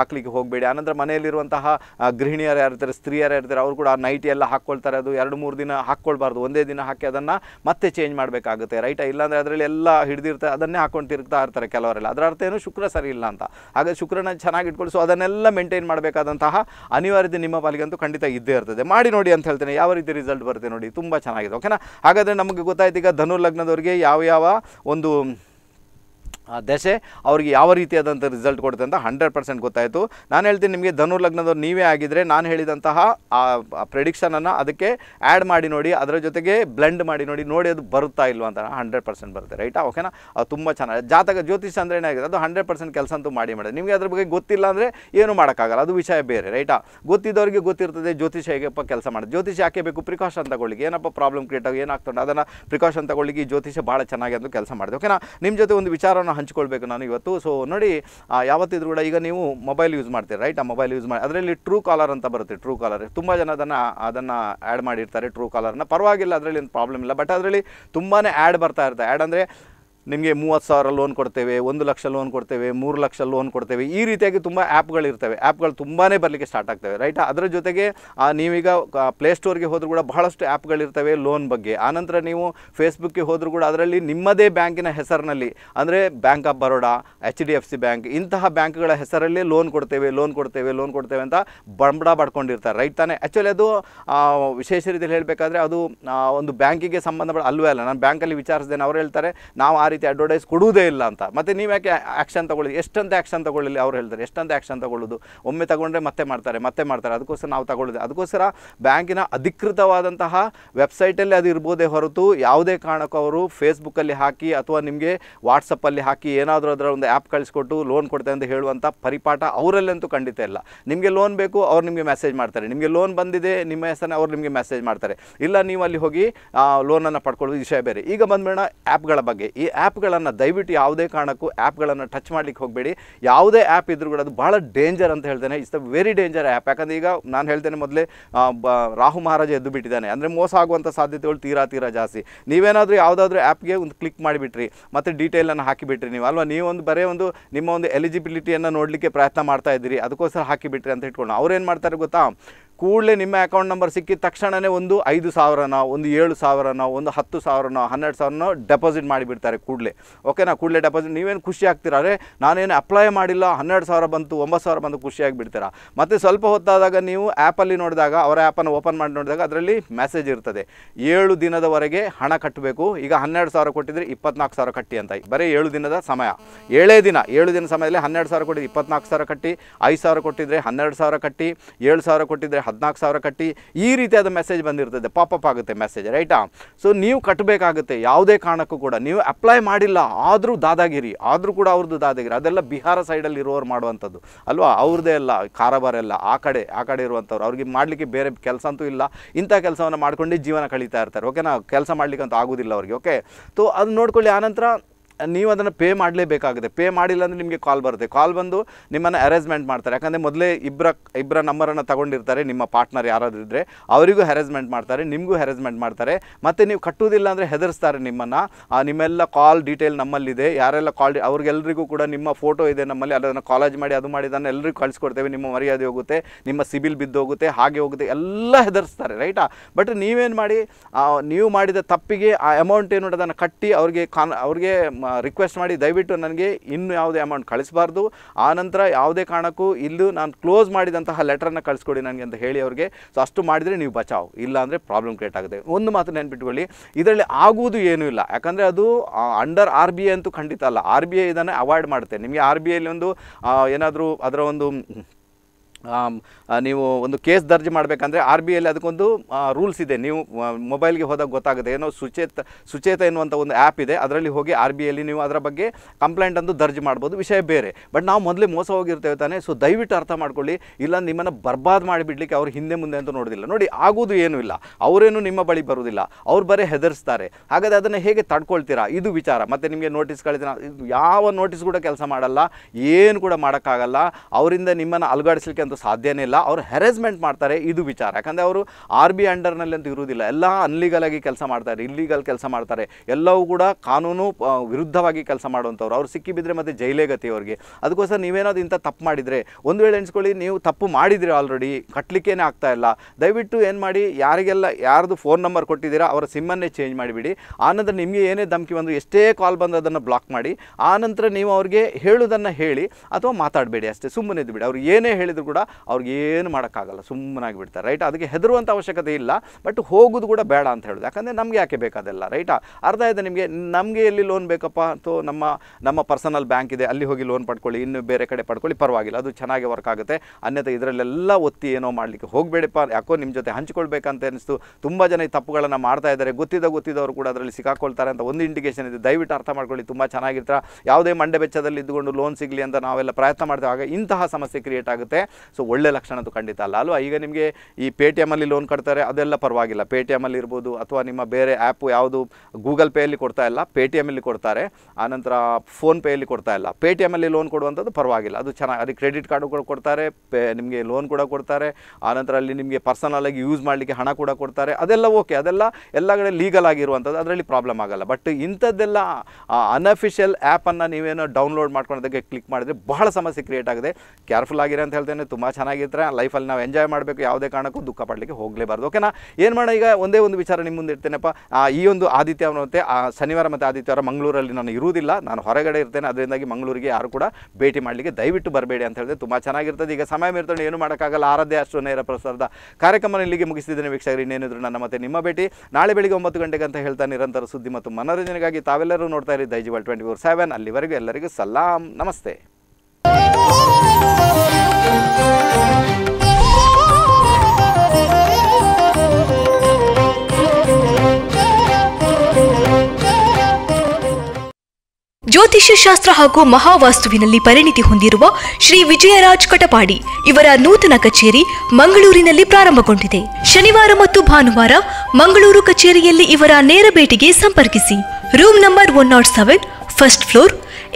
ಹಾಕ್ಲಿಕ್ಕೆ ಹೋಗಬೇಡಿ ಆನಂತರ ಮನೆಯಲ್ಲಿರುವಂತಹ ಗೃಹಿಣಿಯರು ಯಾರಿರ್ತಾರೆ ಸ್ತ್ರೀಯರು ಇರ್ತಾರೆ ಅವರು ಕೂಡ ನೈಟಿ ಎಲ್ಲ ಹಾಕ್ಕೊಳ್ತಾರೆ ಅದು ಎರಡು ಮೂರು ದಿನ ಹಾಕ್ಕೊಳ್ಬಾರ್ದು ಒಂದೇ ದಿನ ಹಾಕಿ ಅದನ್ನು ಮತ್ತೆ ಚೇಂಜ್ ಮಾಡಬೇಕಾಗುತ್ತೆ ರೈಟಾ ಇಲ್ಲಾಂದರೆ ಅದರಲ್ಲಿ ಎಲ್ಲ ಹಿಡಿದಿರ್ತಾರೆ ಅದನ್ನೇ ಹಾಕೊಂಡು ಇರ್ತಾರೆ ಕೆಲವರೆಲ್ಲ ಅದರ ಅರ್ಥ ಏನು ಶುಕ್ರ ಸರಿ ಇಲ್ಲ ಅಂತ ಹಾಗೆ ಶುಕ್ರನ ಚೆನ್ನಾಗಿ ಇಟ್ಕೊಳ್ಳಿ ಸೊ ಅದನ್ನೆಲ್ಲ ಮೇಂಟೈನ್ ಮಾಡಬೇಕಾದಂತಹ ಅನಿವಾರ್ಯತೆ ನಿಮ್ಮ ಪಾಲಿಗಂತೂ ಖಂಡಿತ ಇದ್ದೇ ಇರ್ತದೆ ಮಾಡಿ ನೋಡಿ ಅಂತ ಹೇಳ್ತೇನೆ ಯಾವ ರೀತಿ ರಿಸಲ್ಟ್ ಬರುತ್ತೆ ನೋಡಿ ತುಂಬ ಚೆನ್ನಾಗಿದೆ ಓಕೆನಾ ಹಾಗಾದರೆ ನಮಗೆ ಗೊತ್ತಾಯ್ತು ಈಗ ಧನುರ್ಲಗ್ನದವರಿಗೆ ಲಗ್ನದವರಿಗೆ ಯಾವ ಯಾವ ಒಂದು ದಶೆ ಅವ್ರಿಗೆ ಯಾವ ರೀತಿಯಾದಂಥ ರಿಸಲ್ಟ್ ಕೊಡುತ್ತೆ ಅಂತ ಹಂಡ್ರೆಡ್ ಪರ್ಸೆಂಟ್ ಗೊತ್ತಾಯಿತು ನಾನು ಹೇಳ್ತೀನಿ ನಿಮಗೆ ಧನು ಲಗ್ನದವ್ರು ನೀವೇ ಆಗಿದ್ದರೆ ನಾನು ಹೇಳಿದಂತಹ ಆ ಪ್ರೆಡಿಕ್ಷನನ್ನು ಅದಕ್ಕೆ ಆ್ಯಡ್ ಮಾಡಿ ನೋಡಿ ಅದರ ಜೊತೆಗೆ ಬ್ಲೆಂಡ್ ಮಾಡಿ ನೋಡಿ ನೋಡಿ ಅದು ಬರುತ್ತಾ ಇಲ್ವ ಅಂತ ಹಂಡ್ರೆಡ್ ಪರ್ಸೆಂಟ್ ಬರುತ್ತೆ ರೈಟಾ ಓಕೆನಾ ಅದು ತುಂಬ ಚೆನ್ನಾಗಿ ಜಾತಕ ಜ್ಯೋತಿಷ ಅಂದರೆ ಏನಾಗಿದೆ ಅದು ಹಂಡ್ರೆಡ್ ಪರ್ಸೆಂಟ್ ಕೆಲಸ ಅಂತೂ ಮಾಡಿ ಮಾಡಿದೆ ನಿಮಗೆ ಅದ್ರ ಬಗ್ಗೆ ಗೊತ್ತಿಲ್ಲ ಅಂದರೆ ಏನೂ ಮಾಡೋಕ್ಕಾಗಲ್ಲ ಅದು ವಿಷಯ ಬೇರೆ ರೈಟಾ ಗೊತ್ತಿದ್ದವರಿಗೆ ಗೊತ್ತಿರ್ತದೆ ಜ್ಯೋತಿಷ ಹೇಗೆಪ್ಪ ಕೆಲಸ ಮಾಡಿ ಜ್ಯೋತಿಷ ಯಾಕೆ ಬೇಕು ಪ್ರಿಕಾಷನ್ ತಗೊಳ್ಳಿ ಏನಪ್ಪ ಪ್ರಾಬ್ಲಮ್ ಕ್ರಿಯೇಟ್ ಆಗಿ ಏನಾಗ್ತದೆ ಅದನ್ನು ಪ್ರಿಕಾಷನ್ ತಗೊಳ್ಳಿ ಜ್ಯೋತಿಷ ಭಾಳ ಚೆನ್ನಾಗಿ ಅದು ಕೆಲಸ ಮಾಡಿದೆ ಓಕೆನಾ ನಿಮ್ಮ ಜೊತೆ ಒಂದು ವಿಚಾರವನ್ನು ಹಂಚ್ಕೊಳ್ಬೇಕು ನಾನು ಇವತ್ತು ಸೊ ನೋಡಿ ಯಾವತ್ತಿದ್ರು ಕೂಡ ಈಗ ನೀವು ಮೊಬೈಲ್ ಯೂಸ್ ಮಾಡ್ತೀರಿ ರೈಟ್ ಆ ಮೊಬೈಲ್ ಯೂಸ್ ಮಾಡಿ ಅದರಲ್ಲಿ ಟ್ರೂ ಕಾಲರ್ ಅಂತ ಬರುತ್ತೆ ಟ್ರೂ ಕಾಲರ್ ತುಂಬ ಜನ ಅದನ್ನು ಅದನ್ನು ಆ್ಯಡ್ ಮಾಡಿರ್ತಾರೆ ಟ್ರೂ ಕಾಲರ್ನ ಪರವಾಗಿಲ್ಲ ಅದರಲ್ಲಿ ಏನು ಪ್ರಾಬ್ಲಮ್ ಇಲ್ಲ ಬಟ್ ಅದರಲ್ಲಿ ತುಂಬಾ ಆ್ಯಡ್ ಬರ್ತಾ ಇರುತ್ತೆ ಆ್ಯಡ್ ಅಂದರೆ ನಿಮಗೆ ಮೂವತ್ತು ಸಾವಿರ ಲೋನ್ ಕೊಡ್ತೇವೆ ಒಂದು ಲಕ್ಷ ಲೋನ್ ಕೊಡ್ತೇವೆ ಮೂರು ಲಕ್ಷ ಲೋನ್ ಕೊಡ್ತೇವೆ ಈ ರೀತಿಯಾಗಿ ತುಂಬ ಆ್ಯಪ್ಗಳಿರ್ತವೆ ಆ್ಯಪ್ಗಳು ತುಂಬಾ ಬರಲಿಕ್ಕೆ ಸ್ಟಾರ್ಟ್ ಆಗ್ತವೆ ರೈಟ್ ಅದರ ಜೊತೆಗೆ ನೀವೀಗ ಪ್ಲೇಸ್ಟೋರ್ಗೆ ಹೋದರೂ ಕೂಡ ಬಹಳಷ್ಟು ಆ್ಯಪ್ಗಳಿರ್ತವೆ ಲೋನ್ ಬಗ್ಗೆ ಆನಂತರ ನೀವು ಫೇಸ್ಬುಕ್ಗೆ ಹೋದರೂ ಕೂಡ ಅದರಲ್ಲಿ ನಿಮ್ಮದೇ ಬ್ಯಾಂಕಿನ ಹೆಸರಿನಲ್ಲಿ ಅಂದರೆ bank of Baroda H D F C bank ಇಂತಹ ಬ್ಯಾಂಕ್ಗಳ ಹೆಸರಲ್ಲೇ ಲೋನ್ ಕೊಡ್ತೇವೆ ಲೋನ್ ಕೊಡ್ತೇವೆ ಲೋನ್ ಕೊಡ್ತೇವೆ ಅಂತ ಬಂಬಡ ಪಡ್ಕೊಂಡಿರ್ತಾರೆ ರೈಟ್ ತಾನೇ ಆ್ಯಕ್ಚುಲಿ ಅದು ವಿಶೇಷ ರೀತಿಯಲ್ಲಿ ಹೇಳಬೇಕಾದ್ರೆ ಅದು ಒಂದು ಬ್ಯಾಂಕಿಗೆ ಸಂಬಂಧಪಟ್ಟ ಅಲ್ಲವೇ ಅಲ್ಲ ನಾನು ಬ್ಯಾಂಕಲ್ಲಿ ವಿಚಾರಿಸ್ದೇನೆ ಅವ್ರು ಹೇಳ್ತಾರೆ ನಾವು ಆ ರೀತಿ ಅಡ್ವರ್ಟೈಸ್ ಕೊಡುವುದೇ ಇಲ್ಲ ಅಂತ ಮತ್ತೆ ನೀವು ಯಾಕೆ ಆಕ್ಷನ್ ತಗೊಳ್ಳಿ ಎಷ್ಟಂತ ಆಕ್ಷನ್ ತಗೊಳ್ಳಿ ಅವ್ರು ಹೇಳ್ತಾರೆ ಎಷ್ಟಂತ ಆಕ್ಷನ್ ತಗೊಳ್ಳೋದು ಒಮ್ಮೆ ತಗೊಂಡ್ರೆ ಮತ್ತೆ ಮಾಡ್ತಾರೆ ಮತ್ತೆ ಮಾಡ್ತಾರೆ ಅದಕ್ಕೋಸ್ಕರ ನಾವು ತಗೊಳ್ಳೋದು ಅದಕ್ಕೋಸ್ಕರ ಬ್ಯಾಂಕಿನ ಅಧಿಕೃತವಾದಂತಹ ವೆಬ್ಸೈಟಲ್ಲಿ ಅದು ಇರ್ಬೋದೇ ಹೊರತು ಯಾವುದೇ ಕಾರಣಕ್ಕೂ ಅವರು ಫೇಸ್ಬುಕ್ಕಲ್ಲಿ ಹಾಕಿ ಅಥವಾ ನಿಮಗೆ ವಾಟ್ಸಪ್ಪಲ್ಲಿ ಹಾಕಿ ಏನಾದರೂ ಅದರ ಒಂದು ಆ್ಯಪ್ ಕಳಿಸ್ಕೊಟ್ಟು ಲೋನ್ ಕೊಡ್ತೇವೆ ಅಂತ ಹೇಳುವಂಥ ಪರಿಪಾಠ ಅವರಲ್ಲಂತೂ ಖಂಡಿತ ಇಲ್ಲ ನಿಮಗೆ ಲೋನ್ ಬೇಕು ಅವ್ರು ನಿಮಗೆ ಮೆಸೇಜ್ ಮಾಡ್ತಾರೆ ನಿಮಗೆ ಲೋನ್ ಬಂದಿದೆ ನಿಮ್ಮ ಹೆಸರನ್ನ ಅವ್ರು ನಿಮಗೆ ಮೆಸೇಜ್ ಮಾಡ್ತಾರೆ ಇಲ್ಲ ನೀವು ಅಲ್ಲಿ ಹೋಗಿ ಲೋನನ್ನು ಪಡ್ಕೊಳ್ಳೋದು ವಿಷಯ ಬೇರೆ ಈಗ ಬಂದ್ಬಿಡೋಣ ಆ್ಯಪ್ಗಳ ಬಗ್ಗೆ ಈ ಆ್ಯಪ್ ಆ್ಯಪ್ಗಳನ್ನು ದಯವಿಟ್ಟು ಯಾವುದೇ ಕಾರಣಕ್ಕೂ ಆ್ಯಪ್ಗಳನ್ನು ಟಚ್ ಮಾಡಲಿಕ್ಕೆ ಹೋಗಬೇಡಿ ಯಾವುದೇ ಆ್ಯಪ್ ಇದ್ರೂ ಕೂಡ ಅದು ಭಾಳ ಡೇಂಜರ್ ಅಂತ ಹೇಳ್ತೇನೆ it's the very danger app ಯಾಕಂದರೆ ಈಗ ನಾನು ಹೇಳ್ತೇನೆ ಮೊದಲೇ ರಾಹು ಮಹಾರಾಜ ಎದ್ದು ಬಿಟ್ಟಿದ್ದಾನೆ ಅಂದರೆ ಮೋಸ ಆಗುವಂಥ ಸಾಧ್ಯತೆಗಳು ತೀರಾ ತೀರಾ ಜಾಸ್ತಿ ನೀವೇನಾದರೂ ಯಾವುದಾದ್ರೂ ಆ್ಯಪ್ಗೆ ಒಂದು ಕ್ಲಿಕ್ ಮಾಡಿಬಿಟ್ರಿ ಮತ್ತು ಡೀಟೇಲನ್ನು ಹಾಕಿಬಿಟ್ರಿ ನೀವು ಅಲ್ವಾ ನೀವೊಂದು ಬರೇ ಒಂದು ನಿಮ್ಮ ಒಂದು ಎಲಿಜಿಬಿಲಿಟಿಯನ್ನು ನೋಡಲಿಕ್ಕೆ ಪ್ರಯತ್ನ ಮಾಡ್ತಾ ಇದ್ದೀರಿ ಅದಕ್ಕೋಸ್ಕರ ಹಾಕಿಬಿಟ್ರಿ ಅಂತ ಇಟ್ಕೊಂಡು ಏನು ಮಾಡ್ತಾರೆ ಗೊತ್ತಾ ಕೂಡಲೇ ನಿಮ್ಮ ಅಕೌಂಟ್ ನಂಬರ್ ಸಿಕ್ಕಿದ ತಕ್ಷಣವೇ ಒಂದು ಐದು ಸಾವಿರನೋ ಒಂದು ಏಳು ಸಾವಿರನೋ ಒಂದು ಹತ್ತು ಸಾವಿರನೋ ಹನ್ನೆರಡು ಸಾವಿರನೋ ಡೆಪಾಸಿಟ್ ಮಾಡಿಬಿಡ್ತಾರೆ ಕೂಡಲೇ ಓಕೆನಾ ಕೂಡಲೇ ಡೆಪಾಸಿಟ್ ನೀವೇನು ಖುಷಿ ಆಗ್ತೀರಾ ಅರೆ ನಾನೇನು ಅಪ್ಲೈ ಮಾಡಿಲ್ಲ ಹನ್ನೆರಡು ಸಾವಿರ ಬಂತು ಒಂಬತ್ತು ಸಾವಿರ ಬಂತು ಖುಷಿಯಾಗಿ ಬಿಡ್ತೀರಾ ಮತ್ತು ಸ್ವಲ್ಪ ಹೊತ್ತಾದಾಗ ನೀವು ಆ್ಯಪಲ್ಲಿ ನೋಡಿದಾಗ ಅವರ ಆ್ಯಪನ್ನು ಓಪನ್ ಮಾಡಿ ನೋಡಿದಾಗ ಅದರಲ್ಲಿ ಮೆಸೇಜ್ ಇರ್ತದೆ ಏಳು ದಿನದವರೆಗೆ ಹಣ ಕಟ್ಟಬೇಕು ಈಗ ಹನ್ನೆರಡು ಸಾವಿರ ಕೊಟ್ಟಿದ್ರೆ ಇಪ್ಪತ್ನಾಲ್ಕು ಸಾವಿರ ಕಟ್ಟಿ ಅಂತ ಬರೀ ಏಳು ದಿನದ ಸಮಯ ಏಳೇ ದಿನ ಏಳು ದಿನ ಸಮಯದಲ್ಲಿ ಹನ್ನೆರಡು ಸಾವಿರ ಕೊಟ್ಟಿದ್ರೆ ಇಪ್ಪತ್ನಾಲ್ಕು ಸಾವಿರ ಕಟ್ಟಿ ಐದು ಸಾವಿರ ಕೊಟ್ಟಿದ್ರೆ ಹನ್ನೆರಡು ಸಾವಿರ ಕಟ್ಟಿ ಏಳು ಸಾವಿರ ಕೊಟ್ಟಿದ್ರೆ ಹದಿನಾಲ್ಕು ಸಾವಿರ ಕಟ್ಟಿ ಈ ರೀತಿಯಾದ ಮೆಸೇಜ್ ಬಂದಿರ್ತದೆ ಪಾಪಪ್ ಆಗುತ್ತೆ ಮೆಸೇಜ್ ರೈಟಾ ಸೊ ನೀವು ಕಟ್ಟಬೇಕಾಗುತ್ತೆ ಯಾವುದೇ ಕಾರಣಕ್ಕೂ ಕೂಡ ನೀವು ಅಪ್ಲೈ ಮಾಡಿಲ್ಲ ಆದರೂ ದಾದಾಗಿರಿ ಆದರೂ ಕೂಡ ಅವ್ರದ್ದು ದಾದಾಗಿರಿ ಅದೆಲ್ಲ ಬಿಹಾರ ಸೈಡಲ್ಲಿ ಇರೋರು ಮಾಡುವಂಥದ್ದು ಅಲ್ವಾ ಅವ್ರದ್ದೇ ಎಲ್ಲ ಕಾರಬಾರ ಎಲ್ಲ ಆ ಕಡೆ ಆ ಕಡೆ ಇರುವಂಥವ್ರು ಅವ್ರಿಗೆ ಮಾಡಲಿಕ್ಕೆ ಬೇರೆ ಕೆಲಸ ಅಂತೂ ಇಲ್ಲ ಇಂಥ ಕೆಲಸವನ್ನು ಮಾಡ್ಕೊಂಡು ಜೀವನ ಕಳೀತಾ ಇರ್ತಾರೆ ಓಕೆನಾ ಕೆಲಸ ಅಂತ ಆಗೋದಿಲ್ಲ ಅವ್ರಿಗೆ ಓಕೆ ಸೊ ಅದು ನೋಡ್ಕೊಳ್ಳಿ ಆನಂತರ ನೀವು ಅದನ್ನು ಪೇ ಮಾಡಲೇಬೇಕಾಗುತ್ತೆ ಪೇ ಮಾಡಿಲ್ಲ ಅಂದರೆ ನಿಮಗೆ ಕಾಲ್ ಬರುತ್ತೆ ಕಾಲ್ ಬಂದು ನಿಮ್ಮನ್ನು ಅರೇಂಜ್ಮೆಂಟ್ ಮಾಡ್ತಾರೆ ಯಾಕಂದರೆ ಮೊದಲೇ ಇಬ್ಬರ ಇಬ್ಬರ ನಂಬರನ್ನು ತಗೊಂಡಿರ್ತಾರೆ ನಿಮ್ಮ ಪಾರ್ಟ್ನರ್ ಯಾರಾದರೂ ಇದ್ದರೆ ಅವರಿಗೂ ಹ್ಯಾರೆಸ್ಮೆಂಟ್ ಮಾಡ್ತಾರೆ ನಿಮಗೂ ಹ್ಯಾರೇಸ್ಮೆಂಟ್ ಮಾಡ್ತಾರೆ ಮತ್ತು ನೀವು ಕಟ್ಟುವುದಿಲ್ಲ ಅಂದರೆ ಹೆದರ್ಸ್ತಾರೆ ನಿಮ್ಮನ್ನು ನಿಮ್ಮೆಲ್ಲ ಕಾಲ್ ಡೀಟೇಲ್ ನಮ್ಮಲ್ಲಿದೆ ಯಾರೆಲ್ಲ ಕಾಲ್ ಅವ್ರಿಗೆಲ್ಲರಿಗೂ ಕೂಡ ನಿಮ್ಮ ಫೋಟೋ ಇದೆ ನಮ್ಮಲ್ಲಿ ಅದನ್ನು ಕಾಲೇಜ್ ಮಾಡಿ ಅದು ಮಾಡಿ ಅದನ್ನು ಎಲ್ಲರಿಗೂ ಕಳಿಸ್ಕೊಡ್ತೇವೆ ನಿಮ್ಮ ಮರ್ಯಾದೆ ಹೋಗುತ್ತೆ ನಿಮ್ಮ ಸಿಬಿಲ್ ಬಿದ್ದು ಹೋಗುತ್ತೆ ಹಾಗೆ ಹೋಗುತ್ತೆ ಎಲ್ಲ ಹೆದರ್ಸ್ತಾರೆ ರೈಟಾ ಬಟ್ ನೀವೇನು ಮಾಡಿ ನೀವು ಮಾಡಿದ ತಪ್ಪಿಗೆ ಆ ಅಮೌಂಟ್ ಏನು ಅದನ್ನು ಕಟ್ಟಿ ಅವ್ರಿಗೆ ಕಾನ್ ಅವ್ರಿಗೆ ರಿಕ್ವೆಸ್ಟ್ ಮಾಡಿ ದಯವಿಟ್ಟು ನನಗೆ ಇನ್ನು ಯಾವುದೇ ಅಮೌಂಟ್ ಕಳಿಸಬಾರ್ದು ಆನಂತರ ಯಾವುದೇ ಕಾರಣಕ್ಕೂ ಇಲ್ಲೂ ನಾನು ಕ್ಲೋಸ್ ಮಾಡಿದಂತಹ ಲೆಟರನ್ನು ಕಳಿಸ್ಕೊಡಿ ನನಗೆ ಅಂತ ಹೇಳಿ ಅವ್ರಿಗೆ ಸೊ ಅಷ್ಟು ಮಾಡಿದರೆ ನೀವು ಬಚಾವು ಇಲ್ಲಾಂದರೆ ಪ್ರಾಬ್ಲಮ್ ಕ್ರಿಯೇಟ್ ಆಗುತ್ತೆ ಒಂದು ಮಾತು ನೆನ್ಪಿಟ್ಕೊಳ್ಳಿ ಇದರಲ್ಲಿ ಆಗುವುದು ಏನೂ ಇಲ್ಲ ಯಾಕಂದರೆ ಅದು ಅಂಡರ್ ಆರ್ ಬಿ ಐ ಅಂತೂ ಖಂಡಿತ ಅಲ್ಲ ಆರ್ ಬಿ ಐ ಇದನ್ನು ಅವಾಯ್ಡ್ ಮಾಡುತ್ತೆ ನಿಮಗೆ ಆರ್ ಬಿ ಐಲಿ ಒಂದು ಏನಾದರೂ ಅದರ ಒಂದು ನೀವು ಒಂದು ಕೇಸ್ ದರ್ಜ್ ಮಾಡಬೇಕಂದ್ರೆ ಆರ್ ಬಿ ಐಲಿ ಅದಕ್ಕೊಂದು ರೂಲ್ಸ್ ಇದೆ ನೀವು ಮೊಬೈಲ್ಗೆ ಹೋದಾಗ ಗೊತ್ತಾಗುತ್ತೆ ಏನೋ ಸುಚೇತ ಸುಚೇತ ಎನ್ನುವಂಥ ಒಂದು ಆ್ಯಪ್ ಇದೆ ಅದರಲ್ಲಿ ಹೋಗಿ ಆರ್ ಬಿ ಐಲಿ ನೀವು ಅದರ ಬಗ್ಗೆ ಕಂಪ್ಲೇಂಟ್ ಅಂತೂ ದರ್ಜ್ ಮಾಡ್ಬೋದು ವಿಷಯ ಬೇರೆ ಬಟ್ ನಾವು ಮೊದಲೇ ಮೋಸ ಹೋಗಿರ್ತೇವೆ ತಾನೇ ಸೊ ದಯವಿಟ್ಟು ಅರ್ಥ ಮಾಡ್ಕೊಳ್ಳಿ ಇಲ್ಲ ನಿಮ್ಮನ್ನು ಬರ್ಬಾದ್ ಮಾಡಿಬಿಡ್ಲಿಕ್ಕೆ ಅವ್ರು ಹಿಂದೆ ಮುಂದೆ ಅಂತೂ ನೋಡೋದಿಲ್ಲ ನೋಡಿ ಆಗೋದು ಏನೂ ಇಲ್ಲ ಅವರೇನು ನಿಮ್ಮ ಬಳಿ ಬರುವುದಿಲ್ಲ ಅವ್ರು ಬರೀ ಹೆದರ್ಸ್ತಾರೆ ಹಾಗಾದರೆ ಅದನ್ನು ಹೇಗೆ ತಡ್ಕೊಳ್ತೀರಾ ಇದು ವಿಚಾರ ಮತ್ತು ನಿಮಗೆ ನೋಟಿಸ್ ಕಳೆದಿನ ಯಾವ ನೋಟಿಸ್ ಕೂಡ ಕೆಲಸ ಮಾಡಲ್ಲ ಏನು ಕೂಡ ಮಾಡೋಕ್ಕಾಗಲ್ಲ ಅವರಿಂದ ನಿಮ್ಮನ್ನು ಅಲುಗಾಡಿಸ್ಲಿಕ್ಕೆ ಅಂತ ಸಾಧ್ಯನೇ ಇಲ್ಲ ಅವರು ಹೆರೇಸ್ಮೆಂಟ್ ಮಾಡ್ತಾರೆ ಇದು ವಿಚಾರ ಯಾಕಂದರೆ ಅವರು ಆರ್ ಬಿ ಅಂಡರ್ನಲ್ಲಿ ಅಂತ ಇರುವುದಿಲ್ಲ ಎಲ್ಲ ಅನ್ಲೀಗಲ್ ಆಗಿ ಕೆಲಸ ಮಾಡ್ತಾರೆ ಇಲ್ಲೀಗಲ್ ಕೆಲಸ ಮಾಡ್ತಾರೆ ಎಲ್ಲವೂ ಕೂಡ ಕಾನೂನು ವಿರುದ್ಧವಾಗಿ ಕೆಲಸ ಮಾಡುವಂಥವ್ರು ಅವ್ರು ಸಿಕ್ಕಿಬಿದ್ರೆ ಮತ್ತು ಜೈಲೇ ಗತಿ ಅವ್ರಿಗೆ ಅದಕ್ಕೋಸ್ಕರ ನೀವೇನಾದ್ರು ಇಂಥ ತಪ್ಪು ಮಾಡಿದರೆ ಒಂದು ವೇಳೆ ಎಣಿಸ್ಕೊಳ್ಳಿ ನೀವು ತಪ್ಪು ಮಾಡಿದ್ರಿ ಆಲ್ರೆಡಿ ಕಟ್ಟಲಿಕ್ಕೇನೆ ಆಗ್ತಾ ಇಲ್ಲ ದಯವಿಟ್ಟು ಏನು ಮಾಡಿ ಯಾರಿಗೆಲ್ಲ ಯಾರ್ದು ಫೋನ್ ನಂಬರ್ ಕೊಟ್ಟಿದ್ದೀರಾ ಅವರ ಸಿಮ್ಮನ್ನೇ ಚೇಂಜ್ ಮಾಡಿಬಿಡಿ ಆನಂತರ ನಿಮಗೆ ಏನೇ ಧಮಕಿ ಬಂದು ಎಷ್ಟೇ ಕಾಲ್ ಬಂದು ಅದನ್ನು ಬ್ಲಾಕ್ ಮಾಡಿ ಆನಂತರ ನೀವು ಅವ್ರಿಗೆ ಹೇಳೋದನ್ನು ಹೇಳಿ ಅಥವಾ ಮಾತಾಡಬೇಡಿ ಅಷ್ಟೇ ಸುಮ್ಮನೆ ಬಿಡಿ ಅವ್ರು ಏನೇ ಹೇಳಿದ್ರು ಕೂಡ ಕೂಡ ಅವ್ರಿಗೇನು ಮಾಡೋಕ್ಕಾಗಲ್ಲ ಸುಮ್ಮನಾಗಿ ಬಿಡ್ತಾರೆ ರೈಟ್ ಅದಕ್ಕೆ ಹೆದರುವಂಥ ಅವಶ್ಯಕತೆ ಇಲ್ಲ ಬಟ್ ಹೋಗೋದು ಕೂಡ ಬೇಡ ಅಂತ ಹೇಳೋದು ಯಾಕಂದರೆ ನಮಗೆ ಯಾಕೆ ಬೇಕಾದೆಲ್ಲ ರೈಟಾ ಅರ್ಧ ಇದೆ ನಿಮಗೆ ನಮಗೆ ಎಲ್ಲಿ ಲೋನ್ ಬೇಕಪ್ಪ ಅಂತ ನಮ್ಮ ನಮ್ಮ ಪರ್ಸನಲ್ ಬ್ಯಾಂಕ್ ಇದೆ ಅಲ್ಲಿ ಹೋಗಿ ಲೋನ್ ಪಡ್ಕೊಳ್ಳಿ ಇನ್ನು ಬೇರೆ ಕಡೆ ಪಡ್ಕೊಳ್ಳಿ ಪರವಾಗಿಲ್ಲ ಅದು ಚೆನ್ನಾಗಿ ವರ್ಕ್ ಆಗುತ್ತೆ ಅನ್ಯತೆ ಇದರಲ್ಲೆಲ್ಲ ಒತ್ತಿ ಏನೋ ಮಾಡಲಿಕ್ಕೆ ಹೋಗಬೇಡಪ್ಪ ಯಾಕೋ ನಿಮ್ಮ ಜೊತೆ ಹಂಚ್ಕೊಳ್ಬೇಕಂತ ಅನಿಸ್ತು ತುಂಬ ಜನ ಈ ತಪ್ಪುಗಳನ್ನು ಮಾಡ್ತಾ ಇದ್ದಾರೆ ಗೊತ್ತಿದ್ದ ಗೊತ್ತಿದ್ದವರು ಕೂಡ ಅದರಲ್ಲಿ ಸಿಕ್ಕಾಕೊಳ್ತಾರೆ ಅಂತ ಒಂದು ಇಂಡಿಕೇಶನ್ ಇದೆ ದಯವಿಟ್ಟು ಅರ್ಥ ಮಾಡ್ಕೊಳ್ಳಿ ತುಂಬ ಚೆನ್ನಾಗಿರ್ತಾರೆ ಯಾವುದೇ ಮಂಡೆ ಬೆಚ್ಚದಲ್ಲಿ ಇದ್ದುಕೊಂಡು ಲೋನ್ ಸಿಗಲಿ ಅಂತ ನಾವೆಲ್ಲ ಪ್ರಯತ್ನ ಮಾಡ್ತೇವೆ ಆಗ ಇಂತಹ ಸಮಸ್ಯೆ ಕ್ರಿಯೇಟ್ ಆಗುತ್ತೆ ಸೊ ಒಳ್ಳೆ ಲಕ್ಷಣ ಅದು ಖಂಡಿತ ಅಲ್ಲ ಅಲ್ವಾ ಈಗ ನಿಮಗೆ ಈ ಪೇ ಟಿ ಎಮಲ್ಲಿ ಲೋನ್ ಕಟ್ತಾರೆ ಅದೆಲ್ಲ ಪರವಾಗಿಲ್ಲ ಪೇ ಟಿ ಎಮ್ಮಲ್ಲಿ ಇರ್ಬೋದು ಅಥವಾ ನಿಮ್ಮ ಬೇರೆ ಆ್ಯಪು ಯಾವುದು ಗೂಗಲ್ ಪೇಯಲ್ಲಿ ಕೊಡ್ತಾ ಇಲ್ಲ ಪೇ ಟಿ ಎಮಲ್ಲಿ ಕೊಡ್ತಾರೆ ಆನಂತರ ಫೋನ್ಪೇಯಲ್ಲಿ ಕೊಡ್ತಾ ಇಲ್ಲ ಪೇ ಟಿ ಎಮಲ್ಲಿ ಲೋನ್ ಕೊಡುವಂಥದ್ದು ಪರವಾಗಿಲ್ಲ ಅದು ಚೆನ್ನಾಗಿ ಅದಕ್ಕೆ ಕ್ರೆಡಿಟ್ ಕಾರ್ಡು ಕೂಡ ಕೊಡ್ತಾರೆ ಪೇ ನಿಮಗೆ ಲೋನ್ ಕೂಡ ಕೊಡ್ತಾರೆ ಆನಂತರ ಅಲ್ಲಿ ನಿಮಗೆ ಆಗಿ ಯೂಸ್ ಮಾಡಲಿಕ್ಕೆ ಹಣ ಕೂಡ ಕೊಡ್ತಾರೆ ಅದೆಲ್ಲ ಓಕೆ ಅದೆಲ್ಲ ಎಲ್ಲ ಕಡೆ ಲೀಗಲ್ ಆಗಿರುವಂಥದ್ದು ಅದರಲ್ಲಿ ಪ್ರಾಬ್ಲಮ್ ಆಗಲ್ಲ ಬಟ್ ಇಂಥದ್ದೆಲ್ಲ ಅನ್ಅಫಿಷಿಯಲ್ ಆ್ಯಪನ್ನು ನೀವೇನೋ ಡೌನ್ಲೋಡ್ ಮಾಡ್ಕೊಳ್ಳೋದಕ್ಕೆ ಕ್ಲಿಕ್ ಮಾಡಿದರೆ ಬಹಳ ಸಮಸ್ಯೆ ಕ್ರಿಯೇಟ್ ಆಗಿದೆ ಕೇರ್ಫುಲ್ ಆಗಿರೋ ಅಂತ ಹೇಳ್ತೇನೆ ತುಂಬ ಚೆನ್ನಾಗಿದ್ರೆ ಲೈಫಲ್ಲಿ ನಾವು ಎಂಜಾಯ್ ಮಾಡಬೇಕು ಯಾವುದೇ ಕಾರಣಕ್ಕೂ ದುಃಖ ಪಡಲಿಕ್ಕೆ ಹೋಗಲೇಬಾರ್ದು ಓಕೆನಾ ಏನು ಮಾಡೋಣ ಈಗ ಒಂದೇ ಒಂದು ವಿಚಾರ ನಿಮ್ಮ ಮುಂದೆ ಇರ್ತೇನೆಪ್ಪ ಈ ಒಂದು ಆದಿತ್ಯ ಆ ಶನಿವಾರ ಮತ್ತು ಆದಿತ್ಯವಾರ ಮಂಗಳೂರಲ್ಲಿ ನಾನು ಇರುವುದಿಲ್ಲ ನಾನು ಹೊರಗಡೆ ಇರ್ತೇನೆ ಅದರಿಂದಾಗಿ ಮಂಗಳೂರಿಗೆ ಯಾರು ಕೂಡ ಭೇಟಿ ಮಾಡಲಿಕ್ಕೆ ದಯವಿಟ್ಟು ಬರಬೇಡಿ ಅಂತ ಹೇಳಿದ್ರೆ ತುಂಬ ಚೆನ್ನಾಗಿರ್ತದೆ ಈಗ ಸಮಯ ಇರ್ತದೆ ಏನು ಮಾಡೋಕ್ಕಾಗಲ್ಲ ಆರಾಧ್ಯ ಅಷ್ಟು ನೇರ ಪ್ರಸಾರದ ಕಾರ್ಯಕ್ರಮ ಇಲ್ಲಿಗೆ ಮುಗಿಸಿದ್ದೇನೆ ವೀಕ್ಷಕರು ಇನ್ನೇನಿದ್ರು ನನ್ನ ಮತ್ತೆ ನಿಮ್ಮ ಭೇಟಿ ನಾಳೆ ಬೆಳಿಗ್ಗೆ ಒಂಬತ್ತು ಗಂಟೆಗೆ ಅಂತ ಹೇಳ್ತಾ ನಿರಂತರ ಸುದ್ದಿ ಮತ್ತು ಮನೋರಂಜನೆಗಾಗಿ ತಾವೆಲ್ಲರೂ ನೋಡ್ತಾ ಇರಿ ದೈಜಿವಲ್ ಟ್ವೆಂಟಿ ಫೋರ್ ಸೆವೆನ್ ಅಲ್ಲಿವರೆಗೂ ಎಲ್ಲರಿಗೂ ಸಲಾಂ ನಮಸ್ತೆ ಜ್ಯೋತಿಷ್ಯ ಶಾಸ್ತ್ರ ಹಾಗೂ ಮಹಾವಾಸ್ತುವಿನಲ್ಲಿ ಪರಿಣಿತಿ ಹೊಂದಿರುವ ಶ್ರೀ ವಿಜಯರಾಜ್ ಕಟಪಾಡಿ ಇವರ ನೂತನ ಕಚೇರಿ ಮಂಗಳೂರಿನಲ್ಲಿ ಪ್ರಾರಂಭಗೊಂಡಿದೆ ಶನಿವಾರ ಮತ್ತು ಭಾನುವಾರ ಮಂಗಳೂರು ಕಚೇರಿಯಲ್ಲಿ ಇವರ ನೇರ ಭೇಟಿಗೆ ಸಂಪರ್ಕಿಸಿ room number one not seven first floor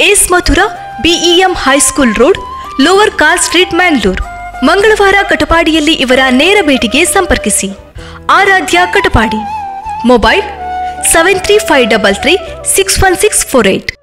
S Mathura BEM high school road lower car street Mangalore ಮಂಗಳವಾರ ಕಟಪಾಡಿಯಲ್ಲಿ ಇವರ ನೇರ ಭೇಟಿಗೆ ಸಂಪರ್ಕಿಸಿ Aaradhya Katapadi mobile seven three five double three six one six four eight